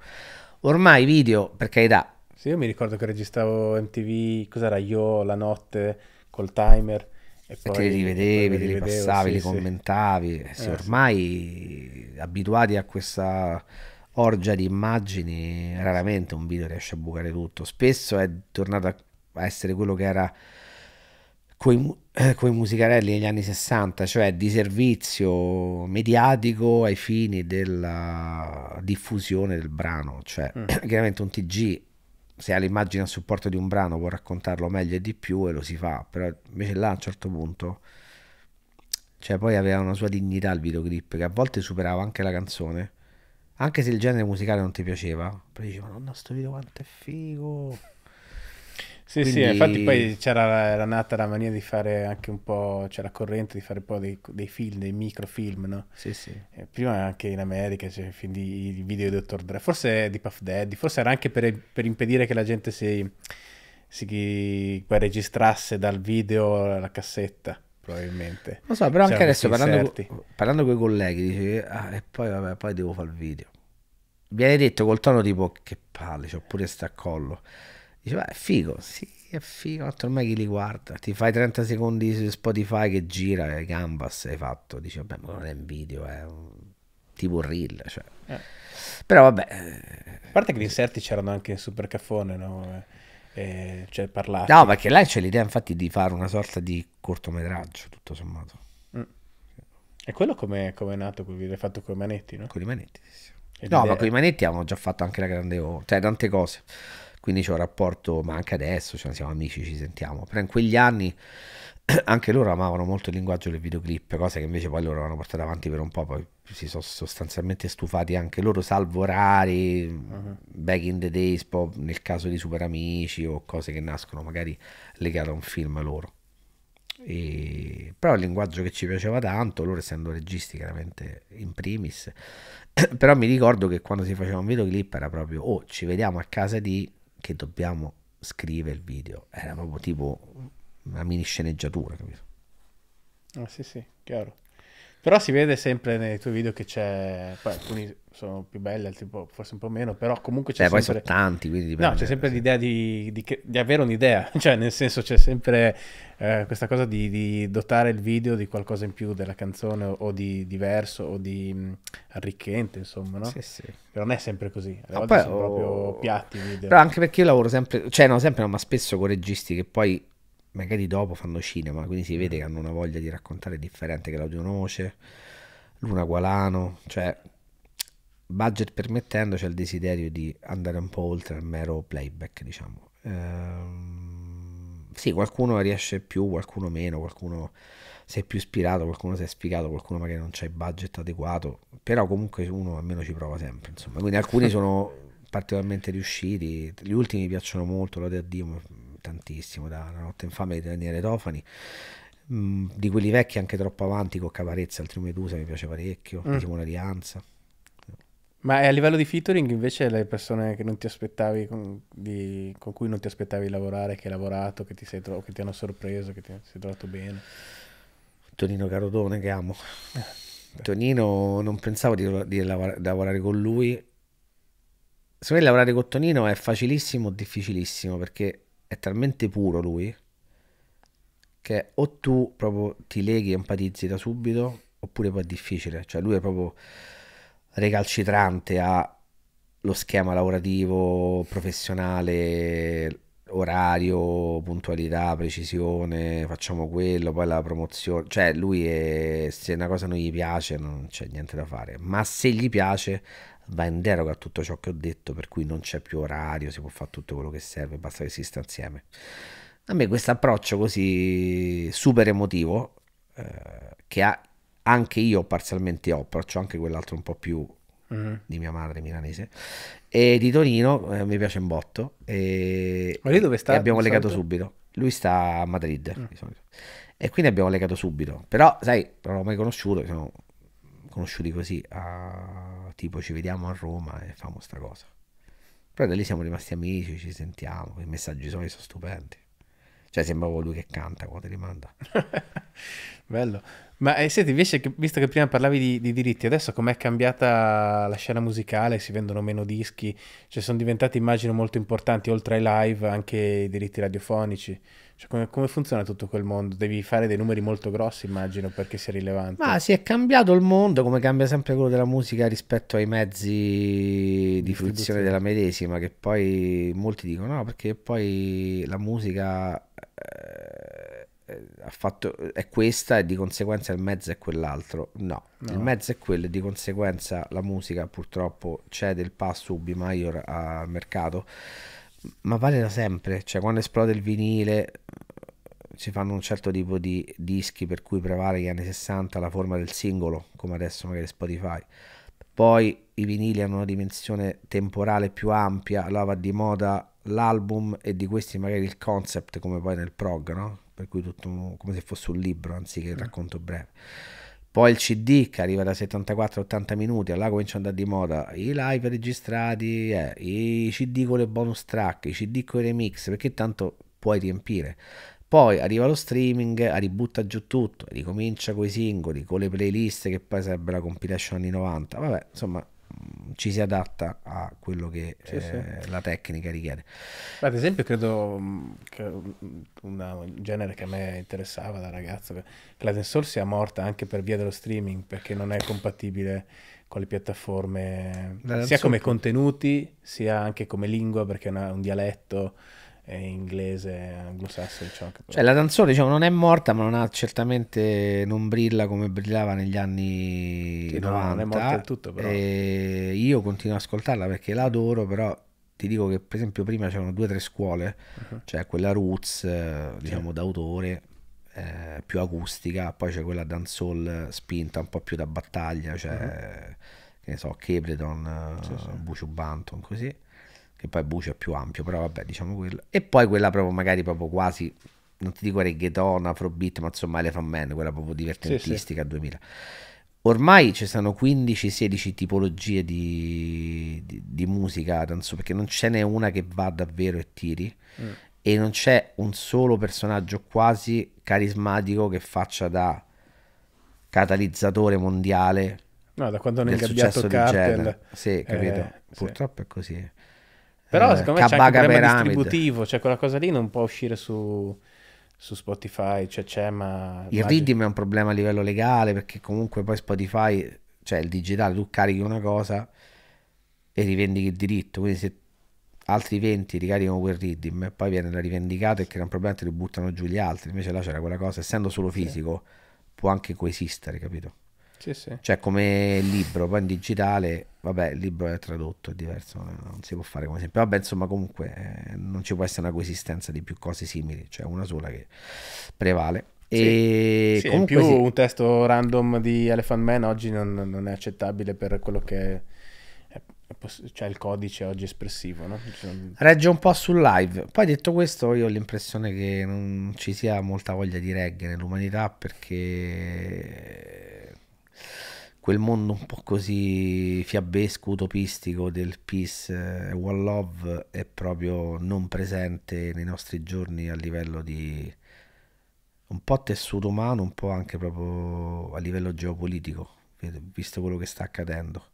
Ormai i video, per carità, sì, io mi ricordo che registravo MTV, cos'era io la notte col timer. E poi, te li rivedevi, te li passavi, sì, li commentavi. Eh, sì. Eh, sì, ormai abituati a questa orgia di immagini, raramente un video riesce a bucare tutto. Spesso è tornato a essere quello che era coi, eh, musicarelli negli anni 60, cioè di servizio mediatico ai fini della diffusione del brano, cioè mm. (clears throat) chiaramente un TG se ha l'immagine a supporto di un brano può raccontarlo meglio e di più e lo si fa, però invece là a un certo punto, cioè poi aveva una sua dignità il videoclip che a volte superava anche la canzone, anche se il genere musicale non ti piaceva, poi diceva nonna sto video quanto è figo sì, Quindi... sì, infatti poi c'era era nata la mania di fare anche un po', c'era corrente di fare un po' dei, dei film, dei microfilm, no? Sì, sì. Eh, prima anche in America c'è cioè, i video di Dr. Dre, forse di Puff Daddy, forse era anche per, per impedire che la gente si, si poi registrasse dal video la cassetta probabilmente. Lo so, però anche adesso parlando, parlando con i colleghi, dici, ah, e poi vabbè, poi devo fare il video. Viene detto col tono tipo, che palle, c'ho pure sta collo dice Diceva, è figo, sì, è figo, altro ormai chi li guarda. Ti fai 30 secondi su Spotify che gira, e gambas hai fatto. Dice, vabbè, ma non è un video, è un... tipo un reel, cioè. eh. Però vabbè. Eh, A parte che gli inserti c'erano anche in Super Caffone, no? Eh, eh, cioè, parlato. No, perché là c'è l'idea infatti di fare una sorta di cortometraggio, tutto sommato. Mm. E quello come è nato quel video? fatto con i manetti, no? Con i manetti, sì. sì. No, ma con i manetti avevamo già fatto anche la grande... cioè tante cose quindi c'è un rapporto, ma anche adesso, cioè, siamo amici, ci sentiamo, però in quegli anni (clears throat) anche loro amavano molto il linguaggio del videoclip, cosa che invece poi loro hanno portato avanti per un po', poi si sono sostanzialmente stufati anche loro, salvo rari, uh-huh. back in the days, nel caso di Super Amici o cose che nascono magari legate a un film loro. E... Però il linguaggio che ci piaceva tanto, loro essendo registi chiaramente in primis, (clears throat) però mi ricordo che quando si faceva un videoclip era proprio, oh ci vediamo a casa di che dobbiamo scrivere il video. Era proprio tipo una mini sceneggiatura, capito? Ah, sì, sì, chiaro. Però si vede sempre nei tuoi video che c'è. Poi alcuni sono più belli, altri forse un po' meno, però comunque c'è Beh, sempre. Poi sono tanti, quindi dipende. No, c'è sempre l'idea di, di, di, avere un'idea, (laughs) cioè nel senso c'è sempre eh, questa cosa di, di, dotare il video di qualcosa in più della canzone o di diverso o di arricchente, insomma, no? Sì, sì. Però non è sempre così, ah, alle no, poi, sono oh... proprio piatti i video. Però anche perché io lavoro sempre, cioè no, sempre, no, ma spesso con registi che poi magari dopo fanno cinema, quindi si vede che mm. hanno una voglia di raccontare differente che Claudio Noce, Luna Gualano, cioè budget permettendo c'è il desiderio di andare un po' oltre al mero playback, diciamo. Ehm, sì, qualcuno riesce più, qualcuno meno, qualcuno si è più ispirato, qualcuno si è spiegato, qualcuno magari non c'è il budget adeguato, però comunque uno almeno ci prova sempre, insomma. Quindi alcuni (laughs) sono particolarmente riusciti, gli ultimi mi piacciono molto, lode a Dio, tantissimo, da La notte infame di Daniele Tofani, mh, mm, di quelli vecchi anche troppo avanti, con Cavarezza, Altri Medusa mi piace parecchio, mm. Simona di Anza. Ma a livello di featuring invece le persone che non ti aspettavi, con, di, con cui non ti aspettavi di lavorare, che hai lavorato, che ti, sei tro- che ti hanno sorpreso, che ti sei trovato bene? Tonino Carodone che amo. Eh. Tonino non pensavo di, di, lav- lavorare con lui. Secondo me lavorare con Tonino è facilissimo o difficilissimo perché è talmente puro lui che o tu proprio ti leghi e empatizzi da subito oppure poi è difficile, cioè lui è proprio recalcitrante allo schema lavorativo, professionale, orario, puntualità, precisione, facciamo quello, poi la promozione, cioè lui è, se una cosa non gli piace non c'è niente da fare, ma se gli piace va in deroga a tutto ciò che ho detto, per cui non c'è più orario, si può fare tutto quello che serve, basta che si sta insieme. A me questo approccio così super emotivo, eh, che ha, anche io parzialmente ho, però c'ho anche quell'altro un po' più mm-hmm. di mia madre milanese, e di Torino eh, mi piace un botto. E, Ma lì dove sta? abbiamo legato solito? subito. Lui sta a Madrid mm. E quindi abbiamo legato subito. Però, sai, non l'ho mai conosciuto, sono conosciuti così, a, tipo ci vediamo a Roma e famo sta cosa. Però da lì siamo rimasti amici, ci sentiamo, i messaggi suoi sono stupendi. Cioè sembrava lui che canta quando li manda. (laughs) Bello. Ma eh, senti, invece, che, visto che prima parlavi di, di diritti, adesso com'è cambiata la scena musicale? Si vendono meno dischi? Cioè sono diventati, immagino, molto importanti, oltre ai live, anche i diritti radiofonici. Cioè, come, come, funziona tutto quel mondo? Devi fare dei numeri molto grossi, immagino, perché sia rilevante. Ma si è cambiato il mondo, come cambia sempre quello della musica rispetto ai mezzi di fruizione della medesima, che poi molti dicono no, perché poi la musica eh, fatto, è questa e di conseguenza il mezzo è quell'altro. No, no, il mezzo è quello e di conseguenza la musica purtroppo cede il passo ubi maior al mercato ma vale da sempre, cioè quando esplode il vinile si eh, fanno un certo tipo di dischi per cui prevale gli anni 60 la forma del singolo, come adesso magari Spotify. Poi i vinili hanno una dimensione temporale più ampia, allora va di moda l'album e di questi magari il concept come poi nel prog, no? Per cui tutto come se fosse un libro anziché il mm. racconto breve poi il CD che arriva da 74-80 minuti, allora comincia ad andare di moda i live registrati, eh, i CD con le bonus track, i CD con i remix, perché tanto puoi riempire. Poi arriva lo streaming, ributta giù tutto, ricomincia con i singoli, con le playlist che poi sarebbe la compilation anni 90, vabbè, insomma ci si adatta a quello che sì, eh, sì. la tecnica richiede. Ad esempio, credo mm, che un genere che a me interessava da ragazzo, Claden Soul sia morta anche per via dello streaming perché non è compatibile con le piattaforme, sia come contenuti, sia anche come lingua perché è una, un dialetto inglese, anglosassone. Ciò che... Cioè, la canzone diciamo, non è morta, ma non ha certamente non brilla come brillava negli anni sì, 90. No, non è morta del tutto, però. E io continuo ad ascoltarla perché l'adoro adoro, però ti dico che per esempio prima c'erano due o tre scuole, uh-huh. cioè quella roots, eh, diciamo, sì. d'autore. Eh, più acustica, poi c'è quella dancehall spinta un po' più da battaglia, cioè uh-huh. che ne so, Cableton, sì, sì. Banton, così che poi Bucio è più ampio, però vabbè, diciamo quello. E poi quella proprio magari proprio quasi, non ti dico reggaeton, afrobeat, ma insomma Elephant Man, quella proprio divertentistica sì, sì. 2000. Ormai ci sono 15-16 tipologie di, di, di musica, so, perché non ce n'è una che va davvero e tiri. Mm. E non c'è un solo personaggio quasi carismatico che faccia da catalizzatore mondiale. No, da quando hanno ingabbiato Cartel. Sì, capito? Eh, Purtroppo sì. è così. Però eh, secondo me c'è anche un problema distributivo, cioè quella cosa lì non può uscire su, su Spotify, cioè c'è ma... Il Riddim è un problema a livello legale perché comunque poi Spotify, cioè il digitale, tu carichi una cosa e rivendichi il diritto, quindi se altri 20 ricaricano quel Riddim e poi viene rivendicato e che era un problema te lo buttano giù gli altri, invece là c'era quella cosa, essendo solo fisico sì. può anche coesistere, capito? Sì, sì. Cioè come libro, poi in digitale, vabbè, il libro è tradotto, è diverso, non si può fare come sempre. Vabbè, insomma, comunque eh, non ci può essere una coesistenza di più cose simili, cioè una sola che prevale. E sì, comunque più un testo random di Elephant Man oggi non, non è accettabile per quello che è cioè il codice oggi espressivo, no? Cioè... Regge un po' sul live. Poi detto questo, io ho l'impressione che non ci sia molta voglia di reggae nell'umanità perché quel mondo un po' così fiabesco, utopistico del peace e eh, one love è proprio non presente nei nostri giorni a livello di un po' tessuto umano, un po' anche proprio a livello geopolitico, visto quello che sta accadendo.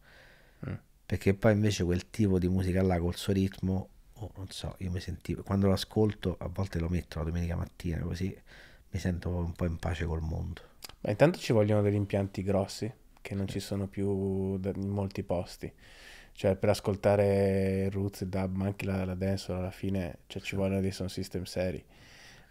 Mm. Perché poi invece quel tipo di musica là col suo ritmo, oh, non so, io mi sentivo, quando lo ascolto, a volte lo metto la domenica mattina così, mi sento un po' in pace col mondo. Ma intanto ci vogliono degli impianti grossi che non ci sono più in molti posti. Cioè, per ascoltare Roots, Dub, ma anche la, la dancehall alla fine cioè, ci vogliono dei sound system seri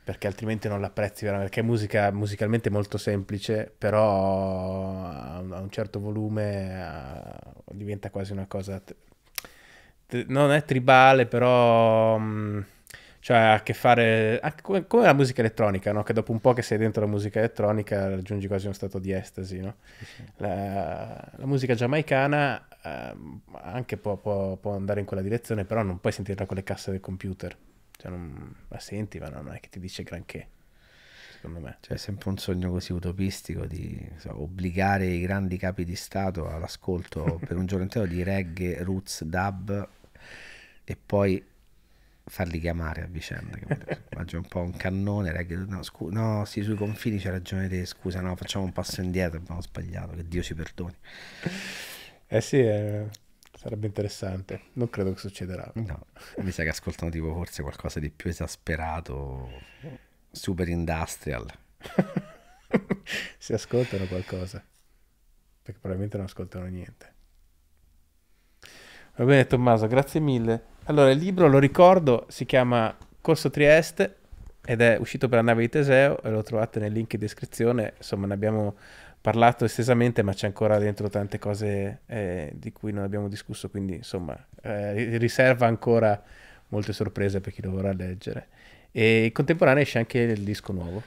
perché altrimenti non l'apprezzi veramente. Perché è musica musicalmente molto semplice, però a un certo volume a, eh, diventa quasi una cosa. T- non è tribale, però. Mh, mm, cioè ha a che fare anche come, come la musica elettronica, no? Che dopo un po' che sei dentro la musica elettronica raggiungi quasi uno stato di estasi, no? La, la musica giamaicana eh, anche può, può, può, andare in quella direzione, però non puoi sentirla con le casse del computer. Cioè non, la senti, ma non è che ti dice granché secondo me. Cioè, è sempre un sogno così utopistico di so, obbligare i grandi capi di Stato all'ascolto per un giorno intero di reggae, roots, dub e poi farli chiamare a vicenda. (laughs) Immagino un po' un cannone, ragazzi, no, scu- no, sì, sui confini c'è ragione te, scusa, no, facciamo un passo indietro, abbiamo sbagliato, che Dio ci perdoni. Eh sì, eh, sarebbe interessante, non credo che succederà. No, mi sa che ascoltano tipo forse qualcosa di più esasperato, super industrial. (laughs) si ascoltano qualcosa, perché probabilmente non ascoltano niente. Va bene Tommaso, grazie mille. Allora, il libro, lo ricordo, si chiama Corso Trieste ed è uscito per la nave di Teseo e lo trovate nel link in descrizione. Insomma, ne abbiamo parlato estesamente, ma c'è ancora dentro tante cose eh, di cui non abbiamo discusso, quindi insomma, eh, riserva ancora molte sorprese per chi lo vorrà leggere. E in contemporanea esce anche il disco nuovo.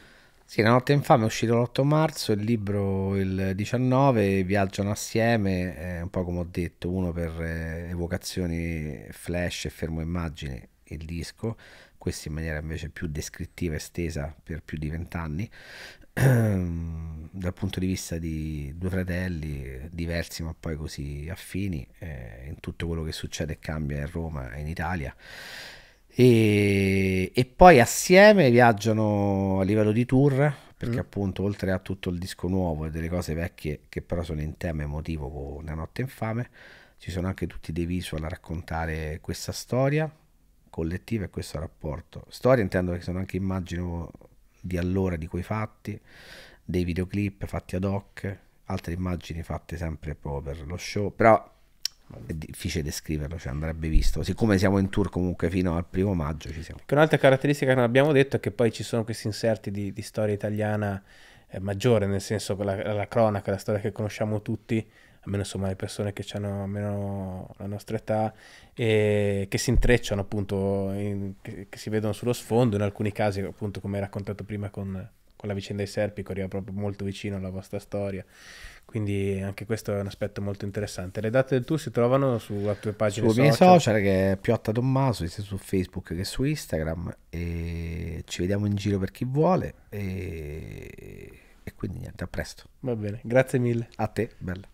Sì, La notte infame è uscito l'8 marzo, il libro il 19, viaggiano assieme, eh, un po' come ho detto, uno per eh, evocazioni flash e fermo immagine, il disco, questo in maniera invece più descrittiva, e stesa per più di vent'anni, (clears throat) dal punto di vista di due fratelli diversi ma poi così affini eh, in tutto quello che succede e cambia in Roma e in Italia e, e, poi assieme viaggiano a livello di tour perché mm. appunto oltre a tutto il disco nuovo e delle cose vecchie che però sono in tema emotivo con Una notte infame ci sono anche tutti dei visual a raccontare questa storia collettiva e questo rapporto storia intendo che sono anche immagini di allora di quei fatti dei videoclip fatti ad hoc altre immagini fatte sempre proprio per lo show però è difficile descriverlo, cioè andrebbe visto. Siccome siamo in tour comunque fino al primo maggio ci siamo. Che un'altra caratteristica che non abbiamo detto è che poi ci sono questi inserti di, di storia italiana eh, maggiore, nel senso la, la cronaca, la storia che conosciamo tutti, almeno insomma le persone che hanno almeno la nostra età, e che si intrecciano appunto, in, che, che, si vedono sullo sfondo, in alcuni casi appunto come hai raccontato prima con, con la vicenda dei Serpi, che arriva proprio molto vicino alla vostra storia. Quindi anche questo è un aspetto molto interessante. Le date del tour si trovano sulla tua pagina Sui social. miei social che è Piotta Tommaso, sia su Facebook che su Instagram. E ci vediamo in giro per chi vuole. E, e quindi niente, a presto. Va bene, grazie mille. A te, bella.